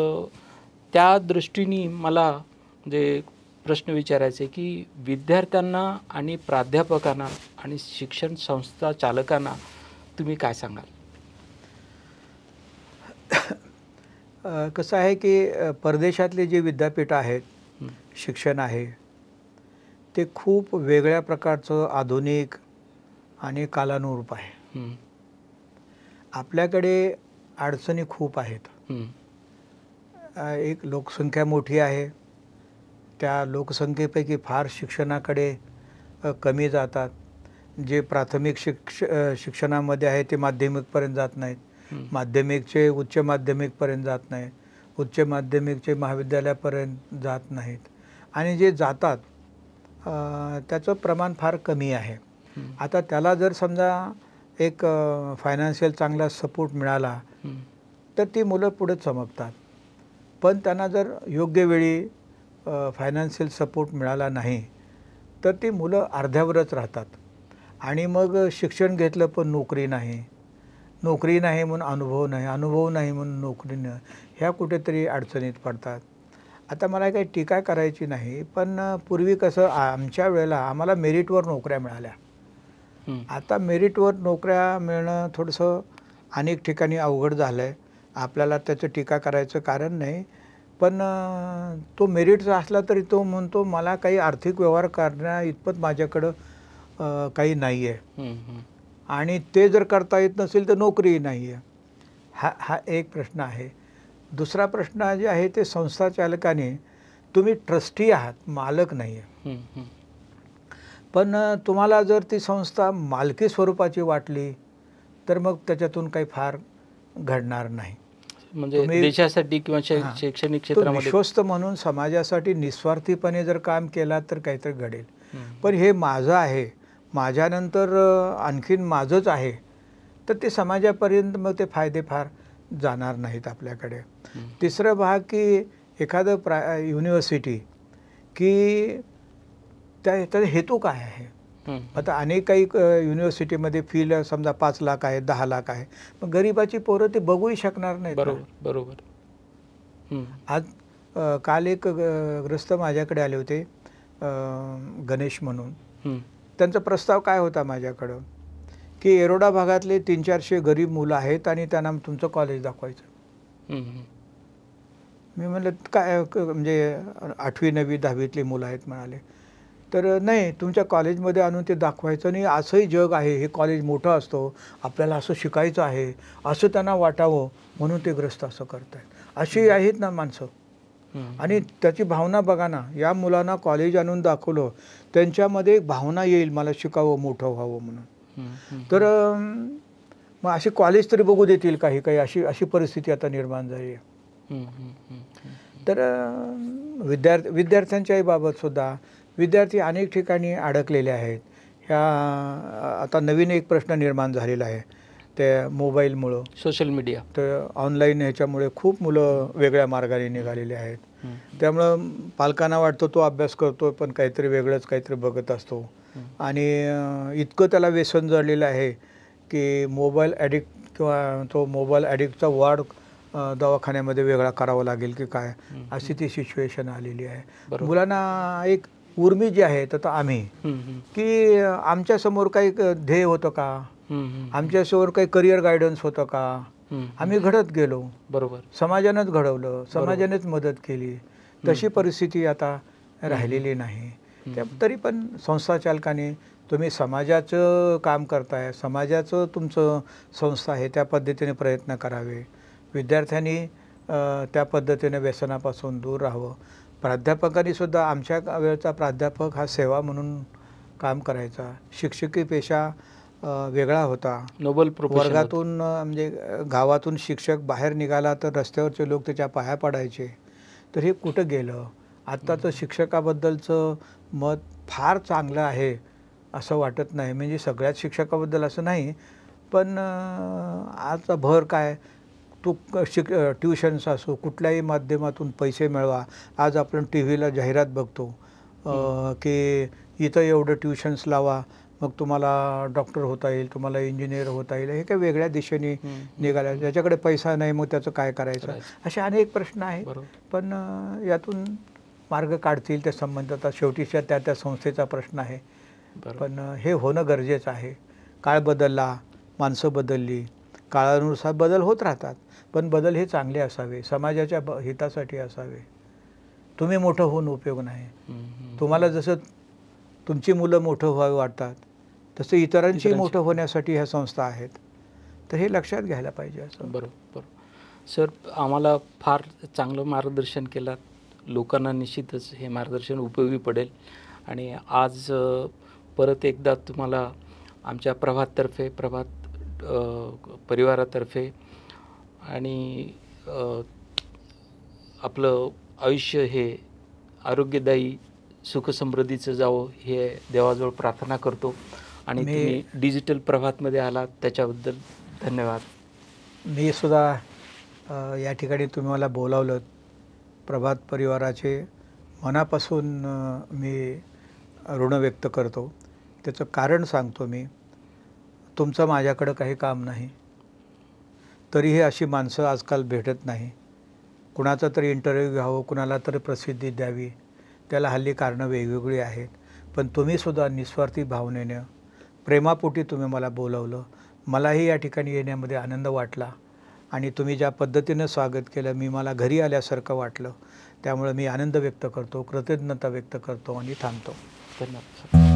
Speaker 4: त्या दृष्टीने मला जे प्रश्न विचारायचे की विद्यार्थ्यांना आणि प्राध्यापकांना आणि शिक्षण संस्था चालकांना तुम्ही काय सांगाल
Speaker 1: कसं आहे की परदेशातले जे विद्यापीठ आहेत शिक्षण आहे ते खूप वेगळ्या प्रकारचं आधुनिक आणि कालानुरूप आहे आपल्याकडे अडचणी खूप आहेत एक लोकसंख्या मोठी आहे त्या लोकसंख्येपैकी फार शिक्षणाकडे कमी जातात जे प्राथमिक शिक्ष शिक्षणामध्ये आहे ते माध्यमिकपर्यंत जात नाहीत माध्यमिकचे उच्च माध्यमिकपर्यंत जात नाहीत उच्च माध्यमिकचे महाविद्यालयापर्यंत जात नाहीत आणि जे जातात त्याचं प्रमाण फार कमी आहे आता त्याला जर समजा एक फायनान्शियल चांगला सपोर्ट मिळाला तर ती मुलं पुढे चमकतात पण त्यांना जर योग्य वेळी फायनान्शियल सपोर्ट मिळाला नाही तर ती मुलं अर्ध्यावरच राहतात आणि मग शिक्षण घेतलं पण नोकरी नाही नोकरी नाही म्हणून अनुभव नाही अनुभव नाही म्हणून नोकरी न ह्या कुठेतरी अडचणीत पडतात आता मला काही टीका करायची नाही पण पूर्वी कसं आमच्या वेळेला आम्हाला मेरिटवर नोकऱ्या मिळाल्या आता मेरिटवर नोकऱ्या मिळणं थोडंसं अनेक ठिकाणी अवघड झालं आहे आपल्याला त्याचं टीका करायचं कारण नाही पण तो मेरिटचा असला तरी तो म्हणतो मला काही आर्थिक व्यवहार करण्या इतपत माझ्याकडं काही नाही आहे आणि ते जर करता येत नसेल तर नोकरीही नाही आहे हा हा एक प्रश्न आहे दुसरा प्रश्न जे आहे ते संस्थाचालकाने तुम्ही ट्रस्टी आहात मालक नाही आहे पण तुम्हाला जर ती संस्था मालकी स्वरूपाची वाटली तर मग त्याच्यातून काही फार घडणार नाही म्हणजे देशासाठी किंवा शैक्षणिक क्षेत्रामध्ये विश्वस्त म्हणून समाजासाठी निस्वार्थीपणे जर काम केला तर काहीतरी घडेल पण हे माझं आहे माझ्यानंतर आणखीन माझंच आहे तर ते समाजापर्यंत मग ते फायदे फार जाणार नाहीत आपल्याकडे तिसरं भाग की एखादं प्रा युनिव्हर्सिटी की त्या त्याचा हेतू काय आहे आता अनेक काही युनिव्हर्सिटीमध्ये फी समजा पाच लाख आहे दहा लाख आहे मग गरीबाची पोरं ते बघूही शकणार नाही बरोबर
Speaker 4: बरोबर
Speaker 1: आज काल एक ग्रस्त माझ्याकडे आले होते गणेश म्हणून त्यांचा प्रस्ताव काय होता माझ्याकडं की एरोडा भागातले तीन चारशे गरीब मुलं आहेत आणि त्यांना तुमचं कॉलेज दाखवायचं मी म्हणलं काय म्हणजे आठवी नववी दहावीतली मुलं आहेत म्हणाले तर नाही तुमच्या कॉलेजमध्ये आणून ते दाखवायचं आणि असंही जग आहे हे कॉलेज मोठं असतो आपल्याला असं शिकायचं आहे असं त्यांना वाटावं म्हणून ते ग्रस्त असं करतायत अशी आहेत ना माणसं आणि त्याची भावना बघा ना या मुलांना कॉलेज आणून दाखवलं त्यांच्यामध्ये एक भावना येईल मला शिकावं मोठं व्हावं
Speaker 2: म्हणून
Speaker 1: तर मग असे कॉलेज तरी बघू देतील काही काही अशी अशी परिस्थिती आता निर्माण झाली तर विद्यार्थी विद्यार्थ्यांच्याही बाबतसुद्धा विद्यार्थी अनेक ठिकाणी अडकलेले आहेत ह्या आता नवीन एक प्रश्न निर्माण झालेला आहे त्या मोबाईलमुळं सोशल मीडिया तर ऑनलाईन ह्याच्यामुळे खूप मुलं वेगळ्या मार्गाने निघालेली आहेत त्यामुळं पालकांना वाटतो तो अभ्यास करतो पण काहीतरी वेगळंच काहीतरी बघत असतो आणि इतकं त्याला व्यसन जडलेलं आहे की मोबाईल ॲडिक्ट किंवा तो मोबाईल ॲडिक्टचा वाढ दवाखान्यामध्ये वेगळा करावा लागेल की काय अशी ती सिच्युएशन आलेली आहे मुलांना एक उर्मी जी आहे तर आम्ही की आमच्यासमोर काही ध्येय होतं का आमच्यासमोर काही करिअर गायडन्स होतं का आम्ही घडत गेलो बरोबर समाजानेच घडवलं समाजानेच मदत केली तशी परिस्थिती आता राहिलेली नाही तरी पण संस्था चालकाने तुम्ही समाजाचं काम करताय समाजाचं तुमचं संस्था आहे त्या पद्धतीने प्रयत्न करावे विद्यार्थ्यांनी त्या पद्धतीने व्यसनापासून दूर राहावं प्राध्यापकांनी सुद्धा आमच्या वेळचा प्राध्यापक हा सेवा म्हणून काम करायचा शिक्षकी पेशा वेगळा होता नोबल वर्गातून म्हणजे गावातून शिक्षक बाहेर निघाला तर रस्त्यावरचे लोक त्याच्या पाया पडायचे तर हे कुठं गेलं आत्ताचं शिक्षकाबद्दलचं मत फार चांगलं आहे असं वाटत नाही म्हणजे सगळ्याच शिक्षकाबद्दल असं नाही पण आजचा भर काय तू शिक ट्युशन्स असो कुठल्याही माध्यमातून पैसे मिळवा आज आपण टी व्हीला जाहिरात बघतो की इथं एवढं ट्युशन्स लावा मग तुम्हाला डॉक्टर होता येईल तुम्हाला इंजिनियर होता येईल हे काही वेगळ्या दिशेने निघाल्या ज्याच्याकडे पैसा नाही मग त्याचं काय करायचं असे अनेक प्रश्न आहेत पण यातून मार्ग काढतील त्या संबंधात शेवटीच्या त्या त्या संस्थेचा प्रश्न आहे पण हे होणं गरजेचं आहे काळ बदलला माणसं बदलली काळानुसार बदल होत राहतात पण बदल हे चांगले असावे समाजाच्या हितासाठी असावे तुम्ही मोठं होऊन उपयोग नाही तुम्हाला जसं तुमची मुलं
Speaker 4: मोठं व्हावी वाटतात तसं इतरांची मोठं
Speaker 1: होण्यासाठी ह्या संस्था आहेत
Speaker 4: तर हे लक्षात घ्यायला पाहिजे असं बरोबर बरोबर सर आम्हाला फार चांगलं मार्गदर्शन केलं लोकांना निश्चितच हे मार्गदर्शन उपयोगी पडेल आणि आज परत एकदा तुम्हाला आमच्या प्रभाततर्फे प्रभात परिवारातर्फे आणि आपलं आयुष्य हे आरोग्यदायी सुखसमृद्धीचं जावं हे देवाजवळ प्रार्थना करतो आणि तुम्ही डिजिटल प्रभातमध्ये आलात त्याच्याबद्दल धन्यवाद
Speaker 1: मी सुद्धा या ठिकाणी तुम्ही मला बोलावलं प्रभात परिवाराचे मनापासून मी ऋण व्यक्त करतो त्याचं कारण सांगतो मी तुमचं माझ्याकडं काही काम नाही तरीही अशी माणसं आजकाल भेटत नाही कुणाचा तरी इंटरव्ह्यू घ्यावं कुणाला तरी प्रसिद्धी द्यावी त्याला हल्ली कारणं वेगवेगळी आहेत पण तुम्हीसुद्धा निस्वार्थी भावनेनं प्रेमापोटी तुम्ही मला बोलवलं मलाही या ठिकाणी येण्यामध्ये आनंद वाटला आणि तुम्ही ज्या पद्धतीनं स्वागत केलं मी मला घरी आल्यासारखं वाटलं त्यामुळे मी आनंद व्यक्त करतो कृतज्ञता व्यक्त करतो आणि थांबतो धन्यवाद